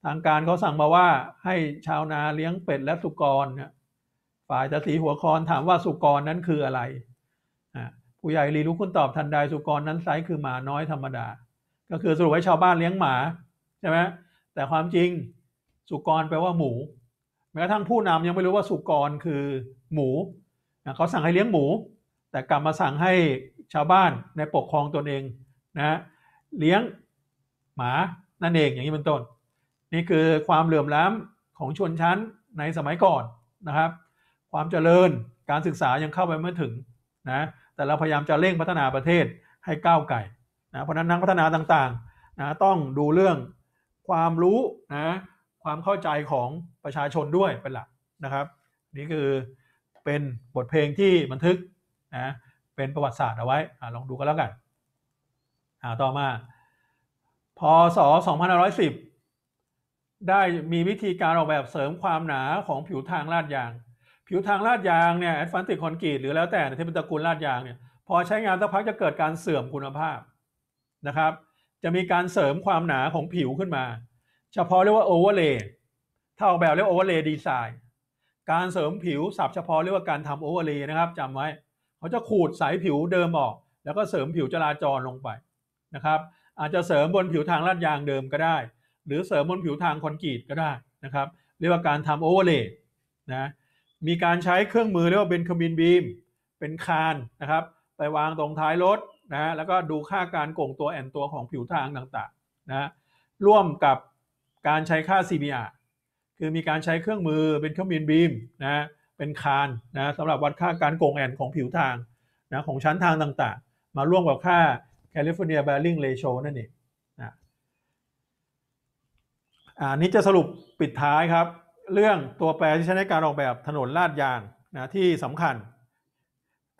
Speaker 1: ทางการเขาสั่งมาว่าให้ชาวนาเลี้ยงเป็ดและสุกรนะฝ่ายตาสีหัวคอนถามว่าสุกรนั้นคืออะไรผู้ใหญ่รีรู้คุณตอบทันใดสุกรนั้นไซส์คือหมาน้อยธรรมดา ก็คือสรุปไว้ชาวบ้านเลี้ยงหมาใช่ไหมแต่ความจริงสุกรแปลว่าหมู แม้กระทั่งผู้นำยังไม่รู้ว่าสุกรคือ หมูเขาสั่งให้เลี้ยงหมู แต่กลับมาสั่งให้ชาวบ้านในปกครองตนเองนะเลี้ยงหมา นั่นเองอย่างนี้เป็นต้นนี่คือความเหลื่อมล้ำของชนชั้นในสมัยก่อนนะครับ ความเจริญการศึกษายังเข้าไปไม่ถึงนะแต่เราพยายามจะเร่งพัฒนาประเทศให้ก้าวไกลนะเพราะนั้นนักพัฒนาต่างๆนะต้องดูเรื่องความรู้นะความเข้าใจของประชาชนด้วยเป็นหลักนะครับ นี่คือเป็นบทเพลงที่บันทึกนะเป็นประวัติศาสตร์เอาไว้อลองดูกันแล้วกัน ต่อมา พศ2510 ได้มีวิธีการออกแบบเสริมความหนาของผิวทางลาดยาง ผิวทางลาดยางเนี่ยแอดฟันติกคอนกรีตหรือแล้วแต่ที่เป็นตระกูลลาดยางเนี่ยพอใช้งานสักพักจะเกิดการเสื่อมคุณภาพนะครับ จะมีการเสริมความหนาของผิวขึ้นมา เฉพาะเรียกว่าโอเวอร์เลย์ถ้าออกแบบเรียกโอเวอร์เลย์ดีไซน์การเสริมผิวสับเฉพาะเรียกว่าการทำโอเวอร์เลย์นะครับจำไว้เขาจะขูดสายผิวเดิมออก แล้วก็เสริมผิวจราจรลงไปนะครับ อาจจะเสริมบนผิวทางลาดยางเดิมก็ได้ หรือเสริมบนผิวทางคอนกรีตก็ได้นะครับเรียกว่าการทำโอเวอร์เลย์นะมีการใช้เครื่องมือเรียกว่าเบนคมินบีมเป็นคานนะครับ ไปวางตรงท้ายรถนะแล้วก็ดูค่าการโก่งตัวแอนตัวของผิวทางต่างๆนะร่วมกับการใช้ค่า CBR คือมีการใช้เครื่องมือเป็นเครื่องบินบีมนะเป็นคานนะสำหรับวัดค่าการโกงแอนของผิวทางนะของชั้นทางต่างๆ มาร่วมกับค่า California Bearing Ratio นั่นเองนะอันนี้จะสรุปปิดท้ายครับ เรื่องตัวแปรที่ใช้ในการออกแบบถนนลาดยางนะที่สำคัญ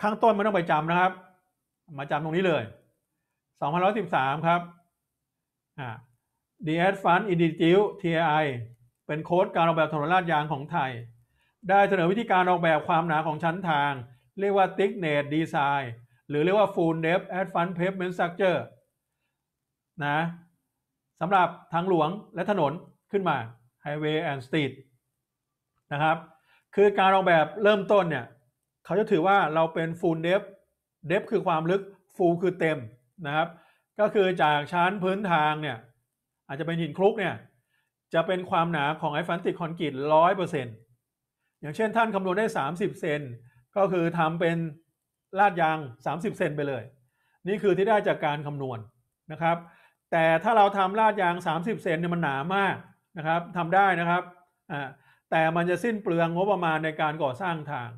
Speaker 1: ข้างต้นไม่ต้องไปจำนะครับ มาจำตรงนี้เลย 2 0 1 3ครับอ DS Fund Institute TI เป็นโค้ดการออกแบบถนนลาดยางของไทยได้เสนอวิธีการออกแบบความหนาของชั้นทางเรียกว่า thickness design หรือเรียกว่า full depth advanced pavement structure นะสำหรับทางหลวงและถนนขึ้นมา highway and street นะครับคือการออกแบบเริ่มต้นเนี่ยเขาจะถือว่าเราเป็น full depth depth คือความลึก full คือเต็มนะครับก็คือจากชั้นพื้นทางเนี่ยอาจจะเป็นหินคลุกเนี่ยจะเป็นความหนาของไอฟันติกคอนกรีตร้อยเปอร์เซ็นต์อย่างเช่นท่านคำนวณได้ 30 เซน ก็คือทำเป็นลาดยาง 30 เซนไปเลย นี่คือที่ได้จากการคำนวณนะครับ แต่ถ้าเราทำลาดยาง 30 เซนเนี่ยมันหนามากนะครับทำได้นะครับอ่าแต่มันจะสิ้นเปลืองงบประมาณในการก่อสร้างทาง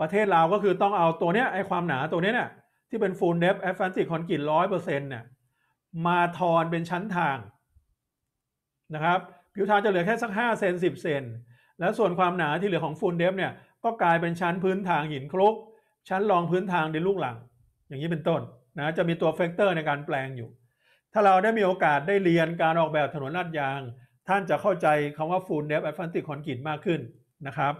Speaker 1: ประเทศเราก็คือต้องเอาตัวเนี้ยไอความหนาตัวเนี้ยเนี่ยที่เป็นฟูลเดฟแอฟแลนติกคอนกรีตร้อยเปอร์เซ็นต์เนี่ยมาทอนเป็นชั้นทางนะครับผิวทางจะเหลือแค่สักห้าเซนสิบเซนและส่วนความหนาที่เหลือของฟูนเดฟเนี่ยก็กลายเป็นชั้นพื้นทางหินคลุก ชั้นรองพื้นทางในลูกหลัง อย่างนี้เป็นต้นนะจะมีตัวแฟกเตอร์ในการแปลงอยู่ ถ้าเราได้มีโอกาสได้เรียนการออกแบบถนนลาดยาง ท่านจะเข้าใจคำว่าฟูลเดฟแอดฟันติกคอนกรีตมากขึ้นนะครับ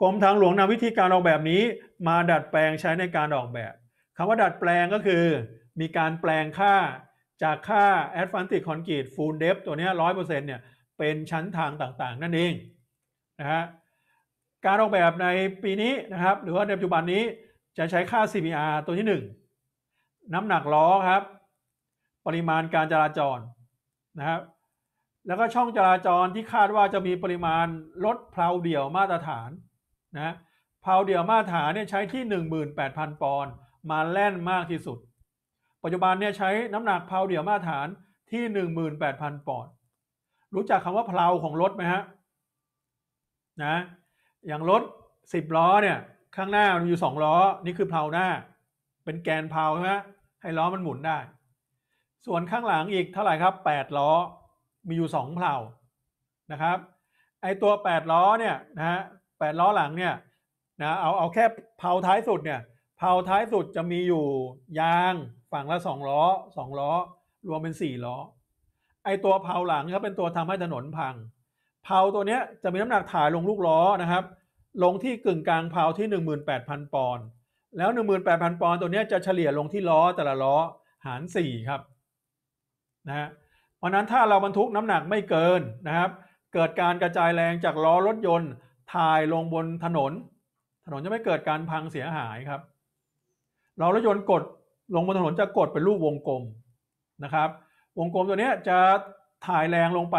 Speaker 1: กรมทางหลวงนำวิธีการออกแบบนี้มาดัดแปลงใช้ในการออกแบบ คำว่าดัดแปลงก็คือ มีการแปลงค่าจากค่าแอดฟันติกคอนกรีตฟูลเดฟตัวนี้ร้อยเปอร์เซ็นต์เนี่ยเป็นชั้นทางต่างๆ นั่นเองนะฮะการออกแบบในปีนี้นะครับหรือว่าในปัจจุบันนี้จะใช้ค่า CPR ตัวที่ 1 น้ำหนักล้อครับปริมาณการจราจรนะครับแล้วก็ช่องจราจรที่คาดว่าจะมีปริมาณรถเพลาเดี่ยวมาตรฐานนะเพลาเดี่ยวมาตรฐานเนี่ยใช้ที่ 18,000 ปอนด์มาแล่นมากที่สุด ปัจจุบันเนี่ยใช้น้ำหนักเพลาเดี่ยวมาตรฐานที่ 18,000ปอนด์รู้จักคำว่าเพลาของรถไหมฮะเนะอย่างรถสิบล้อเนี่ยข้างหน้ามันอยู่สองล้อนี่คือเพลาหน้าเป็นแกนเพลาใช่ไหมให้ล้อมันหมุนได้ ส่วนข้างหลังอีกเท่าไหร่ครับแปดล้อมีอยู่สองเพลานะครับไอตัวแปดล้อเนี่ยนะฮะแปดล้อหลังเนี่ยนะเอาเอาแค่เพลาท้ายสุดเนี่ยเพลาท้ายสุดจะมีอยู่ยางฝั่งละสองล้อสองล้อรวมเป็นสี่ล้อไอตัวเพลาหลังก็เป็นตัวทำให้ถนนพังเพาตัวนี้จะมีน้ำหนักถ่ายลงลูกล้อนะครับ ลงที่กึ่งกลางเพาที่ 18,000 ปอนด์ แล้ว 18,000 ปอนด์ตัวนี้จะเฉลี่ยลงที่ล้อแต่ละล้อหาร4ครับนะะเพราะนั้นถ้าเราบรรทุกน้ำหนักไม่เกินนะครับ เกิดการกระจายแรงจากล้อรถยนต์ถ่ายลงบนถนน ถนนจะไม่เกิดการพังเสียหายครับล้อรถยนต์กดลงบนถนนจะกดเป็นรูปวงกลมนะครับ วงกลมตัวนี้จะถ่ายแรงลงไป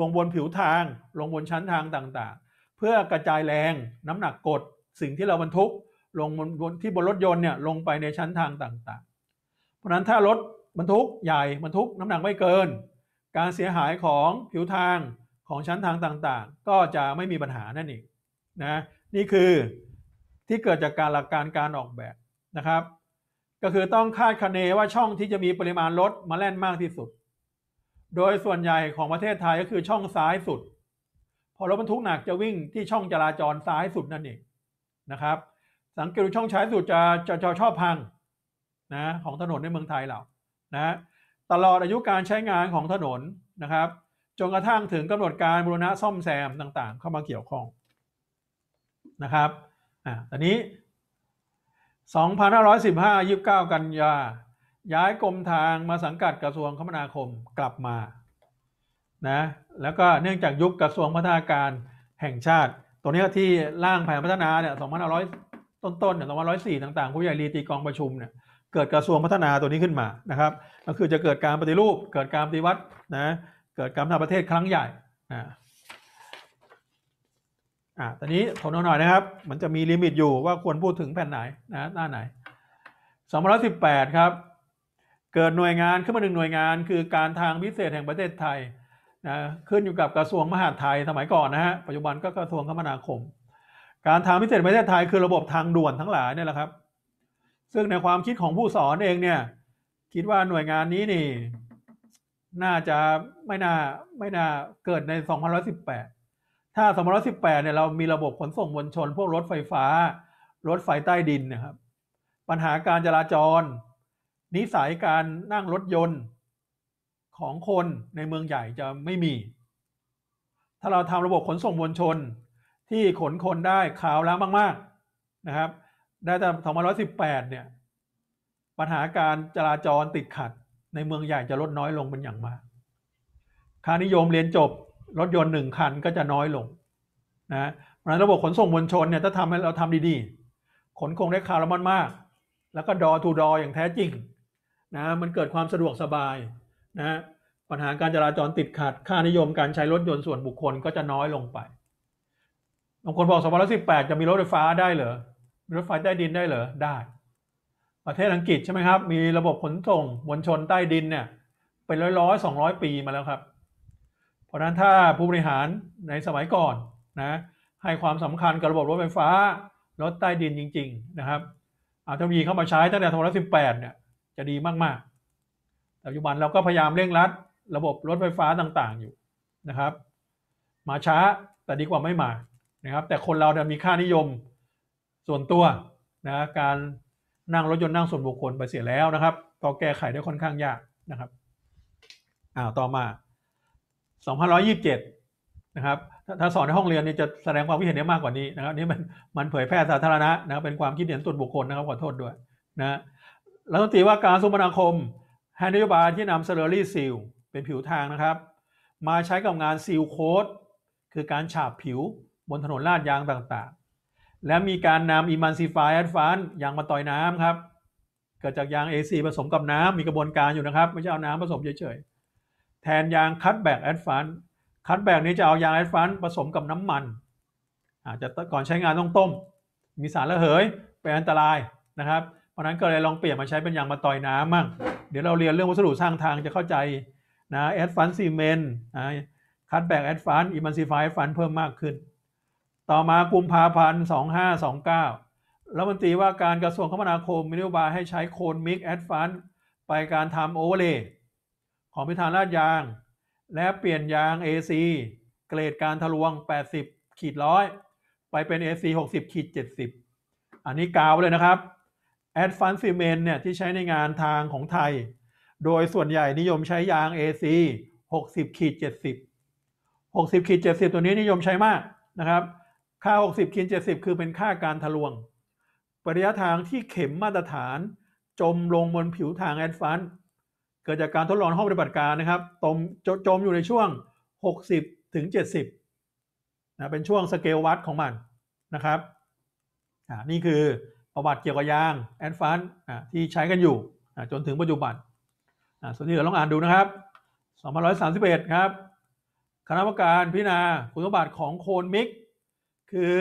Speaker 1: ลงบนผิวทางลงบนชั้นทางต่างๆ เพื่อกระจายแรงน้ำหนักกด สิ่งที่เราบรรทุกลงบนที่บนรถยนต์เนี่ยลงไปในชั้นทางต่างๆ เพราะนั้นถ้ารถบรรทุกใหญ่บรรทุก น้ำหนักไม่เกิน การเสียหายของผิวทางของชั้นทางต่างๆ ก็จะไม่มีปัญหานั่นเองนะนี่คือที่เกิดจากการหลักการการออกแบบนะครับ ก็คือต้องคาดคะเนว่าช่องที่จะมีปริมาณรถมาแล่นมากที่สุดโดยส่วนใหญ่ของประเทศไทยก็คือช่องซ้ายสุด พอรถบรรทุกหนักจะวิ่งที่ช่องจราจรซ้ายสุดนั่นเองนะครับสังเกตุช่องซ้ายสุดจะจะจะชอบพังนะของถนนในเมืองไทยเรานะตลอดอายุการใช้งานของถนนนะครับจนกระทั่งถึงกำหนดการบูรณะซ่อมแซมต่างๆ เข้ามาเกี่ยวข้องนะครับอ่าตอนนี้ 2,515 29กันยาย้ายกรมทางมาสังกัดกระทรวงคมนาคมกลับมานะแล้วก็เนื่องจากยุคกระทรวงพัฒนาการแห่งชาติตัวนี้ที่ร่างแผนพัฒนาเนี่ย2500ต้นๆเนี่ย2504 ต่างๆ ผู้ใหญ่รีตีกองประชุมเนี่ยเกิดกระทรวงพัฒนาตัวนี้ขึ้นมานะครับก็คือจะเกิดการปฏิรูป เกิดการปฏิวัตินะเกิดการทำประเทศครั้งใหญ่นะอ่าตอนนี้ทนหน่อยนะครับมันจะมีลิมิตอยู่ว่าควรพูดถึงแผ่นไหนนะหน้าไหน218ครับเกิดหน่วยงานขึ้นมาหนึ่งหน่วยงาน คือการทางพิเศษแห่งประเทศไทยนะขึ้นอยู่กับกระทรวงมหาดไทย สมัยก่อนนะฮะปัจจุบันก็กระทรวงคมนาคม การทางพิเศษประเทศไทยคือระบบทางด่วนทั้งหลายเนี่ยแหละครับ ซึ่งในความคิดของผู้สอนเองเนี่ยคิดว่าหน่วยงานนี้นี่ น่าจะไม่น่าไม่น่าเกิดใน 2018 ถ้า2018 เนี่ยเรามีระบบขนส่งมวลชน พวกรถไฟฟ้ารถไฟใต้ดินนะครับ ปัญหาการจราจรนิสัยการนั่งรถยนต์ของคนในเมืองใหญ่จะไม่มี ถ้าเราทำระบบขนส่งมวลชนที่ขนคนได้ขาวแล้วมาก ๆนะครับ ได้แต่2แ1 8เนี่ย ปัญหาการจราจรติดขัดในเมืองใหญ่จะลดน้อยลงเป็นอย่างมาก ค่านิยมเรียนจบ รถยนต์หนึ่งคันก็จะน้อยลงนะระระบบขนส่งมวลชนเนี่ยถ้าทำให้เราทำดีๆ ขนคงได้่าวแล้นมาก แล้วก็ดอทูดออย่างแท้จริงนะมันเกิดความสะดวกสบายนะปัญหาการจราจรติดขัด ค่านิยมการใช้รถยนต์ส่วนบุคคลก็จะน้อยลงไป บางคนบอก 2018 จะมีรถไฟฟ้าได้เหรอ มีรถไฟใต้ดินได้เหรอ ได้ ประเทศอังกฤษใช่ไหมครับ มีระบบขนส่งมวลชนใต้ดินเนี่ยเป็นร้อยร้อยสองร้อยปีมาแล้วครับ เพราะนั้นถ้าผู้บริหารในสมัยก่อนนะให้ความสำคัญกับระบบรถไฟฟ้ารถใต้ดินจริง ๆนะครับเทคโนโลยีเข้ามาใช้ตั้งแต่2018เนี่ยจะดีมากๆปัจจุบันเราก็พยายามเร่งรัด ระบบรถไฟฟ้าต่างๆ อยู่นะครับ มาช้าแต่ดีกว่าไม่มานะครับ แต่คนเราจะ่มีค่านิยมส่วนตัวนะการนั่งรถยนต์นั่งส่วนบุคคลไปเสียแล้วนะครับก็แก้ไขได้ค่อนข้างยากนะครับอ้าวต่อมา 2 5 2 7 นะครับถ้าสอนในห้องเรียนนี่จะแสดงความคิดเห็นได้มากกว่านี้นะครับนี่มันมันเผยแพร่สาธารณะนะครับเป็นความคิดเห็นส่วนบุคคลนะครับขอโทษด้วยนะรัฐมนตรีว่าการสุรคมนาคมให้นโยบายที่นำเซอ์เรี่ซิลเป็นผิวทางนะครับ มาใช้กับงานซิลโค้ดคือการฉาบผิวบนถนนลาดยางต่างๆ และมีการนำอิมันซิฟายแอดฟานยางมาต่อยน้ำครับ เกิดจากยาง AC ผสมกับน้ำ มีกระบวนการอยู่นะครับ ไม่ใช่เอาน้ำผสมเฉยๆ แทนยางคัตแบกแอดฟานคัตแบกนี้จะเอายางแอดฟานผสมกับน้ำมัน อาจจะก่อนใช้งานต้องต้ม มีสารระเหยเป็นอันตรายนะครับพราะนั้นก็เลยลองเปลี่ยนมาใช้เป็นยางมาตอยน้ำมั่ง เดี๋ยวเราเรียนเรื่องวัสดุสร้างทางจะเข้าใจนะ แอดฟันซีเมนนะคัดแบกแอดฟันอิมันซีฟายฟันเพิ่มมากขึ้น ต่อมากุมภาพันธ์2529 แล้วมันตีว่าการกระทรวงคมนาคมมีนโยบายให้ใช้โคนมิกแอดฟันไปการทำโอเวอร์เลย์ของพิธานลาดยาง และเปลี่ยนยาง AC เกรดการทะลวง 80ขีดร้อยไปเป็น AC 60ขีด70 อันนี้กาวเลยนะครับแอดฟันซีเมนเนี่ยที่ใช้ในงานทางของไทยโดยส่วนใหญ่นิยมใช้ยาง AC 60ขีด70 60ขีด70 ตัวนี้นิยมใช้มากนะครับ ค่า 60ขีด70 คือเป็นค่าการทะลวง ปริยะทางที่เข็มมาตรฐานจมลงบนผิวทางแอดฟานเกิดจากการทดลองห้องปฏิบัติการนะครับตมจจมอยู่ในช่วง 60ถึง70นะเป็นช่วงสเกลวัดของมันนะครับนี่คือประวัติเกี่ยวกับยางแอดฟานที่ใช้กันอยู่จนถึงปัจจุบันส่วนที่เหลือลองอ่านดูนะครับ2,131 ครับ คณะกรรมการพิจารณาคุณสมบัติของโคนมิกคือ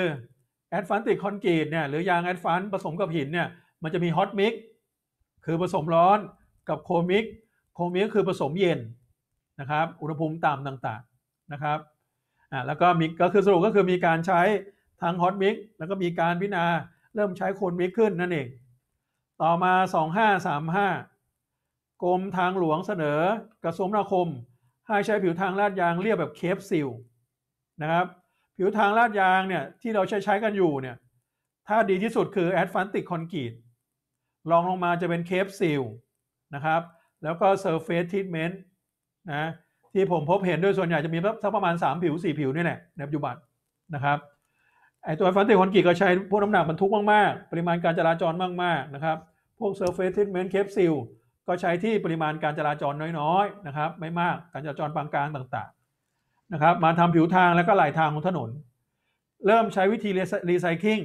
Speaker 1: แอดฟานติกคอนกรีตเนี่ยหรือยางแอดฟานผสมกับหินเนี่ยมันจะมีฮอตมิกคือผสมร้อนกับโคมิกโคมิกคือผสมเย็นนะครับอุณหภูมิตามต่างๆนะครับอ่าแล้วก็มีก็คือสรุปก็คือมีการใช้ทั้งฮอตมิกแล้วก็มีการพิจารณาเริ่มใช้คนวิกขึ้นนั่นเอง ต่อมา 2535 กรมทางหลวงเสนอกระทรวงนาคม ให้ใช้ผิวทางลาดยางเรียบแบบเคฟซิลนะครับผิวทางลาดยางเนี่ยที่เราใช้ใช้กันอยู่เนี่ยถ้าดีที่สุดคือแอดฟันติกคอนกรีตลองลงมาจะเป็นเคฟซิลนะครับแล้วก็เซอร์เฟสทีทเมนต์นะที่ผมพบเห็นด้วยส่วนใหญ่จะมีสักประมาณ 3 ผิว4ผิวนี่แหละในปัจจุบันนะครับไอตัวฟันเตคอนกรีตก็ใช้พวกน้ำหนักบรรทุกมาก ๆ ปริมาณการจราจรมาก ๆ นะครับ พวกเซอร์เฟสทิสเมนต์เคปซิลก็ใช้ที่ปริมาณการจราจรน้อย ๆ นะครับไม่มากการจราจรปานกลางต่าง ๆ นะครับมาทำผิวทางแล้วก็ไหลาทางของถนน เริ่มใช้วิธีรีไซเคิล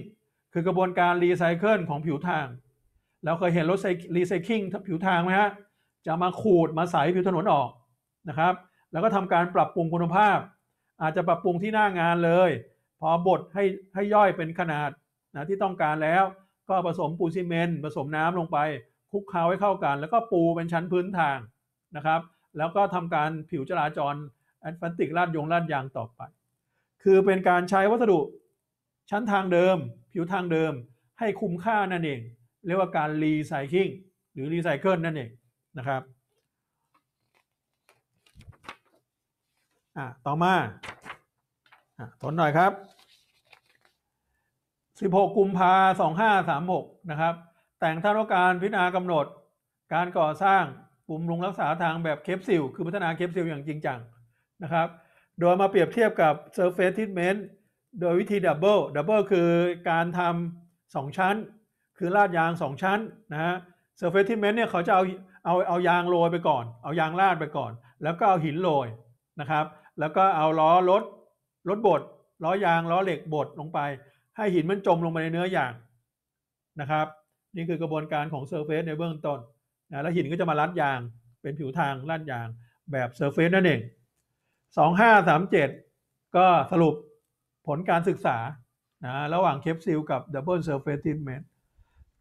Speaker 1: คือกระบวนการรีไซเคิลของผิวทางเราเคยเห็นรถรีไซเคิลผิวทางไหมฮะ จะมาขูดมาใสผิวถนนออกนะครับ แล้วก็ทำการปรับปรุงคุณภาพ อาจจะปรับปรุงที่หน้างานเลยพอบดให้ให้ย่อยเป็นขนาดนะที่ต้องการแล้วก็ผสมปูนซีเมนต์ผสมน้ำลงไปคลุกเคล้าให้เข้ากัน แล้วก็ปูเป็นชั้นพื้นทางนะครับ แล้วก็ทำการผิวจราจร แอตแลนติกลาดยงลาดยางต่อไป คือเป็นการใช้วัสดุชั้นทางเดิม ผิวทางเดิม ให้คุ้มค่านั่นเอง เรียกว่าการรีไซเคิลหรือรีไซเคิลนั่นเองนะครับอ่ะต่อมาทนหน่อยครับ 16กุมภา2536 นะครับ แต่งท่านาการ พิจารณากำหนด การก่อสร้างปุ่มรุงรักษาทางแบบเคปซิล คือพัฒนาเคปซิลอย่างจริงจังนะครับ โดยมาเปรียบเทียบกับเซอร์เฟซทิทเมนต์ โดยวิธีดับเบิลดับเบิลคือการทำสองชั้น คือลาดยางสองชั้นนะฮะ เซอร์เฟซทิทเมนต์เนี่ยเขาจะเอาเอาเอายางโรยไปก่อน เอายางลาดไปก่อน แล้วก็เอาหินโรยนะครับ แล้วก็เอาล้อรถรถบดล้อยาง ล้อเหล็กบดลงไปให้หินมันจมลงไปในเนื้อยางนะครับ นี่คือกระบวนการของเซอร์เฟซในเบื้องต้นนะแล้วหินก็จะมาลัดยางเป็นผิวทางลัดยางแบบเซอร์เฟซนั่นเองสสองห้าามเจ็ดก็สรุปผลการศึกษานะระหว่างเคปซิลกับดับเบิลเซอร์เฟซทิมเมนต์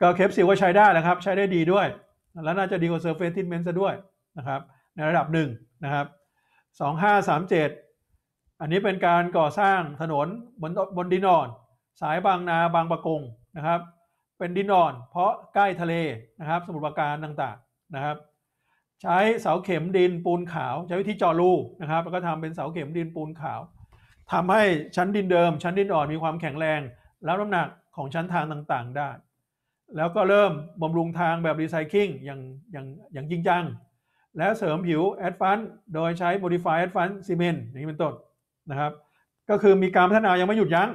Speaker 1: ก็เคปซิลก็ใช้ได้นะครับ ใช้ได้ดีด้วยแล้วน่าจะดีกว่าเซอร์เฟซทิมเมนต์ซะด้วยนะครับในระดับหนึ่งนะครับสสองห้าามเจ็ดอันนี้เป็นการก่อสร้างถนนบนบนดินอ่อน สายบางนาบางปะกงนะครับ เป็นดินอ่อน เพราะใกล้ทะเลนะครับสมุทรปราการต่างๆนะครับใช้เสาเข็มดินปูนขาวใช้วิธีเจาะรูนะครับแล้วก็ทำเป็นเสาเข็มดินปูนขาว ทำให้ชั้นดินเดิม ชั้นดินอ่อนมีความแข็งแรงรับน้ำหนักของชั้นทางต่างๆได้ แล้วก็เริ่มบำรุงทางแบบรีไซเคิลอย่างอย่างอย่างจริงจังและเสริมผิวแอดฟันโดยใช้โมดิฟายแอดฟันซีเมนต์อย่างนี้เป็นต้นนะครับ ก็คือมีการพัฒนายังไม่หยุดยั้ง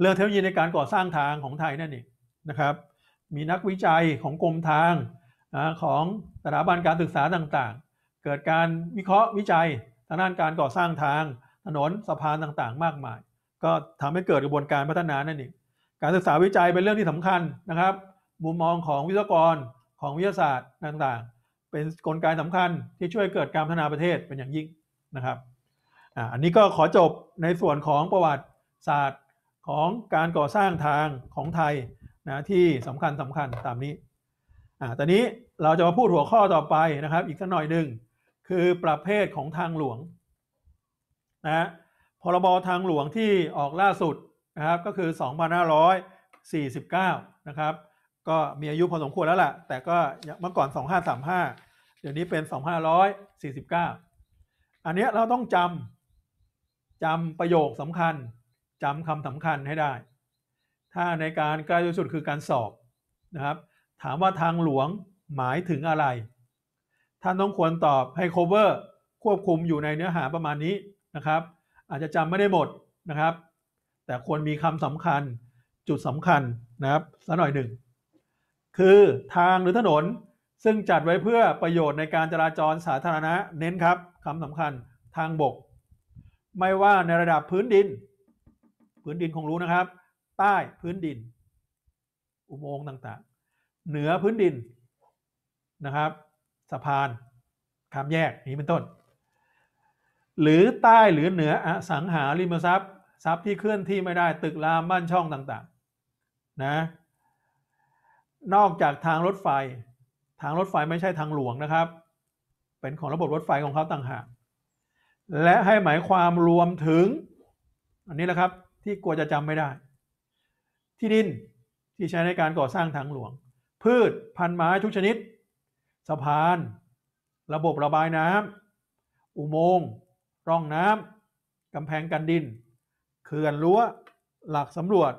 Speaker 1: เรื่องเทคโนโลยีในการก่อสร้างทางของไทยนั่นเองนะครับ มีนักวิจัยของกรมทางนะของสถาบันการศึกษาต่างๆ เกิดการวิเคราะห์วิจัยทางด้านการก่อสร้างทาง ถนนสะพานต่างๆ มากมาย ก็ทำให้เกิดกระบวนการพัฒนานั่นเอง การศึกษาวิจัยเป็นเรื่องที่สำคัญนะครับ มุมมองของวิศวกรของวิทยาศาสตร์ต่างๆ เป็นนกลไกสำคัญที่ช่วยเกิดการพัฒนาประเทศเป็นอย่างยิ่งนะครับอันนี้ก็ขอจบในส่วนของประวัติศาสตร์ของการก่อสร้างทางของไทยนะที่สำคัญสำคัญตามนี้อ่าตอนนี้เราจะมาพูดหัวข้อต่อไปนะครับ อีกสักหน่อยหนึ่งคือประเภทของทางหลวงนะพรบทางหลวงที่ออกล่าสุดนะครับก็คือ 2549 นะครับ ก็มีอายุพอสมควรแล้วล่ะ แต่ก็เมื่อก่อน 2535เดี๋ยวนี้เป็น 2549 อันนี้เราต้องจำจำประโยคสำคัญจำคำสำคัญให้ได้ ถ้าในการใกล้ที่สุดคือการสอบนะครับ ถามว่าทางหลวงหมายถึงอะไรท่านต้องควรตอบให้ cover ควบคุมอยู่ในเนื้อหาประมาณนี้นะครับ อาจจะจำไม่ได้หมดนะครับ แต่ควรมีคำสำคัญจุดสำคัญนะครับสักหน่อยหนึ่งคือทางหรือถนน ซึ่งจัดไว้เพื่อประโยชน์ในการจราจรสาธารณะเน้นครับคำสำคัญทางบกไม่ว่าในระดับพื้นดิน พื้นดินคงรู้นะครับ ใต้พื้นดิน อุโมงค์ต่างๆ เหนือพื้นดินนะครับ สะพานข้ามแยกนี้เป็นต้น หรือใต้หรือเหนืออสังหาริมทรัพย์ทรัพย์ที่เคลื่อนที่ไม่ได้ตึกรามบ้านช่องต่างๆนะนอกจากทางรถไฟ ทางรถไฟไม่ใช่ทางหลวงนะครับ เป็นของระบบรถไฟของเขาต่างหากและให้หมายความรวมถึง อันนี้แหละครับที่กลัวจะจำไม่ได้ ที่ดินที่ใช้ในการก่อสร้างทางหลวง พืชพันไม้ทุกชนิด สะพาน ระบบระบายน้ำอุโมงค์ร่องน้ำกำแพงกันดิน เขื่อนรั้ว หลักสำรวจ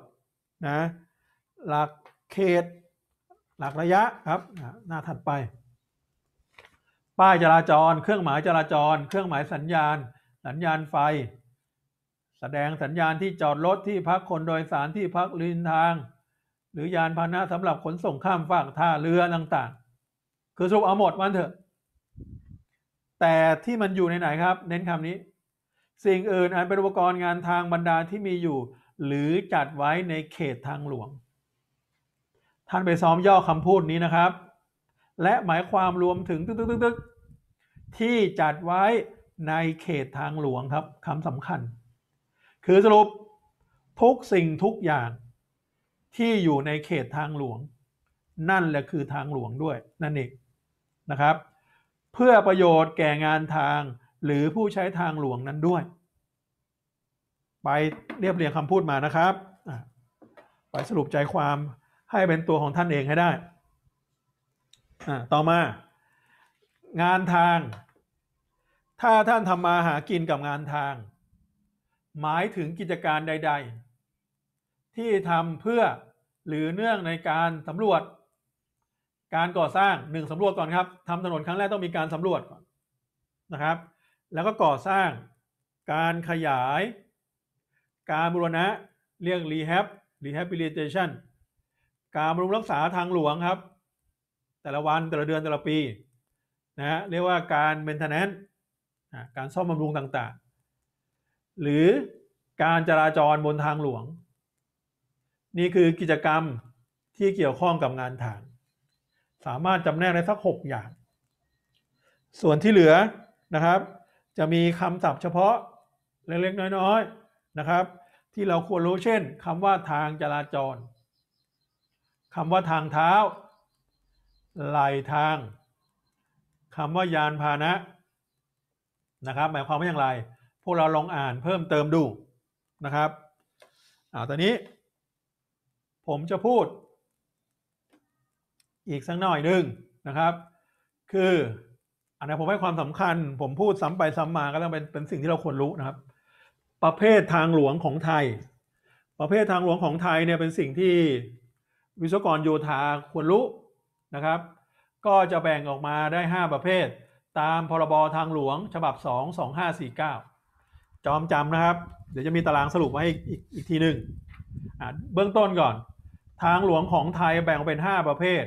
Speaker 1: นะหลักเขต หลักระยะครับ หน้าถัดไปป้ายจราจรเครื่องหมายจราจร เครื่องหมายสัญญาณ สัญญาณไฟ แสดงสัญญาณที่จอดรถที่พักคนโดยสารที่พักริมทาง หรือยานพาหนะสำหรับขนส่งข้ามฝั่งท่าเรือต่างๆ คือสรุปเอาหมดมันเถอะแต่ที่มันอยู่ในไหนครับ เน้นคำนี้ สิ่งอื่นอันเป็นอุปกรณ์งานทางบรรดาที่มีอยู่ หรือจัดไว้ในเขตทางหลวง ท่านไปซ้อมย่อคำพูดนี้นะครับและหมายความรวมถึงตึกๆที่จัดไว้ในเขตทางหลวงครับคำสำคัญ คือสรุปทุกสิ่งทุกอย่างที่อยู่ในเขตทางหลวงนั่นแหละคือทางหลวงด้วยนั่นเองนะครับ เพื่อประโยชน์แก่งานทางหรือผู้ใช้ทางหลวงนั้นด้วย ไปเรียบเรียงคำพูดมานะครับไปสรุปใจความให้เป็นตัวของท่านเองให้ได้อต่อมา งานทาง ถ้าท่านทำมาหากินกับงานทาง หมายถึงกิจการใดๆ ที่ทำเพื่อหรือเนื่องในการสำรวจ การก่อสร้างหนึ่งสำรวจก่อนครับทำถนนครั้งแรกต้องมีการสำรวจก่อนนะครับ แล้วก็ก่อสร้างการขยาย การบูรณะเรียก rehab rehabilitation การบำรุงรักษาทางหลวงครับแต่ละวัน แต่ละเดือนแต่ละปีนะเรียกว่าการเมนเทนแนนต์การซ่อมบำรุงต่างๆ หรือการจราจรบนทางหลวง นี่คือกิจกรรมที่เกี่ยวข้องกับงานทางสามารถจำแนกได้สัก6อย่าง ส่วนที่เหลือนะครับ จะมีคำศัพท์เฉพาะเล็กๆน้อยๆนะครับ ที่เราควรรู้เช่นคำว่าทางจราจรคำว่าทางเท้าลายทางคำว่ายานพาหนะนะครับหมายความว่าอย่างไร พวกเราลองอ่านเพิ่มเติมดูนะครับอ่าตอนนี้ผมจะพูดอีกสักหน่อยหนึ่งนะครับ คืออันนี้ผมให้ความสำคัญผมพูดซ้ำไปซ้ำมาก็ต้องเป็นเป็นสิ่งที่เราควรรู้นะครับ ประเภททางหลวงของไทย ประเภททางหลวงของไทยเนี่ยเป็นสิ่งที่วิศวกรโยธาควรรู้นะครับ ก็จะแบ่งออกมาได้ 5 ประเภท ตามพรบทางหลวงฉบับ2 2549 จอมจำนะครับเดี๋ยวจะมีตารางสรุปมาให้อีกออกทีหนึ่งเบื้องต้นก่อน ทางหลวงของไทยแบ่งเป็น 5 ประเภท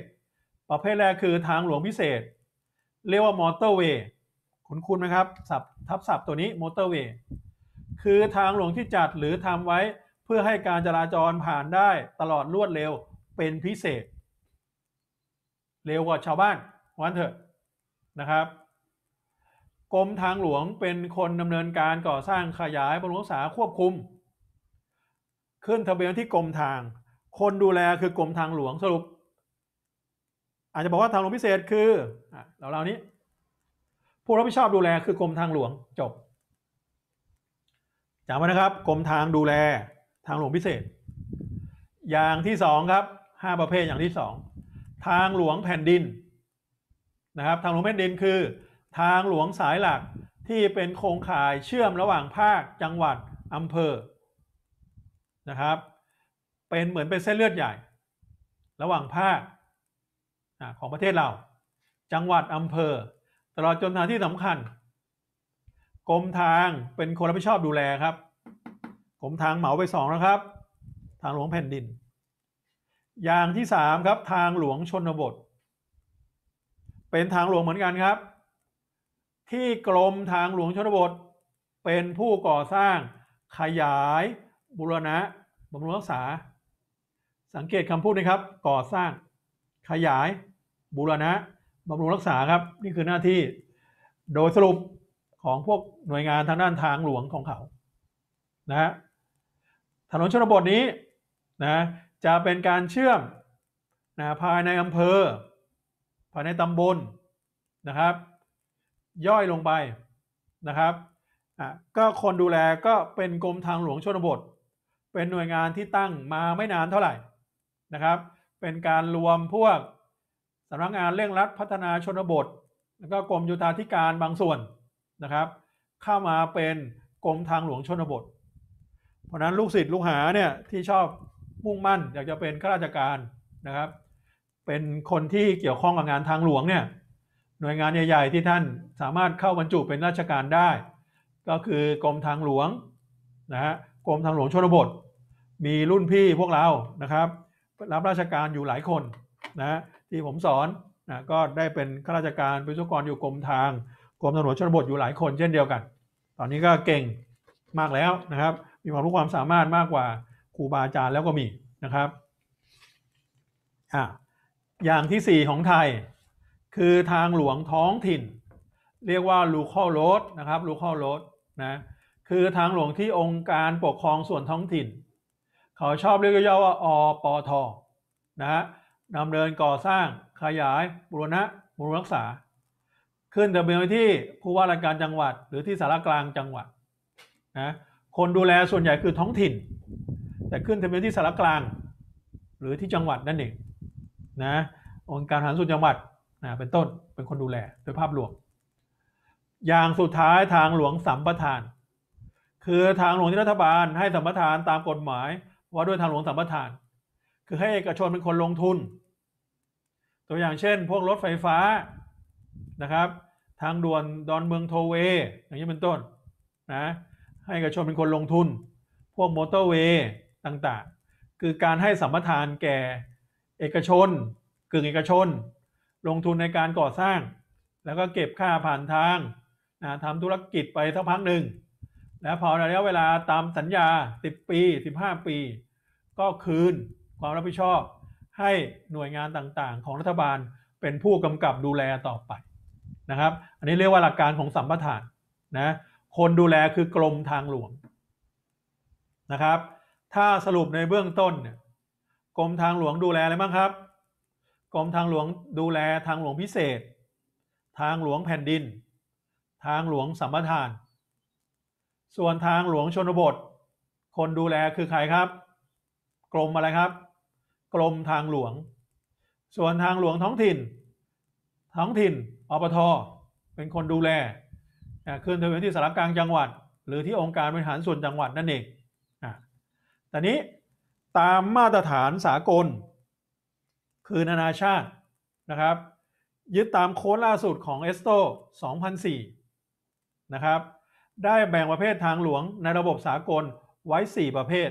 Speaker 1: ประเภทแรกคือทางหลวงพิเศษ เรียกว่ามอเตอร์เวย์คุณคุ้นไหมครับศัพท์ทับศัพท์ตัวนี้มอเตอร์เวย์คือทางหลวงที่จัดหรือทำไว้เพื่อให้การจราจรผ่านได้ตลอดรวดเร็วเป็นพิเศษเร็วกว่าชาวบ้านวันเถอะนะครับกรมทางหลวงเป็นคนดำเนินการก่อสร้างขยายบำรุงรักษาควบคุม ขึ้นทะเบียนที่กรมทาง คนดูแลคือกรมทางหลวงสรุป อาจจะบอกว่าทางหลวงพิเศษคือเราเรานี้ ผู้รับผิดชอบดูแลคือกรมทางหลวงจบจำไว้นะครับกรมทางดูแลทางหลวงพิเศษ อย่างที่สองครับห้าประเภทอย่างที่สองทางหลวงแผ่นดินนะครับทางหลวงแผ่นดินคือทางหลวงสายหลักที่เป็นโครงข่ายเชื่อมระหว่างภาคจังหวัดอำเภอนะครับ เป็นเหมือนเป็นเส้นเลือดใหญ่ ระหว่างภาคของประเทศเราจังหวัดอำเภอตลอดจนทางที่สำคัญกรมทางเป็นคนรับผิดชอบดูแลครับกรมทางเหมาไปสองนะครับทางหลวงแผ่นดินอย่างที่สามครับทางหลวงชนบท เป็นทางหลวงเหมือนกันครับ ที่กรมทางหลวงชนบท เป็นผู้ก่อสร้าง ขยายบุรณะบำรุงรักษา สังเกตคำพูดนะครับ ก่อสร้างขยายบุรณะบำรุงรักษาครับ นี่คือหน้าที่ โดยสรุปของพวกหน่วยงานทางด้านทางหลวงของเขานะฮะถนนชนบทนี้นะจะเป็นการเชื่อมนะภายในอำเภอภายในตำบลนะครับ ย่อยลงไปนะครับอ่ะก็คนดูแลก็เป็นกรมทางหลวงชนบท เป็นหน่วยงานที่ตั้งมาไม่นานเท่าไหร่นะครับ เป็นการรวมพวกสำนักงานเร่งรัดพัฒนาชนบท แล้วก็กรมโยธาธิการบางส่วนนะครับ เข้ามาเป็นกรมทางหลวงชนบท เพราะนั้นลูกศิษย์ลูกหาเนี่ยที่ชอบมุ่งมั่นอยากจะเป็นข้าราชการนะครับเป็นคนที่เกี่ยวข้องกับงานทางหลวงเนี่ยหน่วยงานใหญ่ๆ ที่ท่านสามารถเข้าบรรจุเป็นราชการได้ ก็คือกรมทางหลวงนะฮะกรมทางหลวงชนบท มีรุ่นพี่พวกเรานะครับ รับราชการอยู่หลายคนนะที่ผมสอนนะก็ได้เป็นข้าราชการเป็นวิศวกรอยู่กรมทางกรมถนนวชนบทอยู่หลายคนเช่นเดียวกัน ตอนนี้ก็เก่งมากแล้วนะครับมีความรู้ความสามารถมากกว่าครูบาอาจารย์แล้วก็มีนะครับอ่อย่างที่ 4 ของไทย คือทางหลวงท้องถิ่น เรียกว่าลูคอลโรดนะครับลูคอลโรดนะคือทางหลวงที่องค์การปกครองส่วนท้องถิ่น เขาชอบเรียกย่อว่าอปอทนะฮะำเดินก่อสร้างขยายบูรณะบูรณรักษา ขึ้นดำเนินที่ผู้ว่าราชการจังหวัดหรือที่สารกลางจังหวัดนะคนดูแลส่วนใหญ่คือท้องถิ่นแต่ขึ้นทะเบียนที่สารกลางหรือที่จังหวัดนั่นเองนะองค์การทหารส่วนจังหวัดนะเป็นต้นเป็นคนดูแลโดยภาพรวมอย่างสุดท้ายทางหลวงสัมปทาน คือทางหลวงที่รัฐบาล ให้สัมปทานตามกฎหมาย ว่าด้วยทางหลวงสัมปทาน คือให้เอกชนเป็นคนลงทุน ตัวอย่างเช่นพวกรถไฟฟ้านะครับ ทางด่วนดอนเมืองโทเวอย่างนี้เป็นต้นนะให้เอกชนเป็นคนลงทุน พวกมอเตอร์เวย์ต่างๆ คือการให้สัมปทานแก่เอกชน กึ่งเอกชน ลงทุนในการก่อสร้าง แล้วก็เก็บค่าผ่านทางนะทำธุรกิจไปสักพักหนึ่งแล้วพอระยะเวลาตามสัญญา 10 ปี 15 ปี ก็คืนความรับผิดชอบ ให้หน่วยงานต่างๆ ของรัฐบาลเป็นผู้กำกับดูแลต่อไปนะครับ อันนี้เรียกว่าหลักการของสัมปทานนะ คนดูแลคือกรมทางหลวงนะครับถ้าสรุปในเบื้องต้นเนี่ยกรมทางหลวงดูแลอะไรบ้างครับ กรมทางหลวงดูแลทางหลวงพิเศษ ทางหลวงแผ่นดิน ทางหลวงสัมปทาน ส่วนทางหลวงชนบทคนดูแลคือใครครับกรมอะไรครับกรมทางหลวง ส่วนทางหลวงท้องถิ่น ท้องถิ่นอบทเป็นคนดูแลขึ้นทะเบียนที่สารกลางจังหวัดหรือที่องค์การบริหารส่วนจังหวัดนั่นเองแต่นี้ ตามมาตรฐานสากล คือนานาชาตินะครับ ยึดตามโค้ดล่าสุดของเอสโต2004นะครับ ได้แบ่งประเภททางหลวงในระบบสากลไว้ 4 ประเภท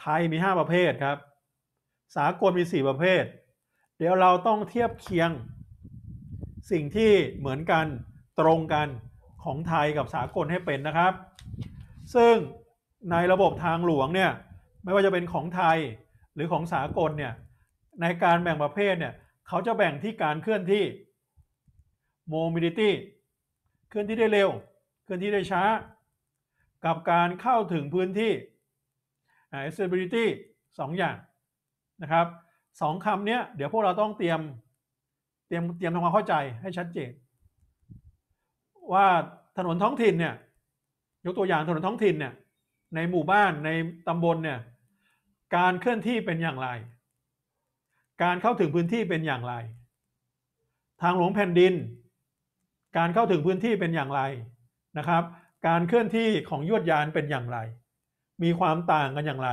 Speaker 1: ไทยมี 5 ประเภทครับ สากลมี 4 ประเภท เดี๋ยวเราต้องเทียบเคียงสิ่งที่เหมือนกันตรงกันของไทยกับสากลให้เป็นนะครับ ซึ่งในระบบทางหลวงเนี่ยไม่ว่าจะเป็นของไทยหรือของสากลเนี่ยในการแบ่งประเภทเนี่ยเขาจะแบ่งที่การเคลื่อนที่ mobility เคลื่อนที่ได้เร็ว เคลื่อนที่ได้ช้า กับการเข้าถึงพื้นที่ accessibility สองอย่างนะครับสองคำเนี้ยเดี๋ยวพวกเราต้องเตรียมเตรียมเตรียมทำความเข้าใจให้ชัดเจนว่าถนนท้องถิ่นเนี่ยยกตัวอย่างถนนท้องถิ่นเนี่ยในหมู่บ้านในตำบลเนี่ยการเคลื่อนที่เป็นอย่างไร การเข้าถึงพื้นที่เป็นอย่างไร ทางหลวงแผ่นดิน การเข้าถึงพื้นที่เป็นอย่างไรนะครับ การเคลื่อนที่ของยวดยานเป็นอย่างไร มีความต่างกันอย่างไร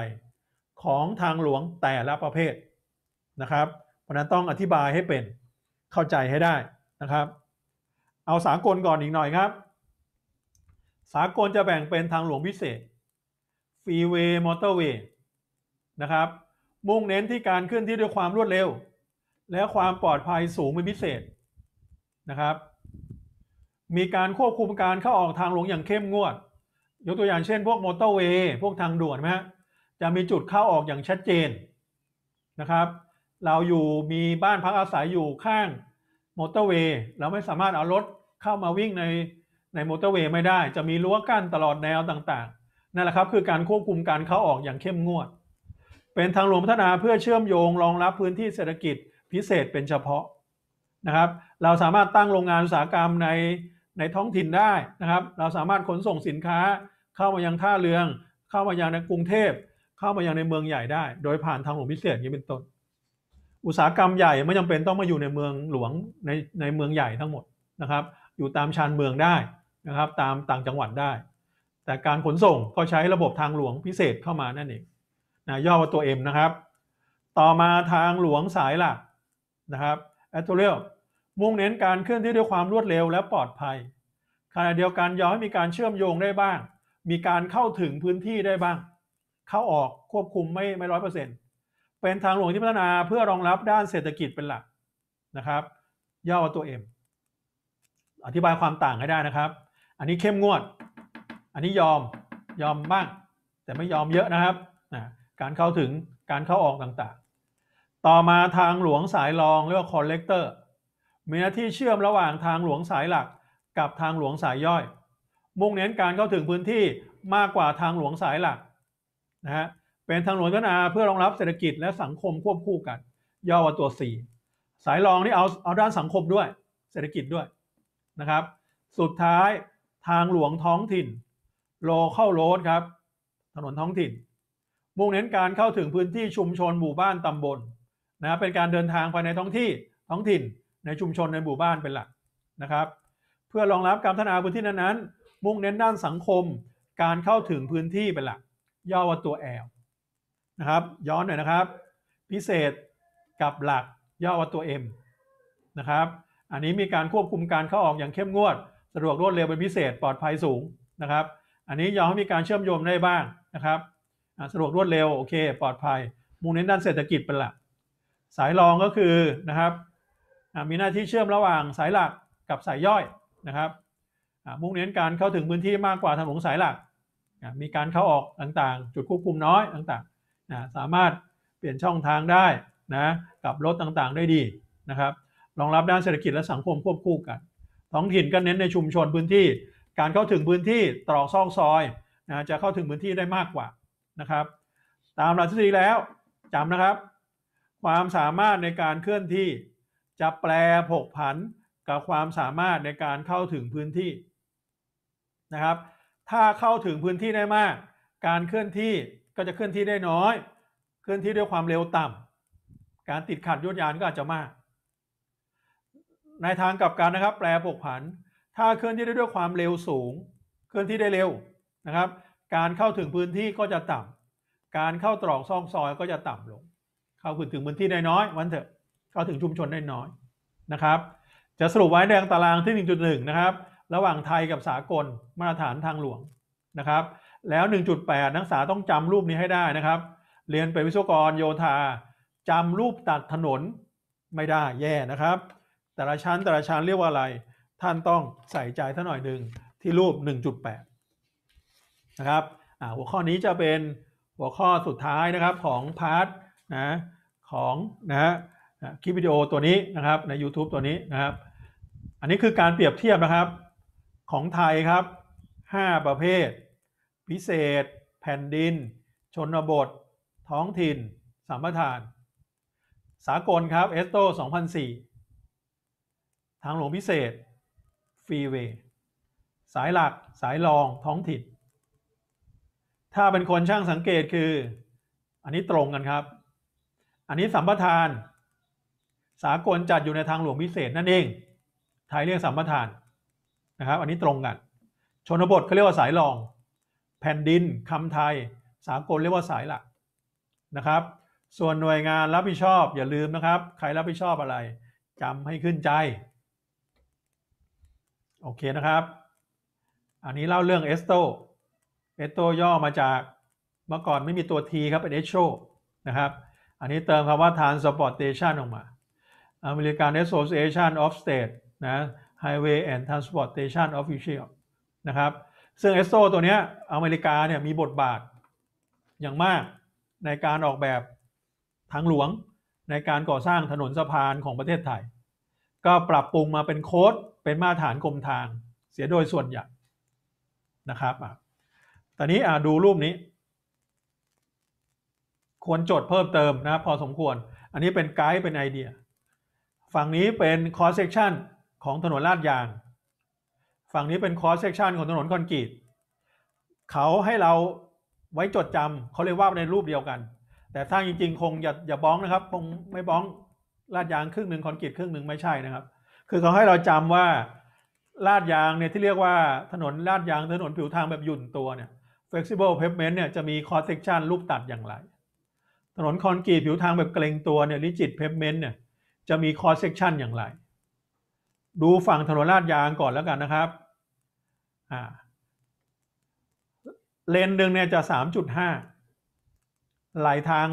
Speaker 1: ของทางหลวงแต่ละประเภทนะครับ เพราะนั้นต้องอธิบายให้เป็นเข้าใจให้ได้นะครับ เอาสากลก่อนอีกหน่อยครับ สากลจะแบ่งเป็นทางหลวงพิเศษฟรีเวย์มอเตอร์เวย์นะครับมุ่งเน้นที่การเคลื่อนที่ด้วยความรวดเร็ว และความปลอดภัยสูงเป็นพิเศษนะครับ มีการควบคุมการเข้าออกทางหลวงอย่างเข้มงวด ยกตัวอย่างเช่น พวกมอเตอร์เวย์พวกทางด่วนนะฮะจะมีจุดเข้าออกอย่างชัดเจนนะครับเราอยู่มีบ้านพักอาศัยอยู่ข้างมอเตอร์เวย์เราไม่สามารถเอารถเข้ามาวิ่งในในมอเตอร์เวย์ไม่ได้ จะมีรั้วกั้นตลอดแนวต่างนั่นแหละครับคือการควบคุมการเข้าออกอย่างเข้มงวด เป็นทางหลวงพัฒนาเพื่อเชื่อมโยงรองรับพื้นที่เศรษฐกิจพิเศษเป็นเฉพาะนะครับเราสามารถตั้งโรงงานอุตสาหกรรมในในท้องถิ่นได้นะครับเราสามารถขนส่งสินค้า เข้ามายังท่าเรือเข้ามายังในกรุงเทพเข้ามายังในเมืองใหญ่ได้ โดยผ่านทางหลวงพิเศษนี้เป็นต้นอุตสาหกรรมใหญ่ไม่จำเป็นต้องมาอยู่ในเมืองหลวงในในเมืองใหญ่ทั้งหมดนะครับอยู่ตามชานเมืองได้นะครับตามต่างจังหวัดได้แต่การขนส่งก็ใช้ระบบทางหลวงพิเศษเข้ามานั่นเองนะย่อว่าตัว M นะครับ ต่อมาทางหลวงสายหลักนะครับ a ต o รเรลมุ่งเน้นการเคลื่อนที่ด้วยความรวดเร็วและปลอดภัย ขณะเดียวกันย้อนมีการเชื่อมโยงได้บ้าง มีการเข้าถึงพื้นที่ได้บ้าง เข้าออกควบคุมไม่ไม่ร้อยเปอร์เซ็นต์ เป็นทางหลวงที่พัฒนาเพื่อรองรับด้านเศรษฐกิจเป็นหลักนะครับ ย่อว่าตัว M อธิบายความต่างให้ได้นะครับ อันนี้เข้มงวดอันนี้ยอม ยอมบ้าง แต่ไม่ยอมเยอะนะครับนะการเข้าถึงการเข้าออกต่างๆ ต่อมาทางหลวงสายรองเรียกว่าคอลเลกเตอร์ มีหน้าที่เชื่อมระหว่างทางหลวงสายหลักกับทางหลวงสายย่อย มุ่งเน้นการเข้าถึงพื้นที่มากกว่าทางหลวงสายหลักนะฮะ เป็นทางหลวงพนาเพื่อรองรับเศรษฐกิจและสังคมควบคู่กันย่อว่าตัว 4 สายรองนี่เอาเอาด้านสังคมด้วย เศรษฐกิจด้วยนะครับ สุดท้ายทางหลวงท้องถิ่นโลเข้าโรดครับ ถนนท้องถิ่น มุ่งเน้นการเข้าถึงพื้นที่ชุมชนหมู่บ้านตำบลนะ เป็นการเดินทางภายในท้องที่ ท้องถิ่นในชุมชนในหมู่บ้านเป็นหลักนะครับ เพื่อรองรับการพัฒนาพื้นที่นั้นๆ มุ่งเน้นด้านสังคมการเข้าถึงพื้นที่เป็นหลัก ย่อว่าตัวแอลนะครับ ย้อนหน่อยนะครับ พิเศษกับหลักย่อว่าตัวเอ็มนะครับ อันนี้มีการควบคุมการเข้าออกอย่างเข้มงวดสะดวกรวดเร็วเป็นพิเศษปลอดภัยสูงนะครับอันนี้ยอมให้มีการเชื่อมโยงได้บ้างนะครับสะดวกรวดเร็วโอเค ปลอดภัย มุ่งเน้นด้านเศรษฐกิจเป็นหลักสายรองก็คือนะครับมีหน้าที่เชื่อมระหว่างสายหลักกับสายย่อยนะครับมุ่งเน้นการเข้าถึงพื้นที่มากกว่าถนนสายหลัก มีการเข้าออกต่างๆ จุดควบคุมน้อยต่างๆสามารถเปลี่ยนช่องทางได้นะกับรถต่างๆได้ดีนะครับรองรับด้านเศรษฐกิจและสังคมควบคู่กันท้องถิ่นก็เน้นในชุมชนพื้นที่การเข้าถึงพื้นที่ตรอกซอกซอยนะจะเข้าถึงพื้นที่ได้มากกว่านะครับ ตามหลักทฤษฎีแล้วจำนะครับ ความสามารถในการเคลื่อนที่จะแปรผกผันกับความสามารถในการเข้าถึงพื้นที่นะครับ ถ้าเข้าถึงพื้นที่ได้มาก การเคลื่อนที่ก็จะเคลื่อนที่ได้น้อย เคลื่อนที่ด้วยความเร็วต่ำการติดขัดยวดยานก็อาจจะมาก ในทางกลับกันนะครับ แปรผกผันถ้าเคลื่อนที่ได้ด้วยความเร็วสูง เคลื่อนที่ได้เร็วนะครับ การเข้าถึงพื้นที่ก็จะต่ำ การเข้าตรอกซองซอยก็จะต่ำลง เข้าถึงพื้นที่ได้น้อยวันเถอะเข้าถึงชุมชนได้น้อยนะครับ จะสรุปไว้ในตารางที่1.1นะครับระหว่างไทยกับสากลมาตรฐานทางหลวงนะครับ แล้ว 1.8 นักศึกษาต้องจำรูปนี้ให้ได้นะครับ เรียนเป็นวิศวกรโยธา จำรูปตัดถนนไม่ได้แย่นะครับแต่ละชั้นแต่ละชั้นเรียกว่าอะไรท่านต้องใส่ใจท่านหน่อยหนึ่งที่รูป 1.8 นะครับหัวข้อนี้จะเป็นหัวข้อสุดท้ายนะครับของพาร์ทนะของนะคลิปวิดีโอตัวนี้นะครับ ใน YouTube ตัวนี้นะครับ อันนี้คือการเปรียบเทียบนะครับของไทยครับ 5 ประเภท พิเศษ แผ่นดิน ชนบท ท้องถิ่นสามปทาน สากลครับเอสโต2004 ทางหลวงพิเศษรีเวย์สายหลัก สายรอง ท้องถิ่นถ้าเป็นคนช่างสังเกตคือ อันนี้ตรงกันครับ อันนี้สัมปทาน สากลจัดอยู่ในทางหลวงพิเศษนั่นเอง ไทยเรียกสัมปทานนะครับ อันนี้ตรงกัน ชนบทเขาเรียกว่าสายรอง แผ่นดิน คำไทย สากลเรียกว่าสายหลักนะครับ ส่วนหน่วยงานรับผิดชอบอย่าลืมนะครับ ใครรับผิดชอบอะไร จำให้ขึ้นใจโอเคนะครับ อันนี้เล่าเรื่องเอสโต เอสโตย่อมาจากเมื่อก่อนไม่มีตัว T ครับเป็นเอชโชนะครับ อันนี้เติมคำว่า transportation ออกมา American Association of State นะ Highway and Transportation Official นะครับ ซึ่งเอสโตตัวนี้อเมริกาเนี่ยมีบทบาทอย่างมากในการออกแบบทางหลวงในการก่อสร้างถนนสะพานของประเทศไทย ก็ปรับปรุงมาเป็นโค้ดเป็นมาตรฐานกรมทางเสียโดยส่วนใหญ่นะครับ ตอนนี้ดูรูปนี้ ควรจดเพิ่มเติมนะพอสมควรอันนี้เป็นไกด์เป็นไอเดีย ฝั่งนี้เป็นคอรสเซกชันของถนนลาดยาง ฝั่งนี้เป็นคอรสเซกชันของถนนคอนกรีตเขาให้เราไว้จดจำเขาเรียกว่าในรูปเดียวกัน แต่ท้างจริง ๆคงอย่าอย่าบ้องนะครับคงไม่บ้องลาดยาง ครึ่งหนึ่งคอนกรีตครึ่งหนึ่งไม่ใช่นะครับคือเขาให้เราจำว่าลาดยางเนี่ยที่เรียกว่าถนนลาดยางถนนผิวทางแบบยุ่นตัวเนี่ย flexible pavement เนี่ยจะมี cross section รูปตัดอย่างไร ถนนคอนกรีตผิวทางแบบเกรงตัวเนี่ย rigid pavement เนี่ยจะมี cross section อย่างไร ดูฝั่งถนนลาดยางก่อนแล้วกันนะครับอ่าเลนหนึ่งเนี่ยจะ 3.5ไหลาทาง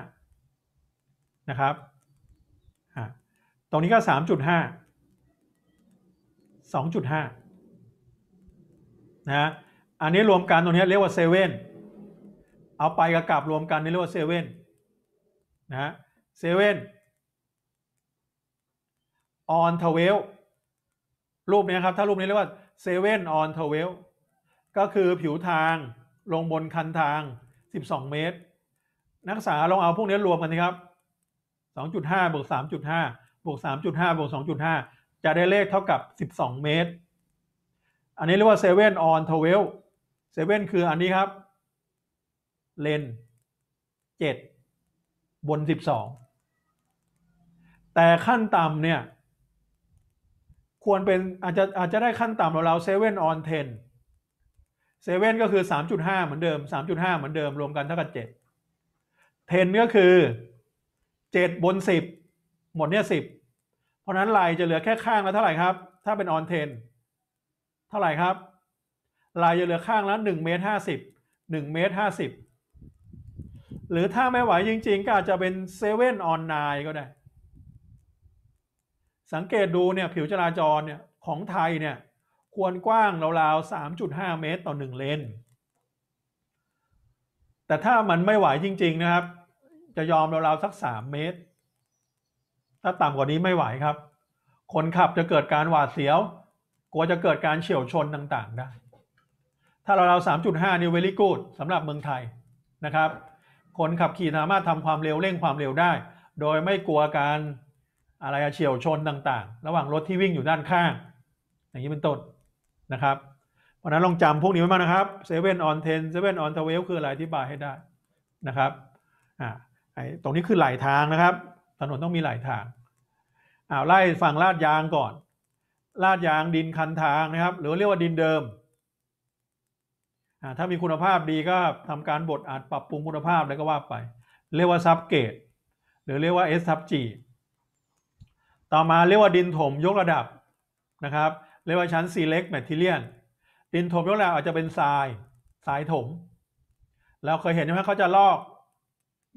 Speaker 1: 2.5นะครับตรงนี้ก็ 3.5 2.5นะ อันนี้รวมกันตรงนี้เรียกว่าเซเว่น เอาไปกับกลับรวมกันนี่เรียกว่าเซเว่น นะ เซเว่น ออนทเวล รูปนี้ครับ ถ้ารูปนี้เรียกว่าเซเว่น ออนทเวล ก็คือผิวทางลงบนคันทาง 12 เมตร นักศึกษาลองเอาพวกนี้รวมกันนะครับ 2.5บวก3.5บวก3.5บวก2.5จะได้เลขเท่ากับ 12 เมตร อันนี้เรียกว่าเซเว่นออนทลเซเว่นคืออันนี้ครับ เลนเจ็ดบน 12 แต่ขั้นต่ำเนี่ย ควรเป็นอาจจะอาจจะได้ขั้นต่ำเราเเซเว่นออนเทนเซเว่นก็คือ 3.5 เหมือนเดิม 3.5 เหมือนเดิมรวมกันเท่ากับ 7 10 ก็คือ 7 บน 10 หมดเนี่ย10เพราะนั้นลายจะเหลือแค่ข้างละเท่าไหร่ครับ ถ้าเป็นออนเทน เท่าไหร่ครับ ลายจะเหลือข้างละ1เมตร50 1เมตร50 หรือถ้าไม่ไหวจริงๆก็อาจจะเป็นเซเว่นออนไนก็ได้ สังเกตดูเนี่ยผิวจราจรเนี่ยของไทยเนี่ยควรกว้างราวๆ3.5 เมตรต่อ 1 เลน แต่ถ้ามันไม่ไหวจริงๆนะครับ จะยอมราวๆสัก 3 เมตรถ้าต่ำกว่านี้ไม่ไหวครับ คนขับจะเกิดการหวาดเสียว กลัวจะเกิดการเฉี่ยวชนต่างๆได้ ถ้าเราเราสามจุดห้านิวเวลิกูดสำหรับเมืองไทยนะครับ คนขับขี่สามารถทำความเร็วเร่งความเร็วได้ โดยไม่กลัวการอะไรเฉี่ยวชนต่างๆ ระหว่างรถที่วิ่งอยู่ด้านข้าง อย่างนี้เป็นต้นนะครับ เพราะนั้นลองจำพวกนี้ไว้มากนะครับเซเว่นออนเทนเซเว่นออนทเวลคืออะไรอธิบายให้ได้นะครับ อ่า ไอ้ตรงนี้คือไหลาทางนะครับถนนต้องมีหลายทางอาไล่ฝั่งลาดยางก่อน ลาดยางดินคันทางนะครับ หรือเรียกว่าดินเดิม ถ้ามีคุณภาพดีก็ทำการบดอาจปรับปรุงคุณภาพแล้วก็ว่าไป เรียกว่าซับเกต หรือเรียกว่า S ทับ G ต่อมาเรียกว่าดินถมยกระดับนะครับ เรียกว่าชั้นซีเล็กแมทเทีย l ดินถมยกระดับอาจจะเป็นทราย ทรายถม แล้วเคยเห็นใช่ไหมเขาจะลอก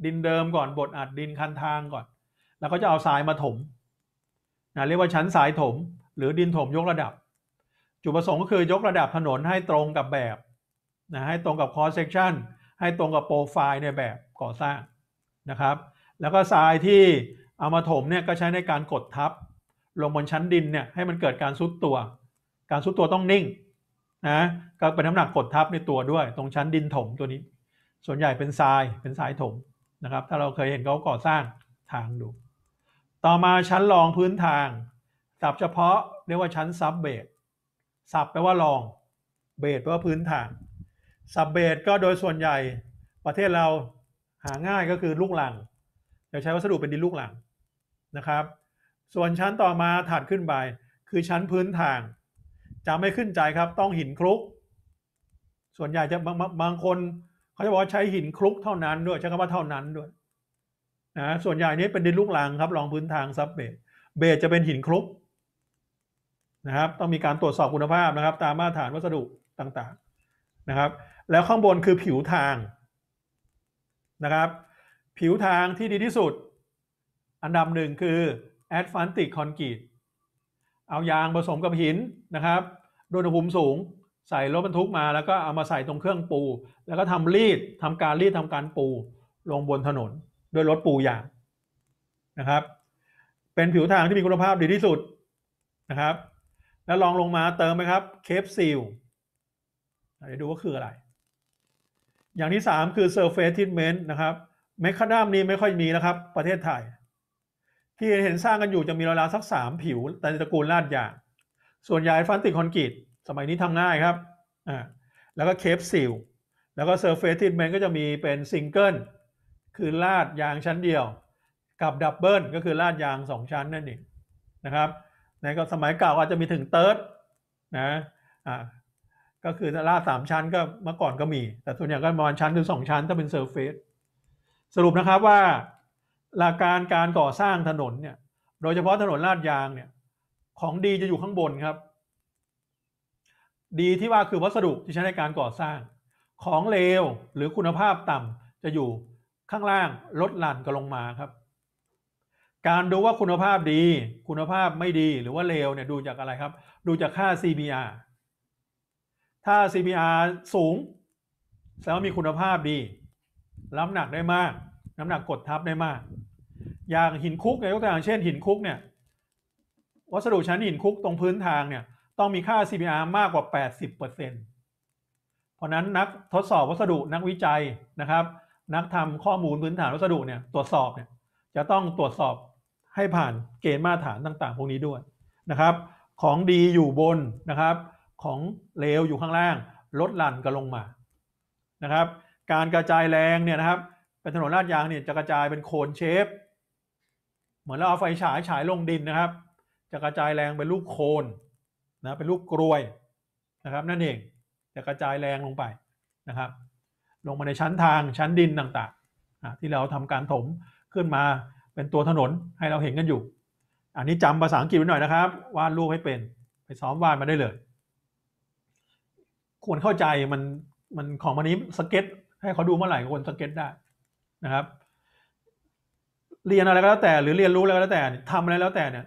Speaker 1: ดินเดิมก่อนบดอัดดินคันทางก่อนแล้วก็จะเอาทรายมาถมนะเรียกว่าชั้นทรายถม หรือดินถมยกระดับ จุดประสงค์ก็คือยกระดับถนนให้ตรงกับแบบนะให้ตรงกับคอสเซ c t i o n ให้ตรงกับโปรไฟล์ในแบบก่อสร้างนะครับ แล้วก็ทรายที่เอามาถมเนี่ยก็ใช้ในการกดทับ ลงบนชั้นดินเนี่ยให้มันเกิดการซุดตัว การซุดตัวต้องนิ่งนะก็เป็นน้ำหนักกดทับในตัวด้วย ตรงชั้นดินถมตัวนี้ ส่วนใหญ่เป็นทราย เป็นทรายถมนะครับ ถ้าเราเคยเห็นเขาก่อสร้างทางดูต่อมาชั้นรองพื้นทางสับเฉพาะเรียกว่าชั้นซับเบสซับแปลว่ารอง เบสแปลว่าพื้นฐานซับเบสก็โดยส่วนใหญ่ประเทศเราหาง่ายก็คือลูกหลังจะใช้วัสดุเป็นดินลูกหลังนะครับ ส่วนชั้นต่อมาถัดขึ้นไป คือชั้นพื้นทางจะไม่ขึ้นใจครับต้องหินคลุก ส่วนใหญ่จะบางบางคนเขาจะบอกว่าใช้หินคลุกเท่านั้นด้วยใช้คำว่าเท่านั้นด้วยนะส่วนใหญ่นี้เป็นดินลูกรังครับรองพื้นทางซับเบสเบสจะเป็นหินคลุกนะครับ ต้องมีการตรวจสอบคุณภาพนะครับตามมาตรฐานวัสดุต่างๆนะครับ แล้วข้างบนคือผิวทางนะครับ ผิวทางที่ดีที่สุด อันดับหนึ่งคือแอดฟานติกคอนกรีต เอายางผสมกับหินนะครับโดยอุณหภูมิสูง ใส่รถบรรทุกมาแล้วก็เอามาใส่ตรงเครื่องปู แล้วก็ทำรีดทำการรีดทำการปู ลงบนถนนด้วยรถปูยางนะครับ เป็นผิวทางที่มีคุณภาพดีที่สุดนะครับ แล้วลองลงมาเติมไหมครับเคปซิลเดี๋ยวดูว่าคืออะไร อย่างที่ 3 คือ Surface Treatment นะครับเมคาดัมนี้ไม่ค่อยมีนะครับ ประเทศไทย ที่เห็นสร้างกันอยู่จะมีราวๆสัก 3 ผิวแต่ตระกูลลาดยาง ส่วนใหญ่ฟันติดคอนกรีตสมัยนี้ทำง่ายครับอ่าแล้วก็เคปซิลแล้วก็เซอร์เฟสทิทเมนต์ก็จะมีเป็นซิงเกิลคือลาดยางชั้นเดียวกับดับเบิลก็คือลาดยางสองชั้นนั่นเองนะครับในก็สมัยเก่าอาจจะมีถึงเติร์ดนะอ่าก็คือลาดสามชั้นก็เมื่อก่อนก็มี แต่ส่วนใหญ่ก็ประมาณชั้นถึงสองชั้นถ้าเป็นเซอร์เฟสสรุปนะครับว่าหลักการการก่อสร้างถนนเนี่ยโดยเฉพาะถนนลาดยางเนี่ยของดีจะอยู่ข้างบนครับ ดีที่ว่าคือวัสดุที่ใช้ในการก่อสร้างของเลวหรือคุณภาพต่ำจะอยู่ข้างล่างลดหลั่นก็ลงมาครับ การดูว่าคุณภาพดีคุณภาพไม่ดีหรือว่าเลวเนี่ยดูจากอะไรครับ ดูจากค่า CBR ถ้า CBR สูงแสดงว่ามีคุณภาพดีน้ำหนักได้มากน้ำหนักกดทับได้มาก อย่างหินคุกเนี่ยยกตัวอย่างเช่นหินคุกเนี่ย วัสดุชั้นหินคุกตรงพื้นทางเนี่ย ต้องมีค่า CBR มากกว่า 80%เพราะนั้นนักทดสอบวัสดุนักวิจัยนะครับนักทำข้อมูลพื้นฐานวัสดุเนี่ยตรวจสอบเนี่ยจะต้องตรวจสอบให้ผ่านเกณฑ์มาตรฐานต่างๆพวกนี้ด้วยนะครับ ของดีอยู่บนนะครับ ของเลวอยู่ข้างล่างลดหลั่นก็ลงมานะครับ การกระจายแรงเนี่ยนะครับเป็นถนนลาดยางเนี่ยจะกระจายเป็นโคนเชฟเหมือนเราเอาไฟฉายฉายลงดินนะครับ จะกระจายแรงเป็นลูกโคนนะเป็นลูกกรวยนะครับ นั่นเองจะกระจายแรงลงไปนะครับลงมาในชั้นทางชั้นดินต่างๆที่เราทำการถมขึ้นมาเป็นตัวถนนให้เราเห็นกันอยู่ อันนี้จำภาษาอังกฤษไว้หน่อยนะครับวาดรูปให้เป็นไปซ้อมวาดมาได้เลย ควรเข้าใจมันมันของมันนี้สเก็ตให้เขาดูเมื่อไหร่ควรสเก็ตได้นะครับ เรียนอะไรก็แล้วแต่หรือเรียนรู้อะไรก็แล้วแต่ทำอะไรแล้วแต่เนี่ย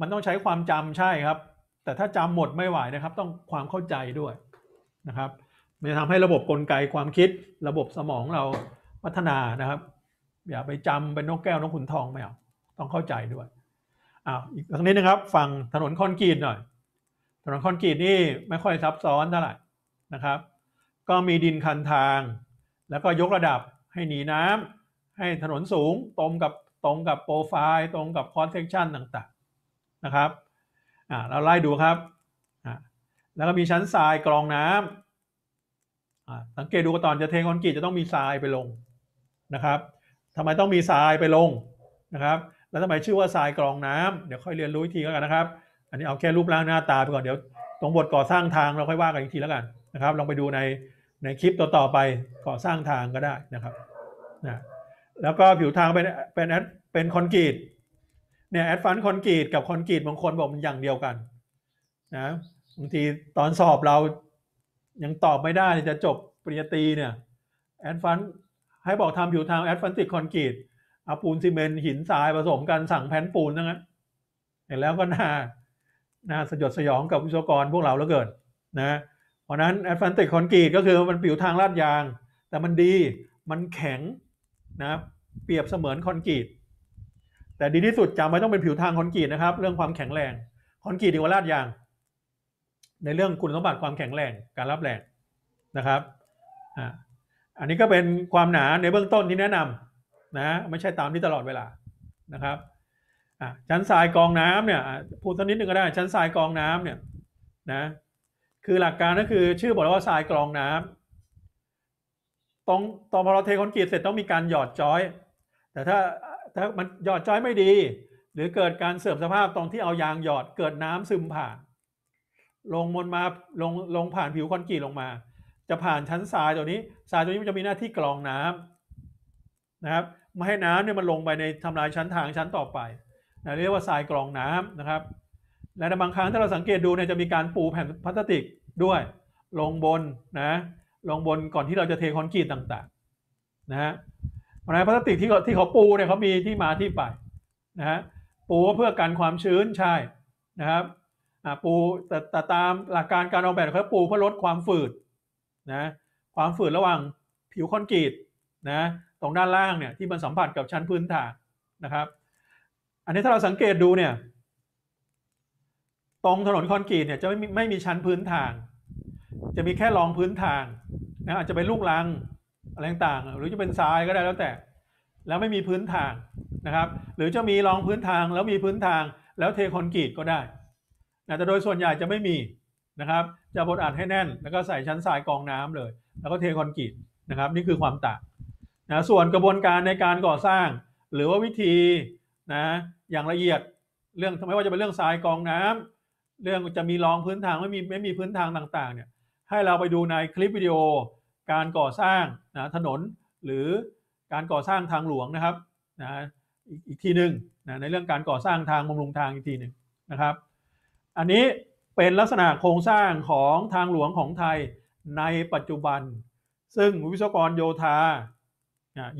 Speaker 1: มันต้องใช้ความจำใช่ครับ แต่ถ้าจำหมดไม่ไหวนะครับ ต้องความเข้าใจด้วยนะครับมันทำให้ระบบกลไกความคิดระบบสมองเราพัฒนานะครับอย่าไปจำเป็นนกแก้วนกขุนทองไม่เอาต้องเข้าใจด้วยอ้าวอีกทางนี้นะครับฟังถนนคอนกรีตหน่อย ถนนคอนกรีตนี่ไม่ค่อยซับซ้อนเท่าไหร่นะครับ ก็มีดินคันทาง แล้วก็ยกระดับให้หนีน้ำ ให้ถนนสูงตรงกับตรงกับโปรไฟล์ ตรงกับคอนเซกชันต่าง ๆนะครับอ่าเราไล่ดูครับอ่าแล้วก็มีชั้นทรายกรองน้ำสังเกตดูกอนจะเทคอนกรีตจะต้องมีทรายไปลงนะครับทำไมต้องมีทรายไปลงนะครับ แล้วทำไมชื่อว่าทรายกรองน้ำเดี๋ยวค่อยเรียนรู้อีกทีแล้วกันนะครับ อันนี้เอาแค่รูปร่างหน้าตาไปก่อนเดี๋ยวตรงบทก่อสร้างทางเราค่อยว่ากันอีกทีแล้วกันนะครับลองไปดูในในคลิปต่อๆไปก่อสร้างทางก็ได้นะครับนะแล้วก็ผิวทางเป็นเป็นเป็นคอนกรีตเนี่ยแอดฟันคอนกรีตกับคอนกรีตบางคนบอกมันอย่างเดียวกันนะบางทีตอนสอบเรายังตอบไม่ได้จะจบปริญญาตรีเนี่ยแอดฟัน ให้บอกทำผิวทางแอดฟันติกคอนกรีตเอาปูนซีเมนต์หินทรายผสมกันสั่งแผ่นปูนทั้งนั้นเห็นแล้วก็น่าน่าสยดสยองกับวิศวกรพวกเราเหลือเกินนะเพราะนั้นแอดฟันติกคอนกรีตก็คือมันผิวทางลาดยาง แต่มันดีมันแข็งนะเปรียบเสมือนคอนกรีต แต่ดีที่สุดจำไว้ต้องเป็นผิวทางคอนกรีตนะครับเรื่องความแข็งแรงคอนกรีตดีกว่าลาดยางในเรื่องคุณสมบัติความแข็งแรงการรับแรงนะครับอันนี้ก็เป็นความหนาในเบื้องต้นที่แนะนำนะไม่ใช่ตามที่ตลอดเวลานะครับชั้นทรายกองน้ำเนี่ยพูดสักนิดนึ่งก็ได้ชั้นทรายกองน้ำเนี่ยนะคือหลักการก็คือชื่อบอกว่าทรายกรองน้ำตรงตอนพอเราเทคอนกรีตเสร็จต้องมีการหยอดจอย แต่ถ้าถ้ามันหยอดจอยไม่ดี หรือเกิดการเสื่อมสภาพตรงที่เอายางหยอดเกิดน้ำซึมผ่านลงมนมาลงลงผ่านผิวคอนกรีตลงมา จะผ่านชั้นทรายตัวนี้ทรายตัวนี้มันจะมีหน้าที่กรองน้ำนะครับไม่ให้น้ำเนี่ยมันลงไปในทำลายชั้นทางชั้นต่อไปนะเรียกว่าทรายกรองน้ำนะครับ และบางครั้งถ้าเราสังเกตดูเนี่ยจะมีการปูแผ่นพลาสติกด้วย ลงบนนะลงบนก่อนที่เราจะเทคอนกรีตต่างๆนะฮะเพราะนั้นพลาสติกที่ที่เขาปูเนี่ยเขามีที่มาที่ไปนะฮะปูเพื่อกันความชื้นใช่นะครับปูแต่แต่ตามหลักการการออกแบบเขาปูเพื่อลดความฝืดนะความฝืดระหว่างผิวคอนกรีตนะตรงด้านล่างเนี่ยที่มันสัมผัสกับชั้นพื้นฐานนะครับ อันนี้ถ้าเราสังเกตดูเนี่ยตรงถนนคอนกรีตเนี่ยจะไม่มีไม่มีชั้นพื้นฐานจะมีแค่รองพื้นฐานนะอาจจะเป็นลูกรังอะไรต่างหรือจะเป็นทรายก็ได้แล้วแต่ แล้วไม่มีพื้นฐานนะครับหรือจะมีรองพื้นทางแล้วมีพื้นทาง แล้วเทคอนกรีตก็ได้แต่โดยส่วนใหญ่จะไม่มีนะครับ จะบดอัดให้แน่น แล้วก็ใส่ชั้นทรายกองน้ำเลย แล้วก็เทคอนกรีตนะครับ นี่คือความต่างนะส่วนกระบวนการในการก่อสร้าง หรือว่าวิธีนะ อย่างละเอียด เรื่องทำไมว่าจะเป็นเรื่องทรายกองน้ำ เรื่องจะมีรองพื้นทาง ไม่มีไม่มีพื้นทางต่างๆ เนี่ย ให้เราไปดูในคลิปวิดีโอการก่อสร้างนะ ถนน หรือการก่อสร้างทางหลวงนะครับนะอีกทีหนึ่งนะในเรื่องการก่อสร้างทางบำรุงทางอีกทีหนึ่งนะครับอันนี้เป็นลักษณะโครงสร้างของทางหลวงของไทยในปัจจุบัน ซึ่งวิศวกรโยธา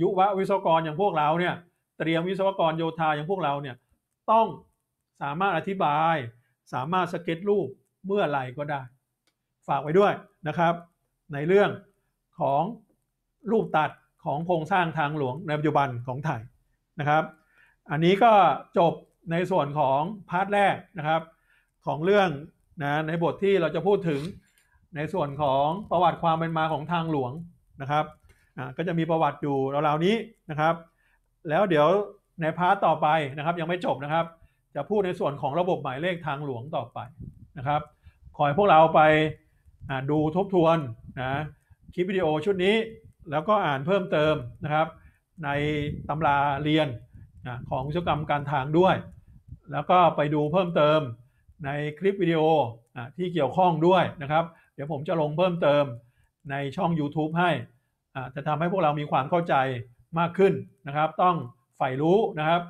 Speaker 1: ยุวะวิศวกรอย่างพวกเราเนี่ย เตรียมวิศวกรโยธาอย่างพวกเราเนี่ย ต้องสามารถอธิบาย สามารถสเก็ตรูปเมื่อไหร่ก็ได้ ฝากไว้ด้วยนะครับ ในเรื่องของรูปตัดของโครงสร้างทางหลวงในปัจจุบันของไทยนะครับ อันนี้ก็จบในส่วนของพาร์ทแรกนะครับของเรื่องนะในบทที่เราจะพูดถึงในส่วนของประวัติความเป็นมาของทางหลวงนะครับ ก็จะมีประวัติอยู่ราวๆนี้นะครับ แล้วเดี๋ยวในพาร์ตต่อไปนะครับยังไม่จบนะครับ จะพูดในส่วนของระบบหมายเลขทางหลวงต่อไปนะครับ ขอให้พวกเราไปดูทบทวนนะคลิปวิดีโอชุดนี้แล้วก็อ่านเพิ่มเติมนะครับ ในตำราเรียนของวิศวกรรมการทางด้วย แล้วก็ไปดูเพิ่มเติมในคลิปวิดีโออที่เกี่ยวข้องด้วยนะครับ เดี๋ยวผมจะลงเพิ่มเติมในช่อง YouTube ให้จะทำให้พวกเรามีความเข้าใจมากขึ้นนะครับ ต้องใฝ่รู้นะครับ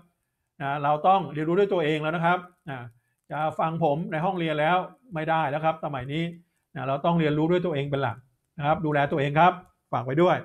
Speaker 1: เราต้องเรียนรู้ด้วยตัวเองแล้วนะครับ จะฟังผมในห้องเรียนแล้วไม่ได้แล้วครับสมัยนี้เราต้องเรียนรู้ด้วยตัวเองเป็นหลักนะครับ ดูแลตัวเองครับฝากไว้ด้วย